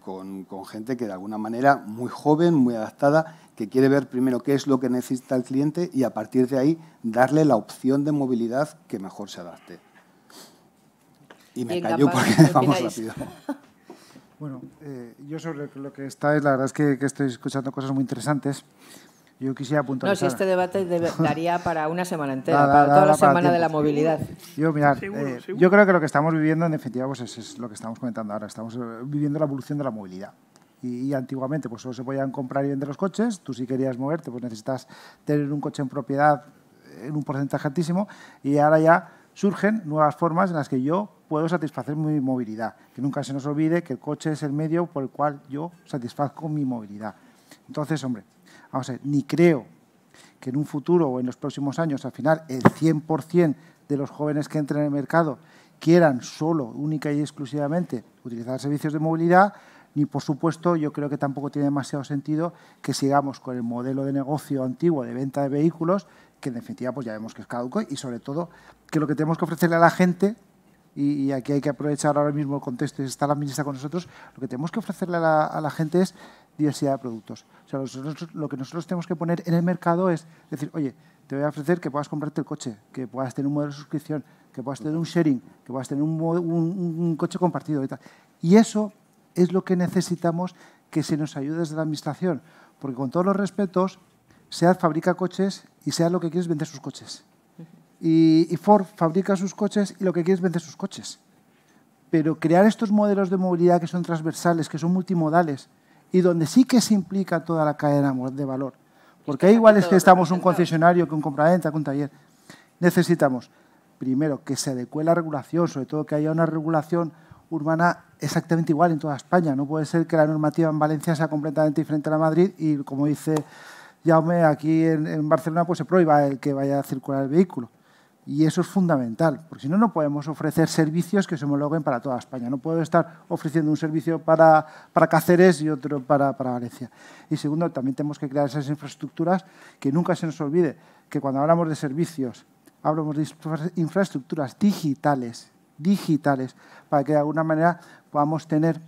con, con gente que de alguna manera muy joven, muy adaptada que quiere ver primero qué es lo que necesita el cliente y a partir de ahí darle la opción de movilidad que mejor se adapte. Y me callo porque vamos rápido. Bueno, eh, yo sobre lo que está, es, la verdad es que, estoy escuchando cosas muy interesantes. Yo quisiera apuntar. No, si este debate daría para una semana entera, para toda la semana de la movilidad. Eh, yo, creo que lo que estamos viviendo, en definitiva, pues es, lo que estamos comentando ahora. Estamos eh, viviendo la evolución de la movilidad y, antiguamente pues solo se podían comprar y vender los coches, tú si querías moverte pues necesitas tener un coche en propiedad eh, en un porcentaje altísimo y ahora ya surgen nuevas formas en las que yo puedo satisfacer mi movilidad. Que nunca se nos olvide que el coche es el medio por el cual yo satisfazco mi movilidad. Entonces, hombre, vamos a ver, ni creo que en un futuro o en los próximos años, al final, el 100% de los jóvenes que entren en el mercado quieran solo, única y exclusivamente, utilizar servicios de movilidad, ni por supuesto yo creo que tampoco tiene demasiado sentido que sigamos con el modelo de negocio antiguo de venta de vehículos, que en definitiva pues ya vemos que es caduco y sobre todo que lo que tenemos que ofrecerle a la gente, y, aquí hay que aprovechar ahora mismo el contexto y está la ministra con nosotros, lo que tenemos que ofrecerle a la, gente es diversidad de productos. O sea, nosotros, lo que nosotros tenemos que poner en el mercado es decir, oye, te voy a ofrecer que puedas comprarte el coche, que puedas tener un modelo de suscripción, que puedas tener un sharing, que puedas tener un, un coche compartido y tal. Y eso es lo que necesitamos que se nos ayude desde la Administración, porque con todos los respetos, SEAD fabrica coches y SEAD lo que quiere es vender sus coches. Y, Ford fabrica sus coches y lo que quiere es vender sus coches. Pero crear estos modelos de movilidad que son transversales, que son multimodales, y donde sí que se implica toda la cadena de valor. Porque hay igual que estamos un concesionario, que un compraventa, que un taller. Necesitamos, primero, que se adecue la regulación, sobre todo que haya una regulación urbana exactamente igual en toda España. No puede ser que la normativa en Valencia sea completamente diferente a la de Madrid y, como dice Jaume, aquí en, Barcelona pues se prohíba el que vaya a circular el vehículo. Y eso es fundamental, porque si no, no podemos ofrecer servicios que se homologuen para toda España. No puedo estar ofreciendo un servicio para, para Cáceres y otro para, para Valencia. Y segundo, también tenemos que crear esas infraestructuras que nunca se nos olvide que cuando hablamos de servicios, hablamos de infraestructuras digitales digitales, para que de alguna manera podamos tener,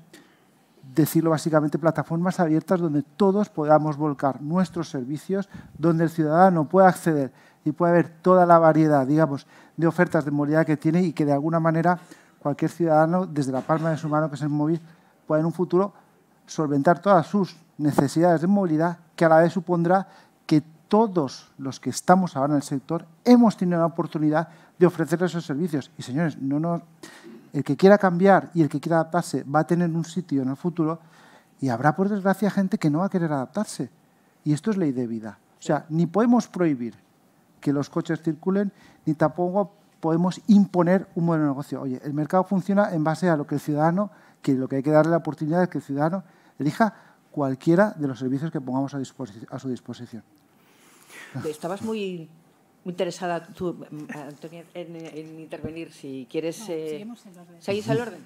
decirlo básicamente, plataformas abiertas donde todos podamos volcar nuestros servicios, donde el ciudadano pueda acceder y pueda ver toda la variedad, digamos, de ofertas de movilidad que tiene y que de alguna manera cualquier ciudadano, desde la palma de su mano, que es el móvil, pueda en un futuro solventar todas sus necesidades de movilidad, que a la vez supondrá todos los que estamos ahora en el sector hemos tenido la oportunidad de ofrecerles esos servicios. Y señores, no el que quiera cambiar y el que quiera adaptarse va a tener un sitio en el futuro y habrá, por desgracia, gente que no va a querer adaptarse. Y esto es ley de vida. O sea, ni podemos prohibir que los coches circulen, ni tampoco podemos imponer un buen negocio. Oye, el mercado funciona en base a lo que el ciudadano, que lo que hay que darle la oportunidad es que el ciudadano elija cualquiera de los servicios que pongamos a su disposición. Estabas muy interesada tú, em, en, intervenir. Si quieres. eh, el orden. ¿Seguís al orden?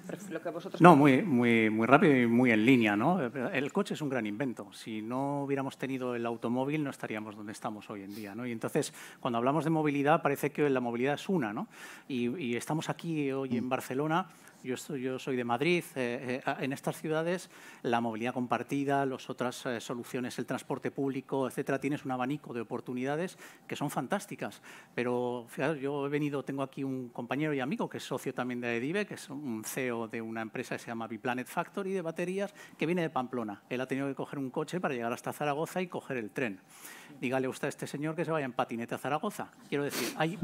no, muy, muy, muy rápido y muy en línea. ¿no? El coche es un gran invento. Si no hubiéramos tenido el automóvil, no estaríamos donde estamos hoy en día. ¿no? Y entonces, cuando hablamos de movilidad, parece que la movilidad es una. ¿no? Y, y estamos aquí hoy en mm. Barcelona yo, yo soy de Madrid. Eh, eh, en estas ciudades, la movilidad compartida, las otras eh, soluciones, el transporte público, etcétera, tienes un abanico de oportunidades que son fantásticas. Pero fíjate, yo he venido, tengo aquí un compañero y amigo que es socio también de Edive, que es un CEO de una empresa que se llama Biplanet Factory de baterías, que viene de Pamplona. Él ha tenido que coger un coche para llegar hasta Zaragoza y coger el tren dígale usted a este señor que se vaya en patinete a Zaragoza. Quiero decir, hay,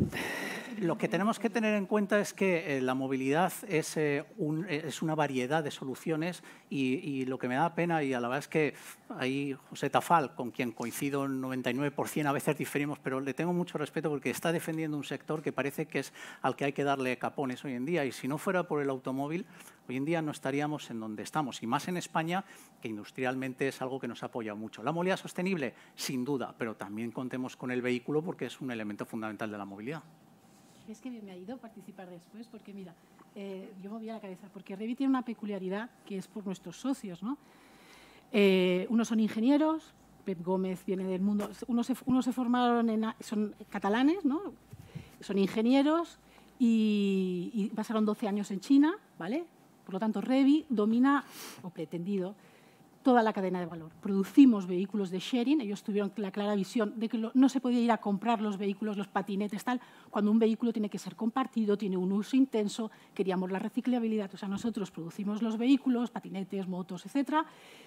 lo que tenemos que tener en cuenta es que eh, la movilidad es, eh, eh, es, una variedad de soluciones y, lo que me da pena, y a la verdad es que ahí José Tafal, con quien coincido un 99%, a veces diferimos, pero le tengo mucho respeto porque está defendiendo un sector que parece que es al que hay que darle capones hoy en día y si no fuera por el automóvil, hoy en día no estaríamos en donde estamos, y más en España, que industrialmente es algo que nos apoya mucho. La movilidad sostenible, sin duda, pero también contemos con el vehículo porque es un elemento fundamental de la movilidad. Es que me ha ido a participar después, porque mira, me eh, yo movía la cabeza, porque Revit tiene una peculiaridad que es por nuestros socios, ¿no? Eh, unos son ingenieros, Pep Gómez viene del mundo, unos se, formaron en, son catalanes, ¿no? Son ingenieros y pasaron 12 años en China, ¿vale? Por lo tanto, Revi domina, o pretendido, toda la cadena de valor. Producimos vehículos de sharing, ellos tuvieron la clara visión de que no se podía ir a comprar los vehículos, los patinetes, tal, cuando un vehículo tiene que ser compartido, tiene un uso intenso, queríamos la reciclabilidad. O sea, nosotros producimos los vehículos, patinetes, motos, etcétera,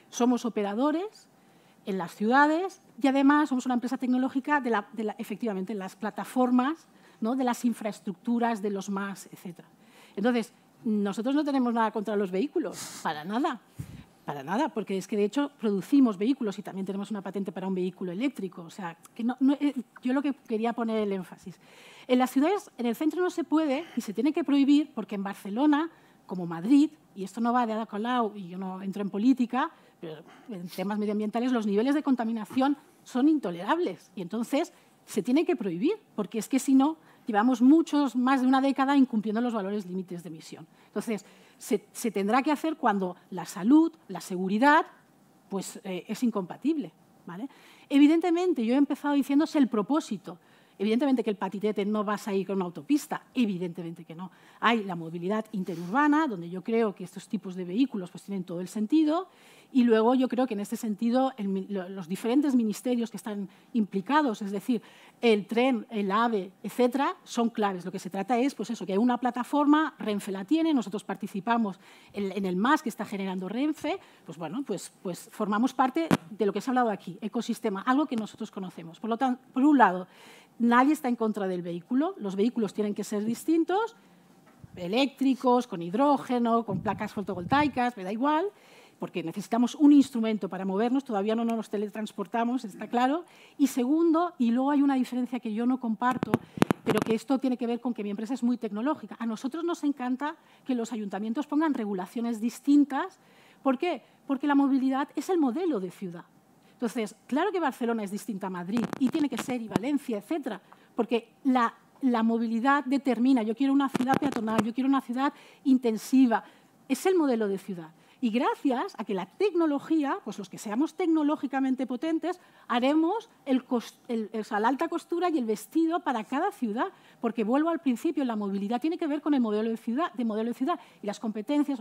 somos operadores en las ciudades y además somos una empresa tecnológica de, de efectivamente las plataformas, ¿no? de las infraestructuras, de los más, etcétera. Entonces, nosotros no tenemos nada contra los vehículos, para nada. Para nada, porque es que de hecho producimos vehículos y también tenemos una patente para un vehículo eléctrico. O sea, eh, yo lo que quería poner el énfasis. En las ciudades, en el centro no se puede y se tiene que prohibir porque en Barcelona, como Madrid, y esto no va de Adacolau y yo no entro en política, pero en temas medioambientales los niveles de contaminación son intolerables y entonces se tiene que prohibir porque es que si no llevamos muchos, más de una década incumpliendo los valores límites de emisión. Entonces, se, tendrá que hacer cuando la salud, la seguridad, pues eh, es incompatible. Evidentemente, yo he empezado diciéndose el propósito. Evidentemente que el patitete no vas a ir con una autopista, evidentemente que no. Hay la movilidad interurbana, donde yo creo que estos tipos de vehículos pues, tienen todo el sentido, y luego yo creo que en este sentido los diferentes ministerios que están implicados, es decir, el tren, el AVE, etcétera, son claves. Lo que se trata es pues eso, que hay una plataforma, Renfe la tiene, nosotros participamos en, el MAS que está generando Renfe, pues bueno, pues, pues formamos parte de lo que se ha hablado aquí, ecosistema, algo que nosotros conocemos. Por, lo tanto, por un lado, nadie está en contra del vehículo, los vehículos tienen que ser distintos, eléctricos, con hidrógeno, con placas fotovoltaicas, me da igual, porque necesitamos un instrumento para movernos, todavía no nos teletransportamos, está claro. Y segundo, y luego hay una diferencia que yo no comparto, pero que esto tiene que ver con que mi empresa es muy tecnológica. A nosotros nos encanta que los ayuntamientos pongan regulaciones distintas. ¿Por qué? Porque la movilidad es el modelo de ciudad. Entonces, claro que Barcelona es distinta a Madrid y tiene que ser y Valencia, etcétera, porque la, la movilidad determina, yo quiero una ciudad peatonal, yo quiero una ciudad intensiva, es el modelo de ciudad. Y gracias a que la tecnología, pues los que seamos tecnológicamente potentes, haremos la alta costura y el vestido para cada ciudad, porque vuelvo al principio, la movilidad tiene que ver con el modelo de ciudad, de modelo de ciudad y las competencias,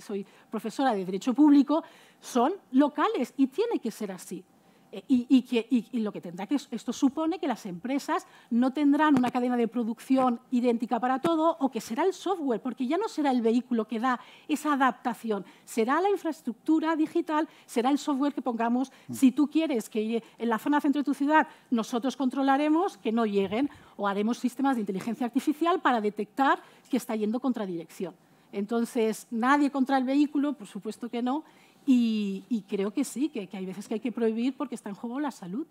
soy profesora de Derecho Público, son locales y tiene que ser así. Eh, y, lo que tendrá que esto supone que las empresas no tendrán una cadena de producción idéntica para todo o que será el software, porque ya no será el vehículo que da esa adaptación, será la infraestructura digital, será el software que pongamos. Mm. Si tú quieres que en la zona centro de tu ciudad nosotros controlaremos que no lleguen o haremos sistemas de inteligencia artificial para detectar que está yendo contra dirección. Entonces, nadie contra el vehículo, por supuesto que no, y, creo que sí, que, hay veces que hay que prohibir porque está en juego la salud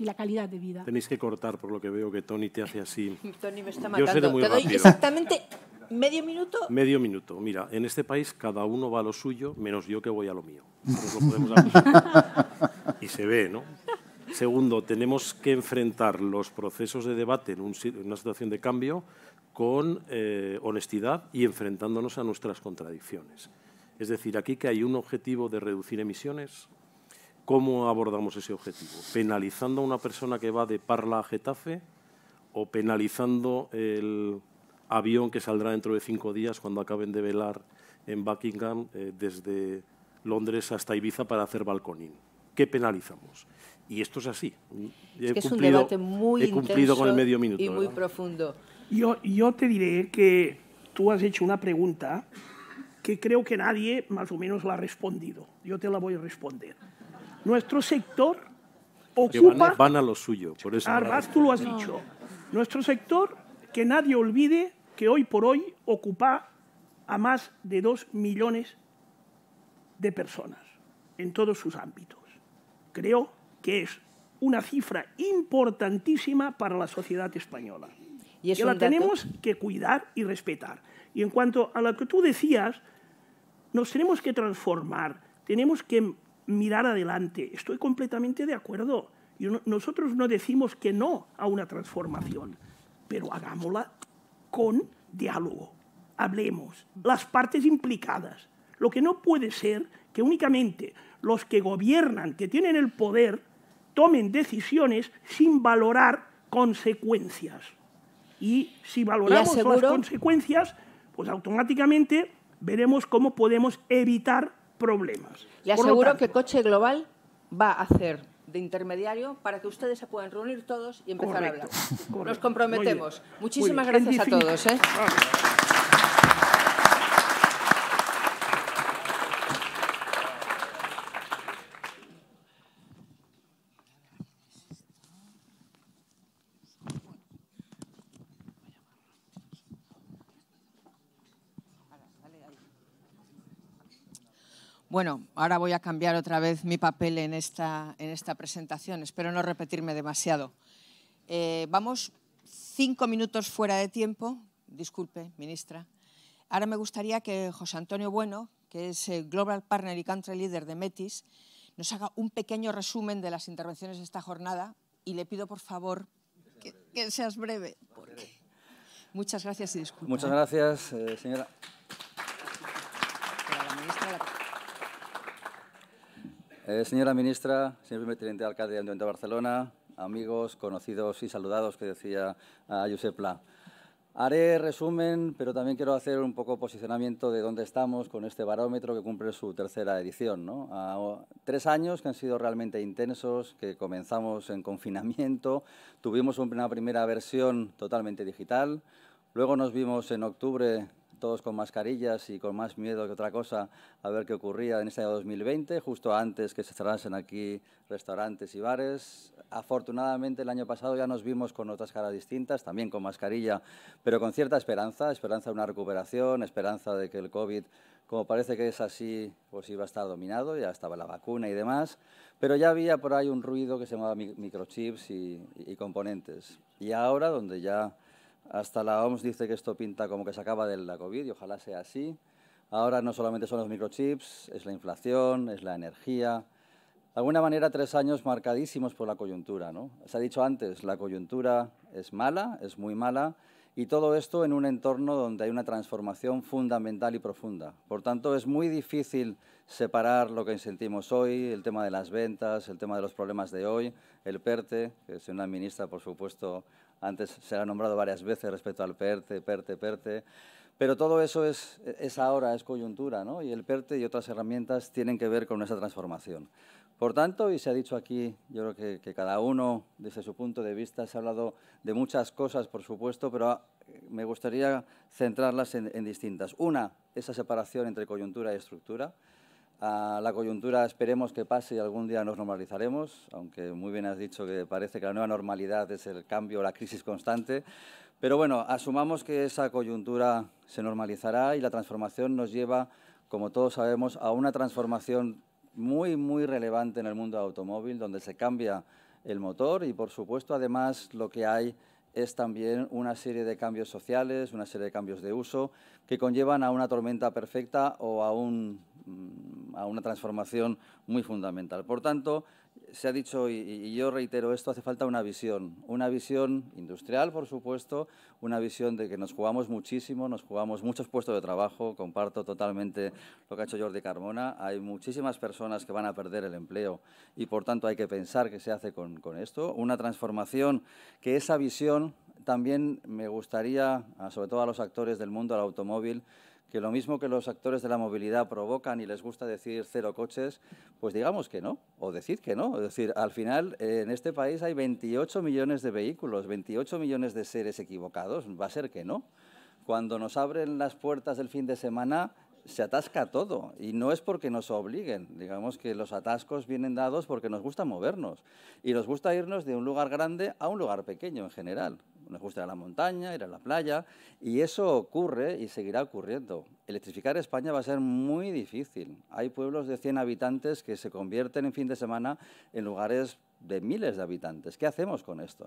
y la calidad de vida. Tenéis que cortar, por lo que veo que Tony te hace así. Tony me está matando. Yo seré muy exactamente medio minuto. Medio minuto. Mira, en este país cada uno va a lo suyo, menos yo que voy a lo mío. y se ve, ¿no? Segundo, tenemos que enfrentar los procesos de debate en, una situación de cambio con eh, honestidad y enfrentándonos a nuestras contradicciones. Es decir, aquí que hay un objetivo de reducir emisiones, ¿cómo abordamos ese objetivo? ¿Penalizando a una persona que va de Parla a Getafe o penalizando el avión que saldrá dentro de cinco días cuando acaben de velar en Buckingham eh, desde Londres hasta Ibiza para hacer balconín? ¿Qué penalizamos? Y esto es así. es que cumplido, es un debate muy con el medio minuto. Y muy profundo. yo te diré que tú has hecho una pregunta que creo que nadie más o menos la ha respondido. Yo te la voy a responder. Nuestro sector ocupa... Van a, lo suyo, por ah, tú lo has dicho. Nuestro sector, que nadie olvide que hoy por hoy ocupa a más de dos millones de personas en todos sus ámbitos. Creo que es una cifra importantísima para la sociedad española. ¿Y que la tenemos que cuidar y respetar. Y en cuanto a lo que tú decías nos tenemos que transformar, tenemos que mirar adelante. Estoy completamente de acuerdo. Y nosotros no decimos que no a una transformación, pero hagámosla con diálogo. Hablemos, las partes implicadas. Lo que no puede ser que únicamente los que gobiernan, que tienen el poder, tomen decisiones sin valorar consecuencias. Y si valoramos las consecuencias, pues automáticamente veremos cómo podemos evitar problemas. Le aseguro que Coche Global va a hacer de intermediario para que ustedes se puedan reunir todos y empezar a hablar. Nos comprometemos. Muchísimas gracias a todos. ¿eh? Bueno, ahora voy a cambiar otra vez mi papel en esta, en esta presentación. Espero no repetirme demasiado. Eh, vamos cinco minutos fuera de tiempo. Disculpe, ministra. Ahora me gustaría que José Antonio Bueno, que es el Global Partner y Country Leader de Metis, nos haga un pequeño resumen de las intervenciones de esta jornada y le pido, por favor, que, seas breve. Porque... Muchas gracias y disculpe. Muchas ¿eh? gracias, eh, señora. Eh, señora ministra, señor primer teniente alcalde del de Barcelona, amigos, conocidos y saludados que decía a ah, Josep Pla. Haré resumen, pero también quiero hacer un poco posicionamiento de dónde estamos con este barómetro que cumple su tercera edición. A tres años que han sido realmente intensos, que comenzamos en confinamiento, tuvimos una primera versión totalmente digital, luego nos vimos en octubre todos con mascarillas y con más miedo que otra cosa a ver qué ocurría en este año 2020, justo antes que se cerrasen aquí restaurantes y bares. Afortunadamente el año pasado ya nos vimos con otras caras distintas, también con mascarilla, pero con cierta esperanza, esperanza de una recuperación, esperanza de que el COVID como parece que es así, pues iba a estar dominado, ya estaba la vacuna y demás, pero ya había por ahí un ruido que se llamaba microchips y, y componentes. Y ahora, donde ya hasta la OMS dice que esto pinta como que se acaba de la COVID y ojalá sea así. Ahora no solamente son los microchips, es la inflación, es la energía. De alguna manera, tres años marcadísimos por la coyuntura. ¿no? Se ha dicho antes, la coyuntura es mala, es muy mala, y todo esto en un entorno donde hay una transformación fundamental y profunda. Por tanto, es muy difícil separar lo que sentimos hoy, el tema de las ventas, el tema de los problemas de hoy, el PERTE, e, que es una ministra, por supuesto, antes se ha nombrado varias veces respecto al PERTE, PERTE, PERTE. Pero todo eso es, ahora, es coyuntura, ¿no? Y el PERTE y otras herramientas tienen que ver con esa transformación. Por tanto, y se ha dicho aquí, yo creo que, cada uno desde su punto de vista se ha hablado de muchas cosas, por supuesto, pero ah, me gustaría centrarlas en distintas. Una, esa separación entre coyuntura y estructura. A la coyuntura esperemos que pase y algún día nos normalizaremos, aunque muy bien has dicho que parece que la nueva normalidad es el cambio, la crisis constante. Pero bueno, asumamos que esa coyuntura se normalizará y la transformación nos lleva, como todos sabemos, a una transformación muy, muy relevante en el mundo automóvil, donde se cambia el motor y, por supuesto, además lo que hay es también una serie de cambios sociales, una serie de cambios de uso que conllevan a una tormenta perfecta o a un Mm, a una transformación muy fundamental. Por tanto, se ha dicho, y, yo reitero esto, hace falta una visión, una visión industrial, por supuesto, una visión de que nos jugamos muchísimo, nos jugamos muchos puestos de trabajo, comparto totalmente lo que ha hecho Jordi Carmona, hay muchísimas personas que van a perder el empleo y, por tanto, hay que pensar qué se hace con esto, una transformación que esa visión también me gustaría, sobre todo a los actores del mundo del automóvil, que lo mismo que los actores de la movilidad provocan y les gusta decir cero coches, pues digamos que no, o decir que no. Es decir, al final en este país hay 28 millones de vehículos, 28 millones de seres equivocados, va a ser que no. Cuando nos abren las puertas del fin de semana, se atasca todo y no es porque nos obliguen, digamos que los atascos vienen dados porque nos gusta movernos y nos gusta irnos de un lugar grande a un lugar pequeño en general nos gusta ir a la montaña, ir a la playa, y eso ocurre y seguirá ocurriendo. Electrificar España va a ser muy difícil. Hay pueblos de 100 habitantes que se convierten en fin de semana en lugares de miles de habitantes. ¿Qué hacemos con esto?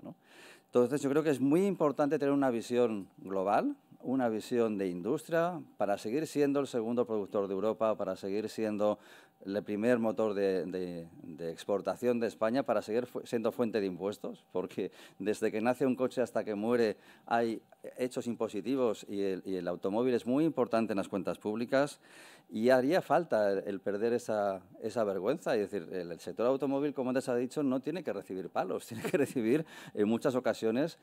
Entonces yo creo que es muy importante tener una visión global, una visión de industria para seguir siendo el segundo productor de Europa, para seguir siendo el primer motor de, exportación de España para seguir siendo fuente de impuestos, porque desde que nace un coche hasta que muere hay hechos impositivos y el, automóvil es muy importante en las cuentas públicas y haría falta el, perder esa, vergüenza. Es decir, el, sector automóvil, como antes ha dicho, no tiene que recibir palos, tiene que recibir en muchas ocasiones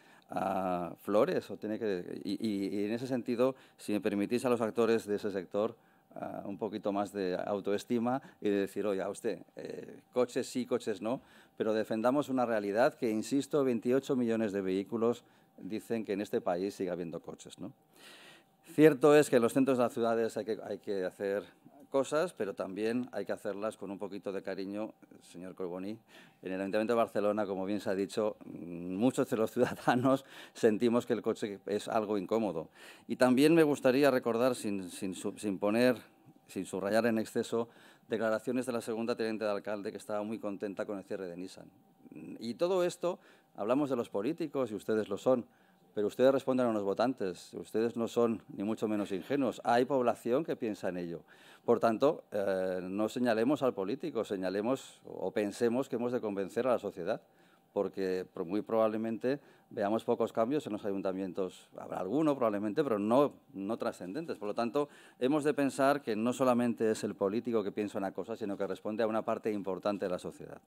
flores. O tiene que, y, y en ese sentido, si me permitís a los actores de ese sector, Ah, un poquito más de autoestima y de decir, oiga usted, eh, coches sí, coches no, pero defendamos una realidad que, insisto, 28 millones de vehículos dicen que en este país sigue habiendo coches. ¿no? Cierto es que en los centros de las ciudades hay que, hay que hacer cosas, pero también hay que hacerlas con un poquito de cariño, señor Corboni. En el Ayuntamiento de Barcelona, como bien se ha dicho, mm, muchos de los ciudadanos sentimos que el coche es algo incómodo. Y también me gustaría recordar, sin, sin, sin poner, sin subrayar en exceso, declaraciones de la segunda teniente de alcalde que estaba muy contenta con el cierre de Nissan. Y todo esto, hablamos de los políticos y ustedes lo son, pero ustedes responden a unos votantes, ustedes no son ni mucho menos ingenuos, hay población que piensa en ello. Por tanto, eh, no señalemos al político, señalemos o pensemos que hemos de convencer a la sociedad, porque muy probablemente veamos pocos cambios en los ayuntamientos, habrá alguno probablemente, pero no, no trascendentes. Por lo tanto, hemos de pensar que no solamente es el político que piensa una cosa, sino que responde a una parte importante de la sociedad.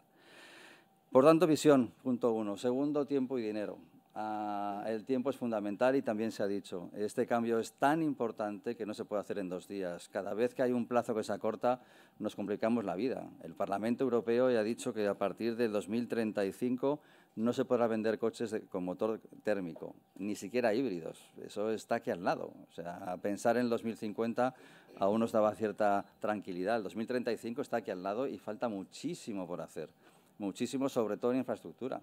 Por tanto, visión, punto uno. Segundo, tiempo y dinero. Ah, el tiempo es fundamental y también se ha dicho, este cambio es tan importante que no se puede hacer en dos días. Cada vez que hay un plazo que se acorta, nos complicamos la vida. El Parlamento Europeo ya ha dicho que a partir del 2035 no se podrá vender coches con motor térmico, ni siquiera híbridos. Eso está aquí al lado. O sea, pensar en 2050 aún nos daba cierta tranquilidad. El 2035 está aquí al lado y falta muchísimo por hacer, muchísimo sobre todo en infraestructura.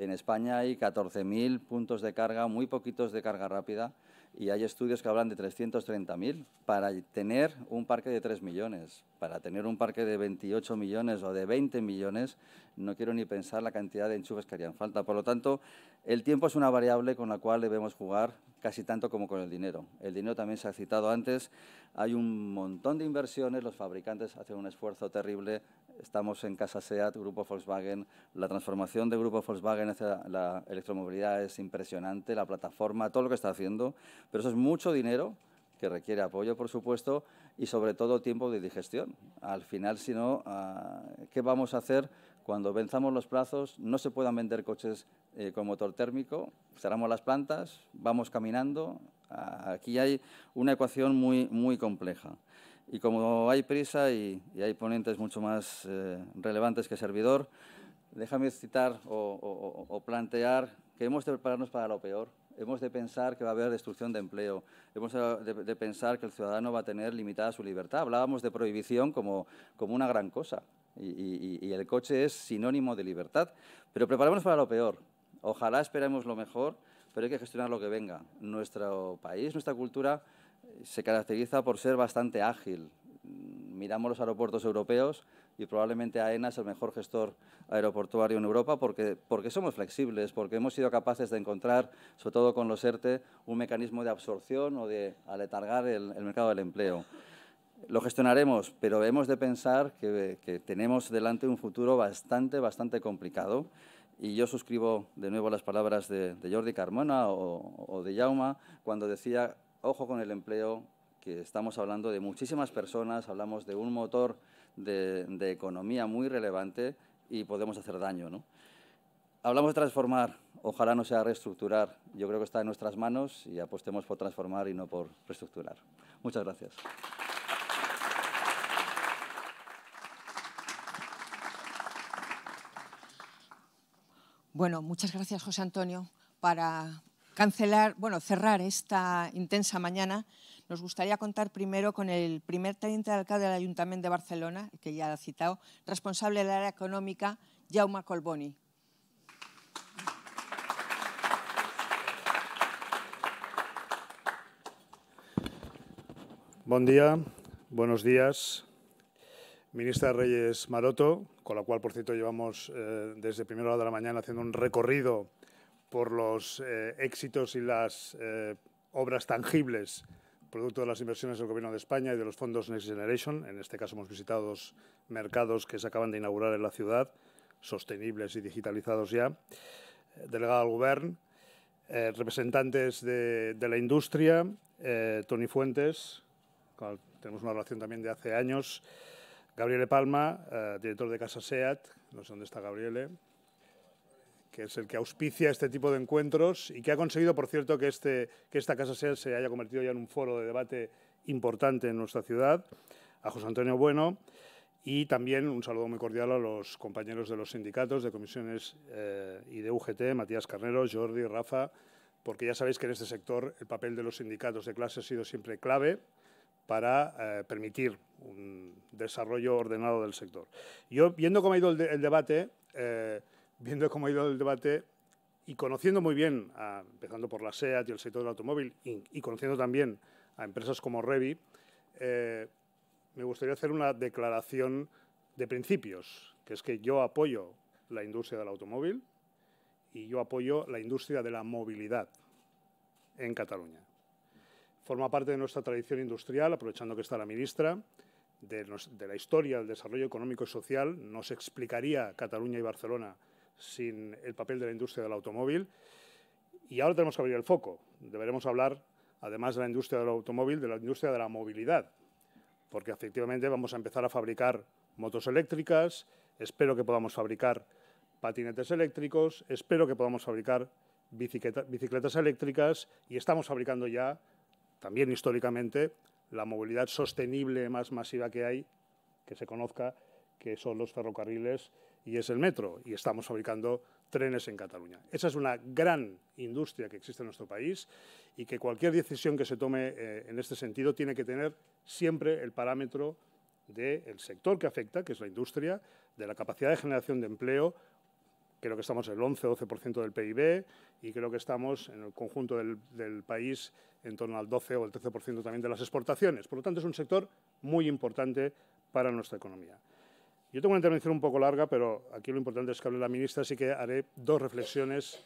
En España hay 14.000 puntos de carga, muy poquitos de carga rápida, y hay estudios que hablan de 330.000 para tener un parque de 3 millones. Para tener un parque de 28 millones o de 20 millones, no quiero ni pensar la cantidad de enchufes que harían falta. Por lo tanto, el tiempo es una variable con la cual debemos jugar casi tanto como con el dinero. El dinero también se ha citado antes. Hay un montón de inversiones, los fabricantes hacen un esfuerzo terrible, estamos en Casa SEAT, Grupo Volkswagen. La transformación de Grupo Volkswagen hacia la electromovilidad es impresionante, la plataforma, todo lo que está haciendo, pero eso es mucho dinero que requiere apoyo, por supuesto, y sobre todo tiempo de digestión. Al final, si no, ah, ¿qué vamos a hacer cuando venzamos los plazos? No se puedan vender coches eh, con motor térmico, cerramos las plantas, vamos caminando. Ah, aquí hay una ecuación muy, muy compleja. Y como hay prisa y, hay ponentes mucho más eh, relevantes que servidor, déjame citar o, plantear que hemos de prepararnos para lo peor, hemos de pensar que va a haber destrucción de empleo, hemos de, pensar que el ciudadano va a tener limitada su libertad. Hablábamos de prohibición como, una gran cosa y, y, el coche es sinónimo de libertad, pero preparémonos para lo peor. Ojalá esperemos lo mejor, pero hay que gestionar lo que venga. Nuestro país, nuestra cultura se caracteriza por ser bastante ágil. Miramos los aeropuertos europeos y probablemente AENA es el mejor gestor aeroportuario en Europa porque, porque somos flexibles, porque hemos sido capaces de encontrar, sobre todo con los ERTE, un mecanismo de absorción o de aletargar el, mercado del empleo. Lo gestionaremos, pero hemos de pensar que, tenemos delante un futuro bastante, bastante complicado y yo suscribo de nuevo las palabras de, Jordi Carmona o, de Jauma cuando decía ojo con el empleo, que estamos hablando de muchísimas personas, hablamos de un motor de, economía muy relevante y podemos hacer daño. ¿no? Hablamos de transformar, ojalá no sea reestructurar. Yo creo que está en nuestras manos y apostemos por transformar y no por reestructurar. Muchas gracias. Bueno, muchas gracias, José Antonio, para, cancelar, bueno, cerrar esta intensa mañana, nos gustaría contar primero con el primer teniente de alcalde del Ayuntamiento de Barcelona, que ya ha citado, responsable del área económica, Jaume Colboni. Buen día, buenos días. Ministra Reyes Maroto, con la cual, por cierto, llevamos eh, desde primera hora de la mañana haciendo un recorrido por los eh, éxitos y las eh, obras tangibles producto de las inversiones del Gobierno de España y de los fondos Next Generation. En este caso hemos visitado dos mercados que se acaban de inaugurar en la ciudad, sostenibles y digitalizados ya. Eh, delegado al Gobierno, representantes de, la industria, Tony Fuentes, con el, tenemos una relación también de hace años, Gabriele Palma, director de Casa SEAT, no sé dónde está Gabriele, que es el que auspicia este tipo de encuentros y que ha conseguido, por cierto, que, este, que esta Casa Seal se haya convertido ya en un foro de debate importante en nuestra ciudad, a José Antonio Bueno y también un saludo muy cordial a los compañeros de los sindicatos, de comisiones eh, y de UGT, Matías Carnero, Jordi, Rafa, porque ya sabéis que en este sector el papel de los sindicatos de clase ha sido siempre clave para eh, permitir un desarrollo ordenado del sector. Yo, viendo cómo ha ido el, debate, eh, viendo cómo ha ido el debate y conociendo muy bien, empezando por la SEAT y el sector del automóvil, y, conociendo también a empresas como Revi, eh, me gustaría hacer una declaración de principios, que es que yo apoyo la industria del automóvil y yo apoyo la industria de la movilidad en Cataluña. Forma parte de nuestra tradición industrial, aprovechando que está la ministra, de, de la historia del desarrollo económico y social. Nos explicaría Cataluña y Barcelona sin el papel de la industria del automóvil. Y ahora tenemos que abrir el foco. Deberemos hablar, además de la industria del automóvil, de la industria de la movilidad, porque efectivamente vamos a empezar a fabricar motos eléctricas, espero que podamos fabricar patinetes eléctricos, espero que podamos fabricar bicicletas eléctricas y estamos fabricando ya, también históricamente, la movilidad sostenible más masiva que hay, que se conozca, que son los ferrocarriles y es el metro, y estamos fabricando trenes en Cataluña. Esa es una gran industria que existe en nuestro país y que cualquier decisión que se tome eh, en este sentido tiene que tener siempre el parámetro del sector que afecta, que es la industria, de la capacidad de generación de empleo, creo que estamos en el 11-12% del PIB y creo que estamos en el conjunto del, del país en torno al 12 o el 13% también de las exportaciones. Por lo tanto, es un sector muy importante para nuestra economía. Yo tengo una intervención un poco larga, pero aquí lo importante es que hable la ministra, así que haré dos reflexiones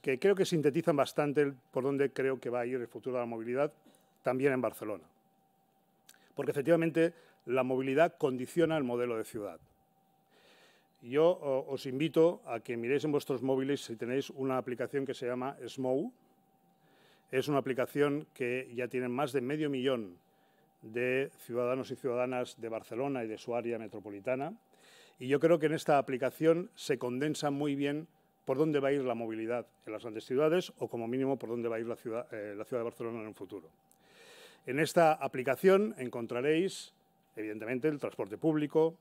que creo que sintetizan bastante por dónde creo que va a ir el futuro de la movilidad, también en Barcelona. Porque efectivamente la movilidad condiciona el modelo de ciudad. Yo os invito a que miréis en vuestros móviles si tenéis una aplicación que se llama SMOW. Es una aplicación que ya tiene más de medio millón de ciudadanos y ciudadanas de Barcelona y de su área metropolitana. Y yo creo que en esta aplicación se condensa muy bien por dónde va a ir la movilidad en las grandes ciudades o como mínimo por dónde va a ir la ciudad, eh, de Barcelona en un futuro. En esta aplicación encontraréis, evidentemente, el transporte público,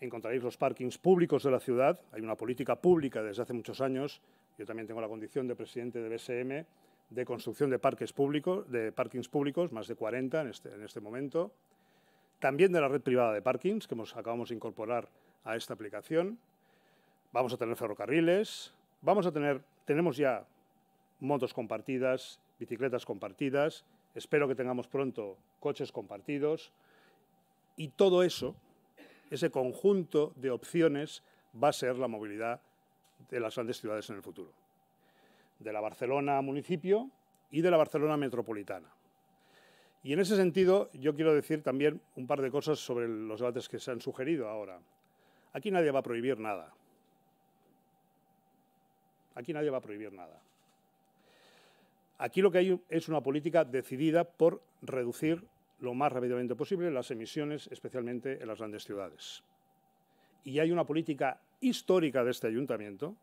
encontraréis los parkings públicos de la ciudad. Hay una política pública desde hace muchos años. Yo también tengo la condición de presidente de BSM de construcción de parques públicos, de parkings públicos, más de 40 en este, en este momento. También de la red privada de parkings, que hemos, acabamos de incorporar a esta aplicación. Vamos a tener ferrocarriles, vamos a tener, tenemos ya motos compartidas, bicicletas compartidas, espero que tengamos pronto coches compartidos y todo eso, ese conjunto de opciones va a ser la movilidad de las grandes ciudades en el futuro de la Barcelona municipio y de la Barcelona metropolitana. Y en ese sentido yo quiero decir también un par de cosas sobre los debates que se han sugerido ahora. Aquí nadie va a prohibir nada. Aquí nadie va a prohibir nada. Aquí lo que hay es una política decidida por reducir lo más rápidamente posible las emisiones, especialmente en las grandes ciudades. Y hay una política histórica de este ayuntamiento,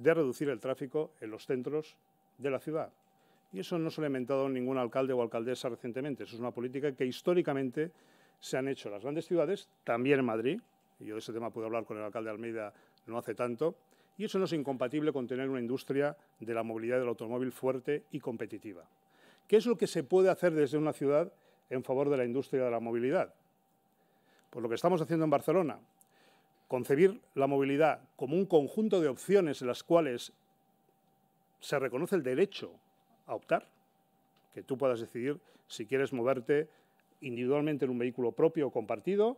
de reducir el tráfico en los centros de la ciudad. Y eso no se ha inventado ningún alcalde o alcaldesa recientemente. Eso es una política que históricamente se han hecho las grandes ciudades, también en Madrid. yo de ese tema pude hablar con el alcalde de Almeida no hace tanto. Y eso no es incompatible con tener una industria de la movilidad del automóvil fuerte y competitiva. ¿Qué es lo que se puede hacer desde una ciudad en favor de la industria de la movilidad? Pues lo que estamos haciendo en Barcelona, concebir la movilidad como un conjunto de opciones en las cuales se reconoce el derecho a optar, que tú puedas decidir si quieres moverte individualmente en un vehículo propio o compartido,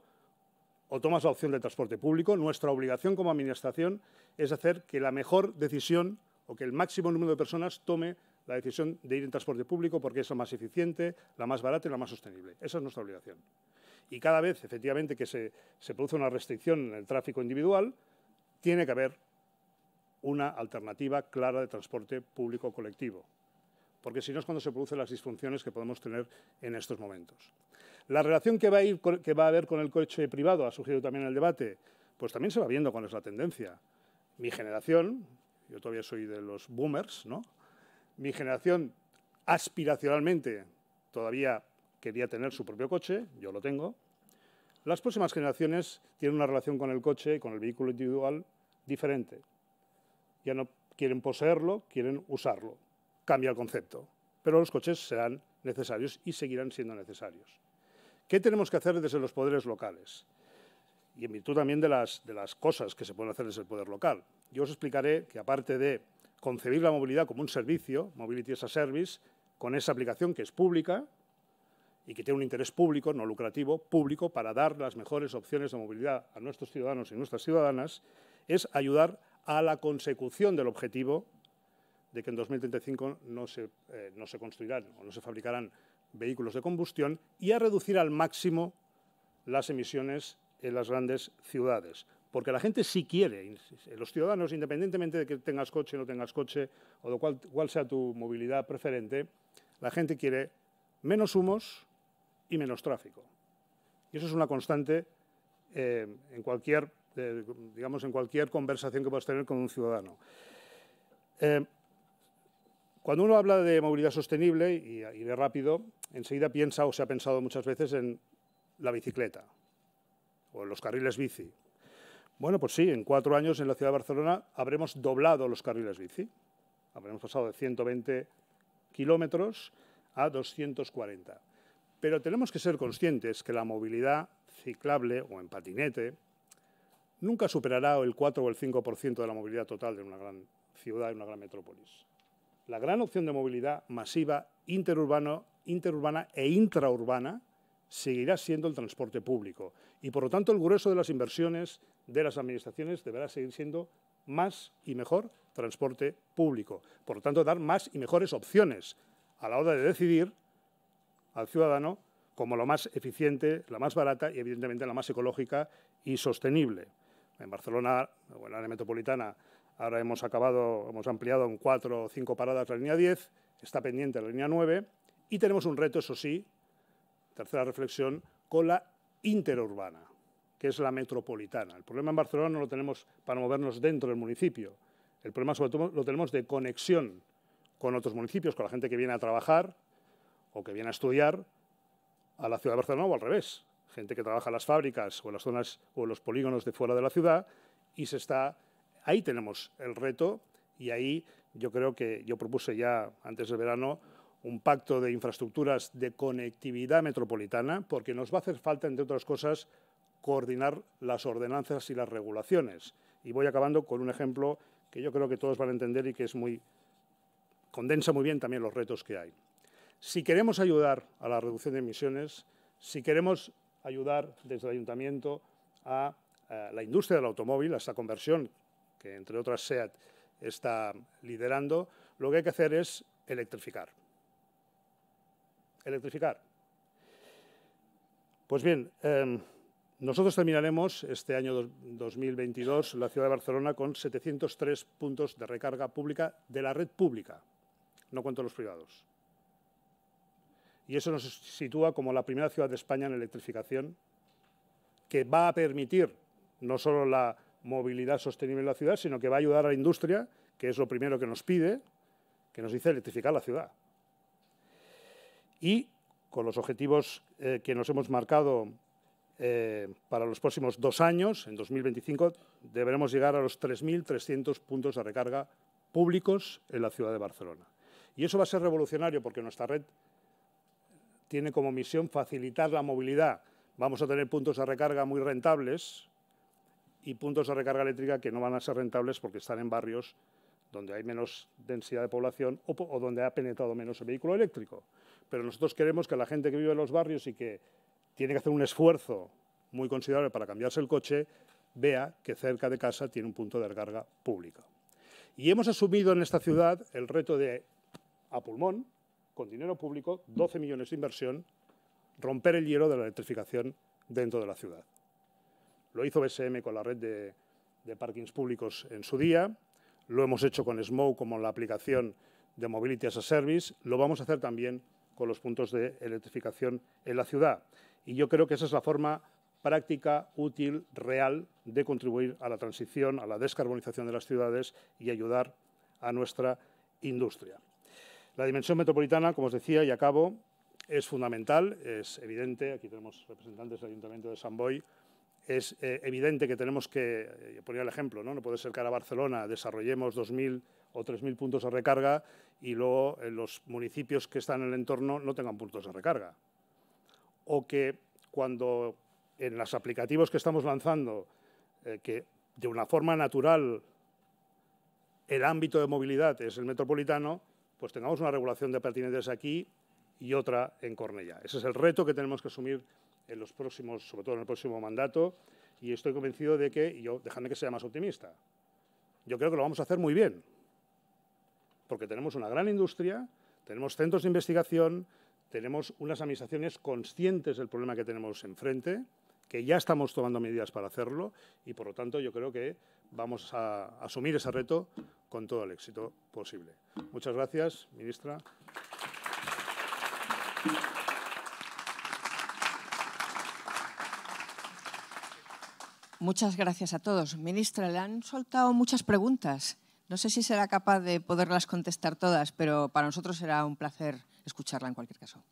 o tomas la opción de transporte público, nuestra obligación como Administración es hacer que la mejor decisión o que el máximo número de personas tome la decisión de ir en transporte público porque es la más eficiente, la más barata y la más sostenible. Esa es nuestra obligación. Y cada vez, efectivamente, que se, produce una restricción en el tráfico individual, tiene que haber una alternativa clara de transporte público colectivo, porque si no es cuando se producen las disfunciones que podemos tener en estos momentos. La relación que va a, ir, que va a haber con el coche privado, ha surgido también en el debate, pues también se va viendo cuál es la tendencia. Mi generación, yo todavía soy de los boomers, ¿no? Mi generación aspiracionalmente todavía quería tener su propio coche, yo lo tengo. Las próximas generaciones tienen una relación con el coche y con el vehículo individual diferente. Ya no quieren poseerlo, quieren usarlo. Cambia el concepto. Pero los coches serán necesarios y seguirán siendo necesarios. ¿Qué tenemos que hacer desde los poderes locales? Y en virtud también de las, de las cosas que se pueden hacer desde el poder local. Yo os explicaré que aparte de concebir la movilidad como un servicio, Mobility as a Service, con esa aplicación que es pública, y que tiene un interés público, no lucrativo, público, para dar las mejores opciones de movilidad a nuestros ciudadanos y nuestras ciudadanas, es ayudar a la consecución del objetivo de que en 2035 eh, no se, construirán o no se fabricarán vehículos de combustión y a reducir al máximo las emisiones en las grandes ciudades. Porque la gente sí quiere, eh, los ciudadanos, independientemente de que tengas coche o no tengas coche, o de cuál sea tu movilidad preferente, la gente quiere menos humos, y menos tráfico. Y eso es una constante eh, en, cualquier, eh, digamos, en cualquier conversación que puedas tener con un ciudadano. Eh, cuando uno habla de movilidad sostenible y, y de rápido, enseguida piensa o se ha pensado muchas veces en la bicicleta o en los carriles bici. Bueno, pues sí, en cuatro años en la ciudad de Barcelona habremos doblado los carriles bici. Habremos pasado de 120 kilómetros a 240. Pero tenemos que ser conscientes que la movilidad ciclable o en patinete nunca superará el 4 o el 5% de la movilidad total de una gran ciudad, de una gran metrópolis. La gran opción de movilidad masiva interurbano, interurbana e intraurbana seguirá siendo el transporte público y por lo tanto el grueso de las inversiones de las administraciones deberá seguir siendo más y mejor transporte público. Por lo tanto, dar más y mejores opciones a la hora de decidir al ciudadano como lo más eficiente, la más barata y evidentemente la más ecológica y sostenible. En Barcelona en la área metropolitana ahora hemos acabado, hemos ampliado en cuatro o cinco paradas la línea 10, está pendiente la línea 9 y tenemos un reto, eso sí, tercera reflexión, con la interurbana, que es la metropolitana. El problema en Barcelona no lo tenemos para movernos dentro del municipio, el problema sobre todo lo tenemos de conexión con otros municipios, con la gente que viene a trabajar, o que viene a estudiar a la ciudad de Barcelona o al revés. Gente que trabaja en las fábricas o en las zonas o en los polígonos de fuera de la ciudad y se está. Ahí tenemos el reto y ahí yo creo que yo propuse ya antes del verano un pacto de infraestructuras de conectividad metropolitana porque nos va a hacer falta, entre otras cosas, coordinar las ordenanzas y las regulaciones. Y voy acabando con un ejemplo que yo creo que todos van a entender y que es muy condensa muy bien también los retos que hay. Si queremos ayudar a la reducción de emisiones, si queremos ayudar desde el ayuntamiento a, eh, la industria del automóvil, a esta conversión que entre otras SEAT está liderando, lo que hay que hacer es electrificar. Electrificar. Pues bien, em, nosotros terminaremos este año 2022 la ciudad de Barcelona con 703 puntos de recarga pública de la red pública, no cuento los privados y eso nos sitúa como la primera ciudad de España en electrificación, que va a permitir no solo la movilidad sostenible de la ciudad, sino que va a ayudar a la industria, que es lo primero que nos pide, que nos dice electrificar la ciudad. Y con los objetivos eh, que nos hemos marcado eh, para los próximos dos años, en 2025, deberemos llegar a los 3.300 puntos de recarga públicos en la ciudad de Barcelona. Y eso va a ser revolucionario porque nuestra red tiene como misión facilitar la movilidad. Vamos a tener puntos de recarga muy rentables y puntos de recarga eléctrica que no van a ser rentables porque están en barrios donde hay menos densidad de población o, donde ha penetrado menos el vehículo eléctrico. Pero nosotros queremos que la gente que vive en los barrios y que tiene que hacer un esfuerzo muy considerable para cambiarse el coche, vea que cerca de casa tiene un punto de recarga público. Y hemos asumido en esta ciudad el reto de, a pulmón, con dinero público, 12 millones de inversión, romper el hielo de la electrificación dentro de la ciudad. Lo hizo BSM con la red de, de parkings públicos en su día, lo hemos hecho con SMO como la aplicación de Mobility as a Service, lo vamos a hacer también con los puntos de electrificación en la ciudad. Y yo creo que esa es la forma práctica, útil, real de contribuir a la transición, a la descarbonización de las ciudades y ayudar a nuestra industria. La dimensión metropolitana, como os decía, y acabo, es fundamental, es evidente, aquí tenemos representantes del Ayuntamiento de San es eh, evidente que tenemos que, eh, poner el ejemplo, ¿no? puede ser que ahora Barcelona desarrollemos 2.000 o 3.000 puntos de recarga y luego eh, los municipios que están en el entorno no tengan puntos de recarga. O que cuando en los aplicativos que estamos lanzando, que de una forma natural el ámbito de movilidad es el metropolitano, pues tengamos una regulación de pertinentes aquí y otra en Cornella. Ese es el reto que tenemos que asumir en los próximos, sobre todo en el próximo mandato, y estoy convencido de que, yo, dejadme que sea más optimista, yo creo que lo vamos a hacer muy bien, porque tenemos una gran industria, tenemos centros de investigación, tenemos unas administraciones conscientes del problema que tenemos enfrente, que ya estamos tomando medidas para hacerlo y por lo tanto yo creo que vamos a asumir ese reto con todo el éxito posible. Muchas gracias, ministra. Muchas gracias a todos. Ministra, le han soltado muchas preguntas. No sé si será capaz de poderlas contestar todas, pero para nosotros será un placer escucharla en cualquier caso.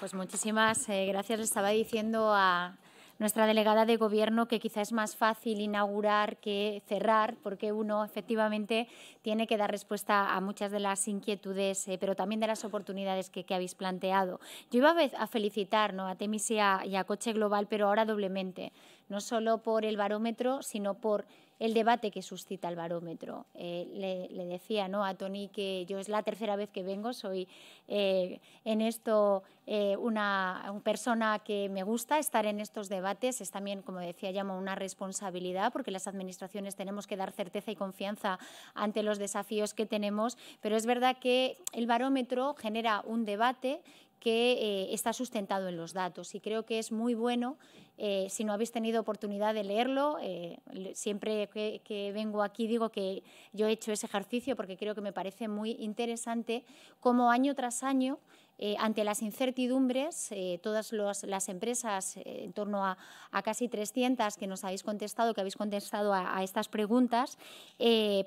Pues muchísimas eh, gracias. estaba diciendo a nuestra delegada de gobierno que quizá es más fácil inaugurar que cerrar, porque uno efectivamente tiene que dar respuesta a muchas de las inquietudes, eh, pero también de las oportunidades que, habéis planteado. Yo iba a, felicitar ¿no? a Temis y a Coche Global, pero ahora doblemente, no solo por el barómetro, sino por el debate que suscita el barómetro. Eh, le, decía ¿no? a Tony que yo es la tercera vez que vengo, soy eh, en esto eh, una, persona que me gusta estar en estos debates, es también, como decía llamo una responsabilidad, porque las administraciones tenemos que dar certeza y confianza ante los desafíos que tenemos, pero es verdad que el barómetro genera un debate que eh, está sustentado en los datos. Y creo que es muy bueno, eh, si no habéis tenido oportunidad de leerlo, eh, siempre que, que, vengo aquí digo que yo he hecho ese ejercicio porque creo que me parece muy interesante cómo año tras año eh, ante las incertidumbres, eh, todas las empresas, eh, en torno a, casi 300 que nos habéis contestado, que habéis contestado a, estas preguntas,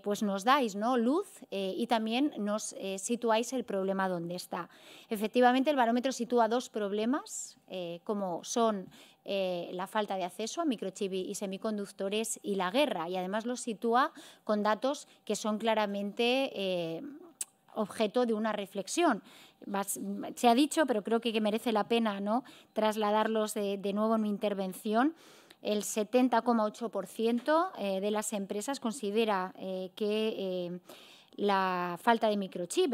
pues nos dais luz y también nos situáis el problema donde está. Efectivamente, el barómetro sitúa dos problemas, como son la falta de acceso a microchips y semiconductores y la guerra. Y además los sitúa con datos que son claramente objeto de una reflexión se ha dicho, pero creo que, que merece la pena ¿no? trasladarlos de, de nuevo en mi intervención el 70,8% eh, de las empresas considera eh, que eh, la falta de microchip,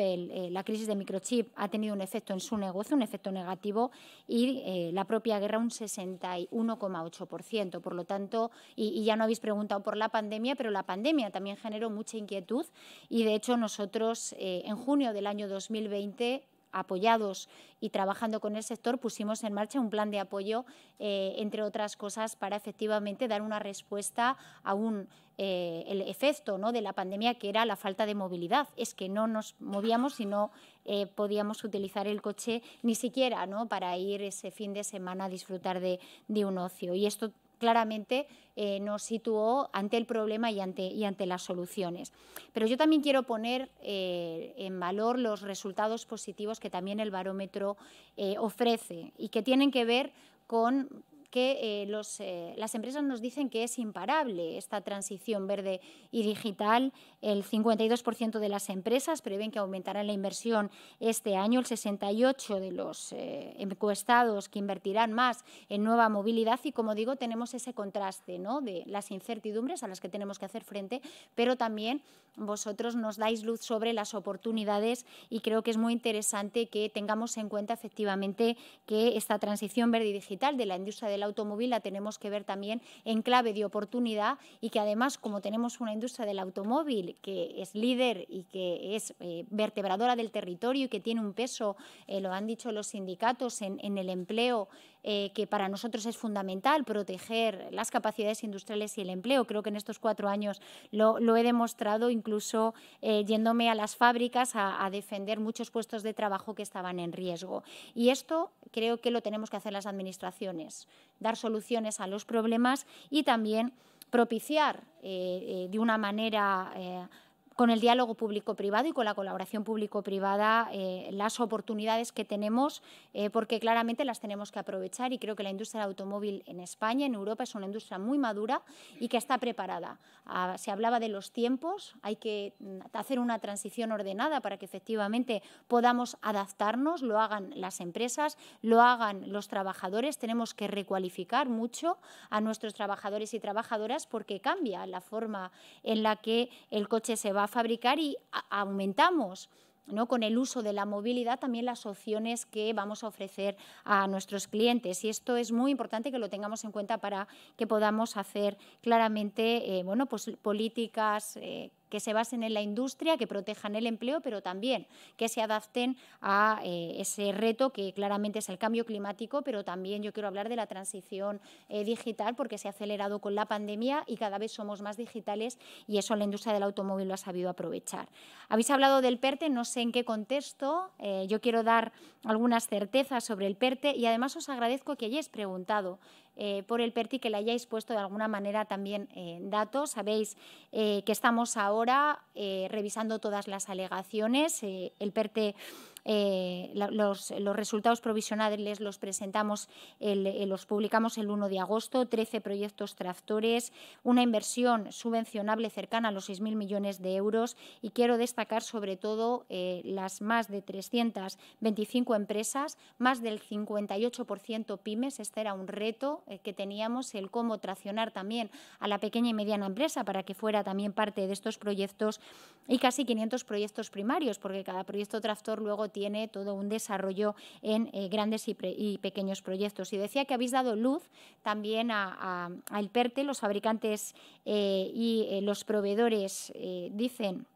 la crisis de microchip ha tenido un efecto en su negocio, un efecto negativo, y la propia guerra un 61,8%. Por lo tanto, y, ya no habéis preguntado por la pandemia, pero la pandemia también generó mucha inquietud y, de hecho, nosotros en junio del año 2020 apoyados y trabajando con el sector, pusimos en marcha un plan de apoyo, eh, entre otras cosas, para efectivamente dar una respuesta a un, eh, el efecto ¿no? de la pandemia, que era la falta de movilidad. Es que no nos movíamos y no eh, podíamos utilizar el coche ni siquiera ¿no? para ir ese fin de semana a disfrutar de, de un ocio. Y esto claramente eh, nos situó ante el problema y ante, y ante, las soluciones. Pero yo también quiero poner eh, en valor los resultados positivos que también el barómetro eh, ofrece y que tienen que ver con que las empresas nos dicen que es imparable esta transición verde y digital el 52% de las empresas prevén que aumentará la inversión este año. El 68% de los eh, encuestados que invertirán más en nueva movilidad. Y, como digo, tenemos ese contraste ¿no? de las incertidumbres a las que tenemos que hacer frente, pero también vosotros nos dais luz sobre las oportunidades y creo que es muy interesante que tengamos en cuenta efectivamente que esta transición verde y digital de la industria del automóvil la tenemos que ver también en clave de oportunidad y que además como tenemos una industria del automóvil que es líder y que es eh, vertebradora del territorio y que tiene un peso, eh, lo han dicho los sindicatos, en, el empleo, eh, que para nosotros es fundamental proteger las capacidades industriales y el empleo. Creo que en estos cuatro años lo, he demostrado, incluso yéndome a las fábricas a defender muchos puestos de trabajo que estaban en riesgo. Y esto creo que lo tenemos que hacer las administraciones, dar soluciones a los problemas y también propiciar eh, eh, de una manera eh, con el diálogo público-privado y con la colaboración público-privada eh, las oportunidades que tenemos, eh, porque claramente las tenemos que aprovechar y creo que la industria del automóvil en España, en Europa, es una industria muy madura y que está preparada. Ah, se hablaba de los tiempos, hay que mm, hacer una transición ordenada para que efectivamente podamos adaptarnos, lo hagan las empresas, lo hagan los trabajadores, tenemos que recualificar mucho a nuestros trabajadores y trabajadoras porque cambia la forma en la que el coche se va fabricar y aumentamos ¿no? con el uso de la movilidad también las opciones que vamos a ofrecer a nuestros clientes. Y esto es muy importante que lo tengamos en cuenta para que podamos hacer claramente eh, bueno, pues, políticas. Eh, que se basen en la industria, que protejan el empleo, pero también que se adapten a eh, ese reto que claramente es el cambio climático, pero también yo quiero hablar de la transición eh, digital porque se ha acelerado con la pandemia y cada vez somos más digitales y eso la industria del automóvil lo ha sabido aprovechar. Habéis hablado del PERTE, no sé en qué contexto, eh, yo quiero dar algunas certezas sobre el PERTE y además os agradezco que hayáis preguntado eh, por el PERTI que le hayáis puesto de alguna manera también eh, datos. Sabéis eh, que estamos ahora revisando todas las alegaciones. el PERTE eh, los, resultados provisionales los presentamos, eh, los publicamos el 1 de agosto, 13 proyectos tractores, una inversión subvencionable cercana a los 6.000 millones de euros y quiero destacar sobre todo eh, las más de 325 empresas, más del 58% pymes. Este era un reto que teníamos, el cómo traccionar también a la pequeña y mediana empresa para que fuera también parte de estos proyectos y casi 500 proyectos primarios, porque cada proyecto tractor luego tiene tiene todo un desarrollo en eh, grandes y, pequeños proyectos. Y decía que habéis dado luz también a, a, PERTE, los fabricantes eh, y eh, los proveedores dicen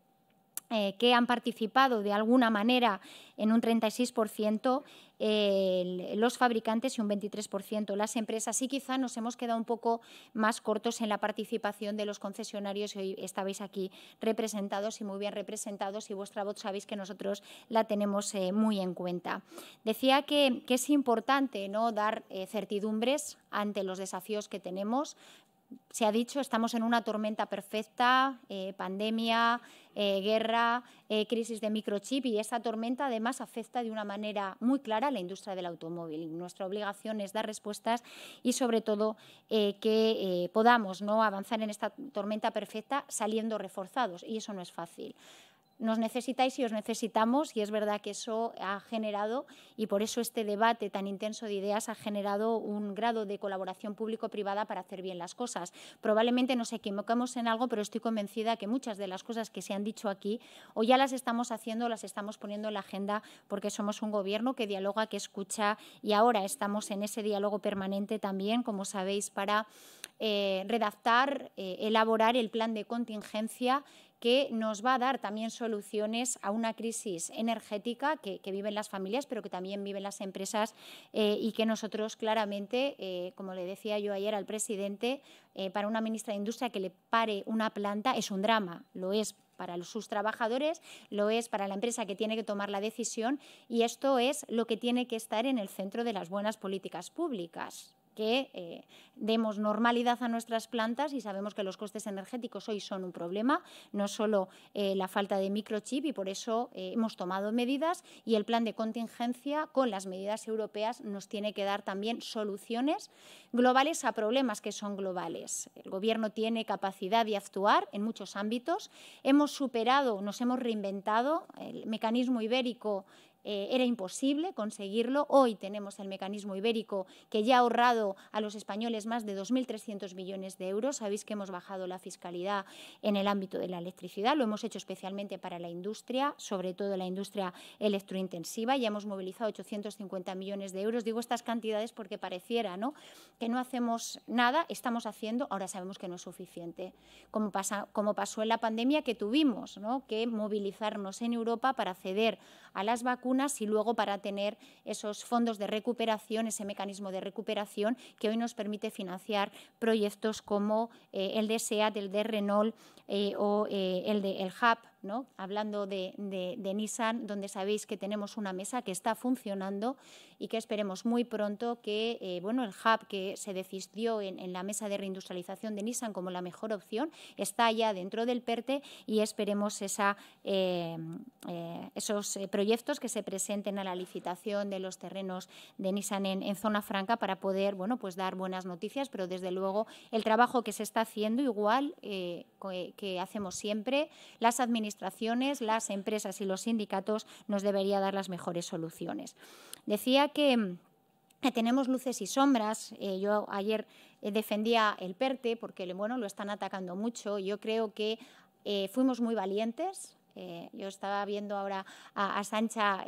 eh, que han participado de alguna manera en un 36% eh, los fabricantes y un 23% las empresas. Y quizá nos hemos quedado un poco más cortos en la participación de los concesionarios. Hoy estabais aquí representados y muy bien representados y vuestra voz sabéis que nosotros la tenemos eh, muy en cuenta. Decía que, que es importante ¿no? dar certidumbres ante los desafíos que tenemos se ha dicho, estamos en una tormenta perfecta, eh, pandemia, eh, guerra, eh, crisis de microchip y esa tormenta además afecta de una manera muy clara a la industria del automóvil. Nuestra obligación es dar respuestas y sobre todo que podamos ¿no? avanzar en esta tormenta perfecta saliendo reforzados y eso no es fácil nos necesitáis y os necesitamos y es verdad que eso ha generado y por eso este debate tan intenso de ideas ha generado un grado de colaboración público-privada para hacer bien las cosas. Probablemente nos equivocamos en algo, pero estoy convencida que muchas de las cosas que se han dicho aquí o ya las estamos haciendo las estamos poniendo en la agenda porque somos un gobierno que dialoga, que escucha y ahora estamos en ese diálogo permanente también, como sabéis, para eh, redactar, eh, elaborar el plan de contingencia que nos va a dar también soluciones a una crisis energética que, viven las familias, pero que también viven las empresas eh, y que nosotros claramente, eh, como le decía yo ayer al presidente, eh, para una ministra de Industria que le pare una planta es un drama, lo es para sus trabajadores, lo es para la empresa que tiene que tomar la decisión y esto es lo que tiene que estar en el centro de las buenas políticas públicas que eh, demos normalidad a nuestras plantas y sabemos que los costes energéticos hoy son un problema, no solo eh, la falta de microchip y por eso eh, hemos tomado medidas y el plan de contingencia con las medidas europeas nos tiene que dar también soluciones globales a problemas que son globales. El Gobierno tiene capacidad de actuar en muchos ámbitos. Hemos superado, nos hemos reinventado el mecanismo ibérico eh, era imposible conseguirlo. Hoy tenemos el mecanismo ibérico que ya ha ahorrado a los españoles más de 2.300 millones de euros. Sabéis que hemos bajado la fiscalidad en el ámbito de la electricidad. Lo hemos hecho especialmente para la industria, sobre todo la industria electrointensiva. Ya hemos movilizado 850 millones de euros. Digo estas cantidades porque pareciera ¿no? que no hacemos nada, estamos haciendo, ahora sabemos que no es suficiente. Como, como pasó en la pandemia que tuvimos que movilizarnos en Europa para acceder a las vacunas y luego para tener esos fondos de recuperación, ese mecanismo de recuperación que hoy nos permite financiar proyectos como eh, el de SEAT, el de Renault eh, o eh, el de el Hub hablando de, Nissan, donde sabéis que tenemos una mesa que está funcionando y que esperemos muy pronto que eh, bueno, el hub que se decidió en, la mesa de reindustrialización de Nissan como la mejor opción está ya dentro del PERTE y esperemos eh, eh, esos proyectos que se presenten a la licitación de los terrenos de Nissan en, zona franca para poder bueno, pues dar buenas noticias, pero desde luego el trabajo que se está haciendo igual que, hacemos siempre, las administraciones, las empresas y los sindicatos nos debería dar las mejores soluciones. Decía que mm, tenemos luces y sombras. Eh, yo ayer eh, defendía el PERTE porque bueno, lo están atacando mucho. Yo creo que eh, fuimos muy valientes. yo estaba viendo ahora a, a Sancha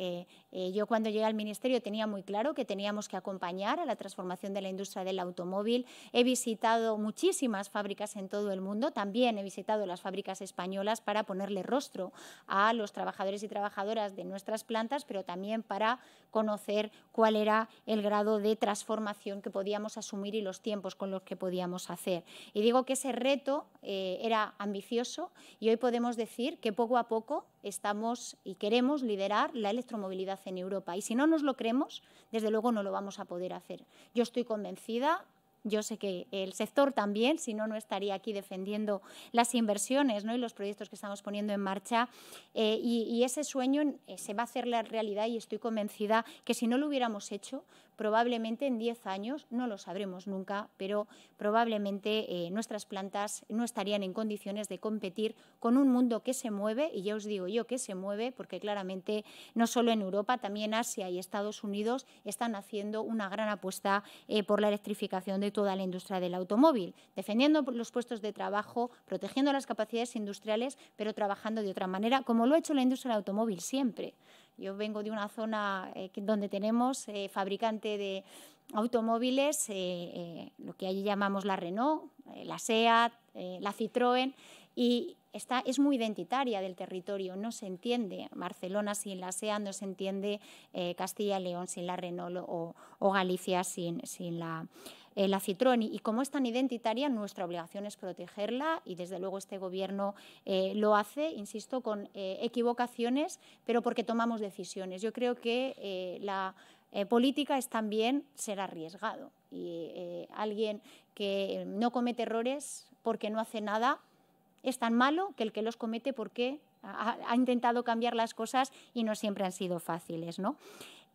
eh, yo cuando llegué al Ministerio tenía muy claro que teníamos que acompañar a la transformación de la industria del automóvil. He visitado muchísimas fábricas en todo el mundo, también he visitado las fábricas españolas para ponerle rostro a los trabajadores y trabajadoras de nuestras plantas, pero también para conocer cuál era el grado de transformación que podíamos asumir y los tiempos con los que podíamos hacer. Y digo que ese reto eh, era ambicioso y hoy podemos decir que poco a poco estamos y queremos liderar la electromovilidad en Europa. Y si no nos lo creemos, desde luego no lo vamos a poder hacer. Yo estoy convencida. Yo sé que el sector también, si no, no estaría aquí defendiendo las inversiones ¿no? y los proyectos que estamos poniendo en marcha. Eh, y, ese sueño eh, se va a hacer la realidad y estoy convencida que si no lo hubiéramos hecho, probablemente en 10 años, no lo sabremos nunca, pero probablemente eh, nuestras plantas no estarían en condiciones de competir con un mundo que se mueve, y ya os digo yo que se mueve, porque claramente no solo en Europa, también Asia y Estados Unidos están haciendo una gran apuesta eh, por la electrificación de toda la industria del automóvil, defendiendo los puestos de trabajo, protegiendo las capacidades industriales, pero trabajando de otra manera, como lo ha hecho la industria del automóvil siempre. Yo vengo de una zona eh, donde tenemos eh, fabricante de automóviles, eh, lo que allí llamamos la Renault, la SEAT, la Citroën, y está, es muy identitaria del territorio, no se entiende Barcelona sin la SEAT, no se entiende Castilla y León sin la Renault o, o Galicia sin, sin la eh, la Citroni. Y como es tan identitaria, nuestra obligación es protegerla y desde luego este Gobierno eh, lo hace, insisto, con eh, equivocaciones, pero porque tomamos decisiones. Yo creo que la política es también ser arriesgado. Y alguien que no comete errores porque no hace nada es tan malo que el que los comete porque ha, ha intentado cambiar las cosas y no siempre han sido fáciles, ¿no?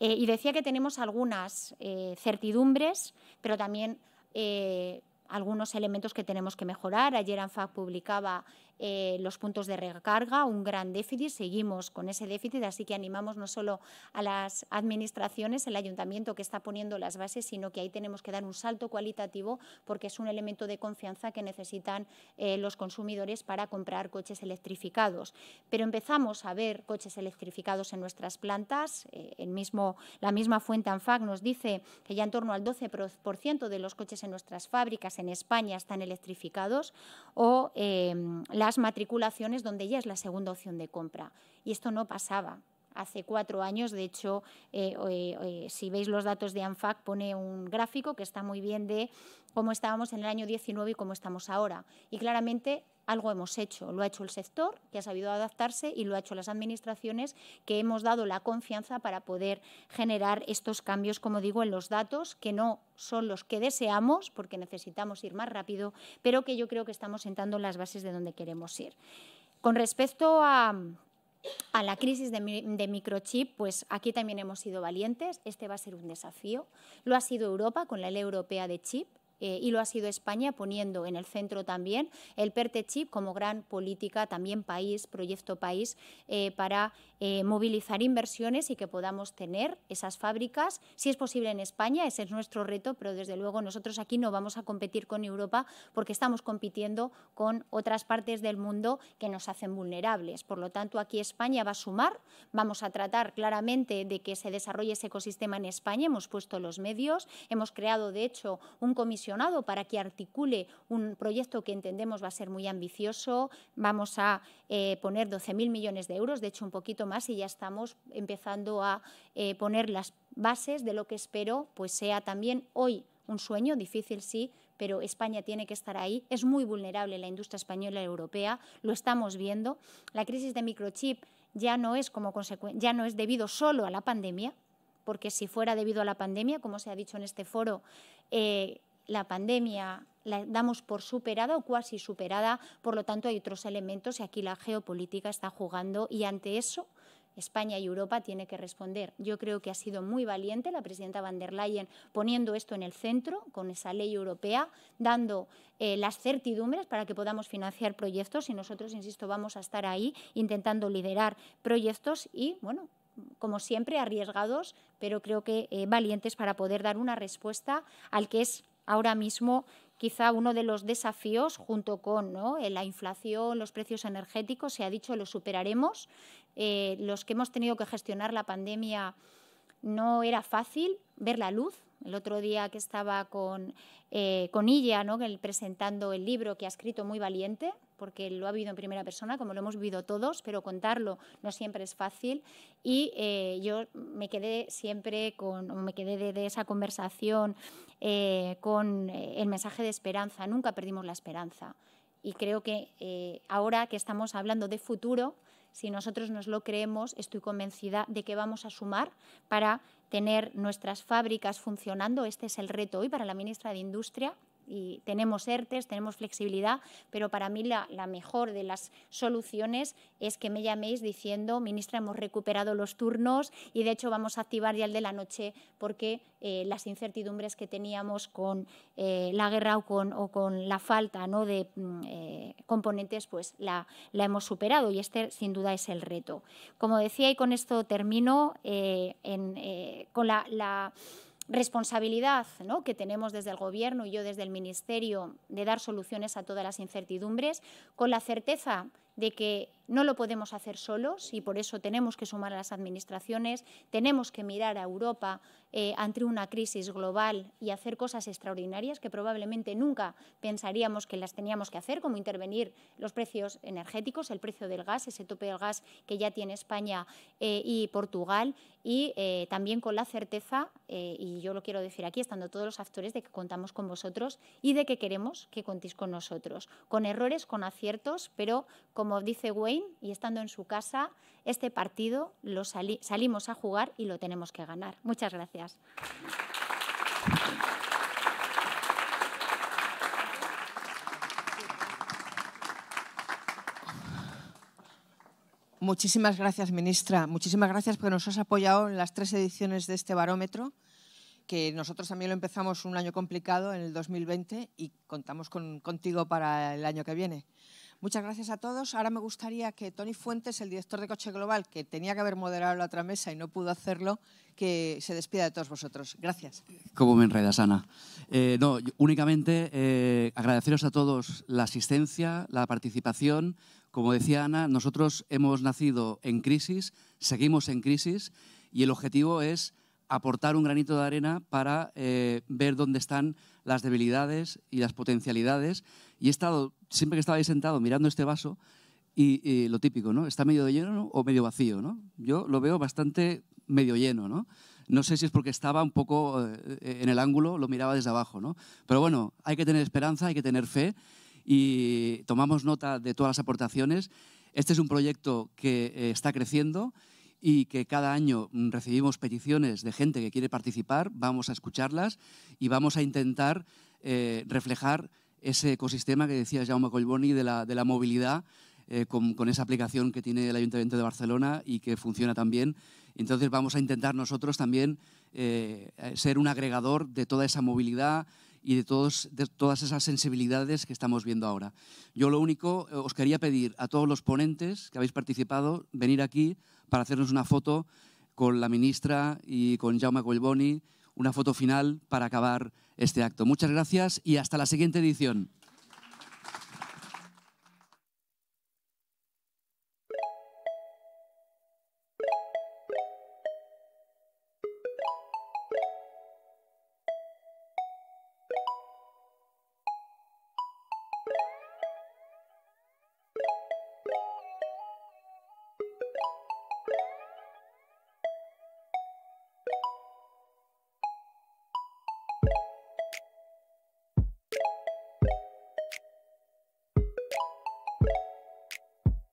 Eh, y decía que tenemos algunas eh, certidumbres, pero también eh, algunos elementos que tenemos que mejorar. Ayer ANFAC publicaba eh, los puntos de recarga, un gran déficit, seguimos con ese déficit, así que animamos no solo a las administraciones, el ayuntamiento que está poniendo las bases, sino que ahí tenemos que dar un salto cualitativo porque es un elemento de confianza que necesitan eh, los consumidores para comprar coches electrificados. Pero empezamos a ver coches electrificados en nuestras plantas, eh, el mismo, la misma fuente ANFAC nos dice que ya en torno al 12% de los coches en nuestras fábricas en España están electrificados o em, la las matriculaciones donde ya es la segunda opción de compra. Y esto no pasaba hace cuatro años. De hecho, eh, eh, eh, si veis los datos de ANFAC, pone un gráfico que está muy bien de cómo estábamos en el año 19 y cómo estamos ahora. Y claramente algo hemos hecho. Lo ha hecho el sector, que ha sabido adaptarse, y lo ha hecho las administraciones, que hemos dado la confianza para poder generar estos cambios, como digo, en los datos, que no son los que deseamos, porque necesitamos ir más rápido, pero que yo creo que estamos sentando las bases de donde queremos ir. Con respecto a a la crisis de, microchip, pues aquí también hemos sido valientes, este va a ser un desafío. Lo ha sido Europa con la ley europea de chip, eh, y lo ha sido España, poniendo en el centro también el PERTE-CHIP como gran política, también país, proyecto país, eh, para eh, movilizar inversiones y que podamos tener esas fábricas, si es posible en España, ese es nuestro reto, pero desde luego nosotros aquí no vamos a competir con Europa porque estamos compitiendo con otras partes del mundo que nos hacen vulnerables. Por lo tanto, aquí España va a sumar, vamos a tratar claramente de que se desarrolle ese ecosistema en España, hemos puesto los medios, hemos creado, de hecho, un comisión para que articule un proyecto que entendemos va a ser muy ambicioso. Vamos a eh, poner 12.000 millones de euros, de hecho un poquito más, y ya estamos empezando a eh, poner las bases de lo que espero pues sea también hoy un sueño, difícil sí, pero España tiene que estar ahí. Es muy vulnerable la industria española y europea, lo estamos viendo. La crisis de microchip ya no es, como ya no es debido solo a la pandemia, porque si fuera debido a la pandemia, como se ha dicho en este foro, eh, la pandemia la damos por superada o cuasi superada, por lo tanto hay otros elementos y aquí la geopolítica está jugando y ante eso España y Europa tiene que responder. Yo creo que ha sido muy valiente la presidenta van der Leyen poniendo esto en el centro con esa ley europea, dando eh, las certidumbres para que podamos financiar proyectos y nosotros, insisto, vamos a estar ahí intentando liderar proyectos y, bueno, como siempre, arriesgados, pero creo que eh, valientes para poder dar una respuesta al que es ahora mismo quizá uno de los desafíos, junto con eh, la inflación, los precios energéticos, se ha dicho, lo superaremos. Eh, los que hemos tenido que gestionar la pandemia no era fácil ver la luz. El otro día que estaba con, ella, eh, presentando el libro que ha escrito muy valiente, porque lo ha vivido en primera persona, como lo hemos vivido todos, pero contarlo no siempre es fácil. Y eh, yo me quedé siempre con, me quedé de, esa conversación eh, con eh, el mensaje de esperanza. Nunca perdimos la esperanza. Y creo que ahora que estamos hablando de futuro, si nosotros nos lo creemos, estoy convencida de que vamos a sumar para tener nuestras fábricas funcionando. Este es el reto hoy para la ministra de Industria, y tenemos ERTES, tenemos flexibilidad, pero para mí la, mejor de las soluciones es que me llaméis diciendo, ministra, hemos recuperado los turnos y de hecho vamos a activar ya el de la noche porque eh, las incertidumbres que teníamos con eh, la guerra o con, o con, la falta ¿no? de mm, eh, componentes, pues la, la, hemos superado y este sin duda es el reto. Como decía, y con esto termino, con la responsabilidad ¿no? que tenemos desde el Gobierno y yo desde el Ministerio de dar soluciones a todas las incertidumbres, con la certeza de que no lo podemos hacer solos y por eso tenemos que sumar a las administraciones, tenemos que mirar a Europa eh, ante una crisis global y hacer cosas extraordinarias que probablemente nunca pensaríamos que las teníamos que hacer, como intervenir los precios energéticos, el precio del gas, ese tope del gas que ya tiene España eh, y Portugal, y eh, también con la certeza, y yo lo quiero decir aquí, estando todos los actores, de que contamos con vosotros y de que queremos que contéis con nosotros, con errores, con aciertos, pero con como dice Wayne, y estando en su casa, este partido lo salimos a jugar y lo tenemos que ganar. Muchas gracias. Muchísimas gracias, ministra. Muchísimas gracias porque nos has apoyado en las tres ediciones de este barómetro, que nosotros también lo empezamos un año complicado en el 2020 y contamos contigo para el año que viene. Muchas gracias a todos. Ahora me gustaría que Tony Fuentes, el director de Coche Global, que tenía que haber moderado la otra mesa y no pudo hacerlo, que se despida de todos vosotros. Gracias. Como me enredas, Ana? Eh, no, únicamente eh, agradeceros a todos la asistencia, la participación. Como decía Ana, nosotros hemos nacido en crisis, seguimos en crisis y el objetivo es aportar un granito de arena para eh, ver dónde están las debilidades y las potencialidades. Y he estado, siempre que estaba ahí sentado mirando este vaso, y, lo típico, ¿no? ¿Está medio lleno o medio vacío? ¿no? Yo lo veo bastante medio lleno, ¿no? No sé si es porque estaba un poco eh, en el ángulo, lo miraba desde abajo, ¿no? Pero bueno, hay que tener esperanza, hay que tener fe y tomamos nota de todas las aportaciones. Este es un proyecto que eh, está creciendo y que cada año mm, recibimos peticiones de gente que quiere participar, vamos a escucharlas y vamos a intentar eh, reflejar ese ecosistema que decía Jaume Colboni de la, de la movilidad eh, con, esa aplicación que tiene el Ayuntamiento de Barcelona y que funciona también. Entonces vamos a intentar nosotros también eh, ser un agregador de toda esa movilidad y de, de todas esas sensibilidades que estamos viendo ahora. Yo lo único, os quería pedir a todos los ponentes que habéis participado, venir aquí para hacernos una foto con la ministra y con Jaume Colboni, una foto final para acabar este acto. Muchas gracias y hasta la siguiente edición.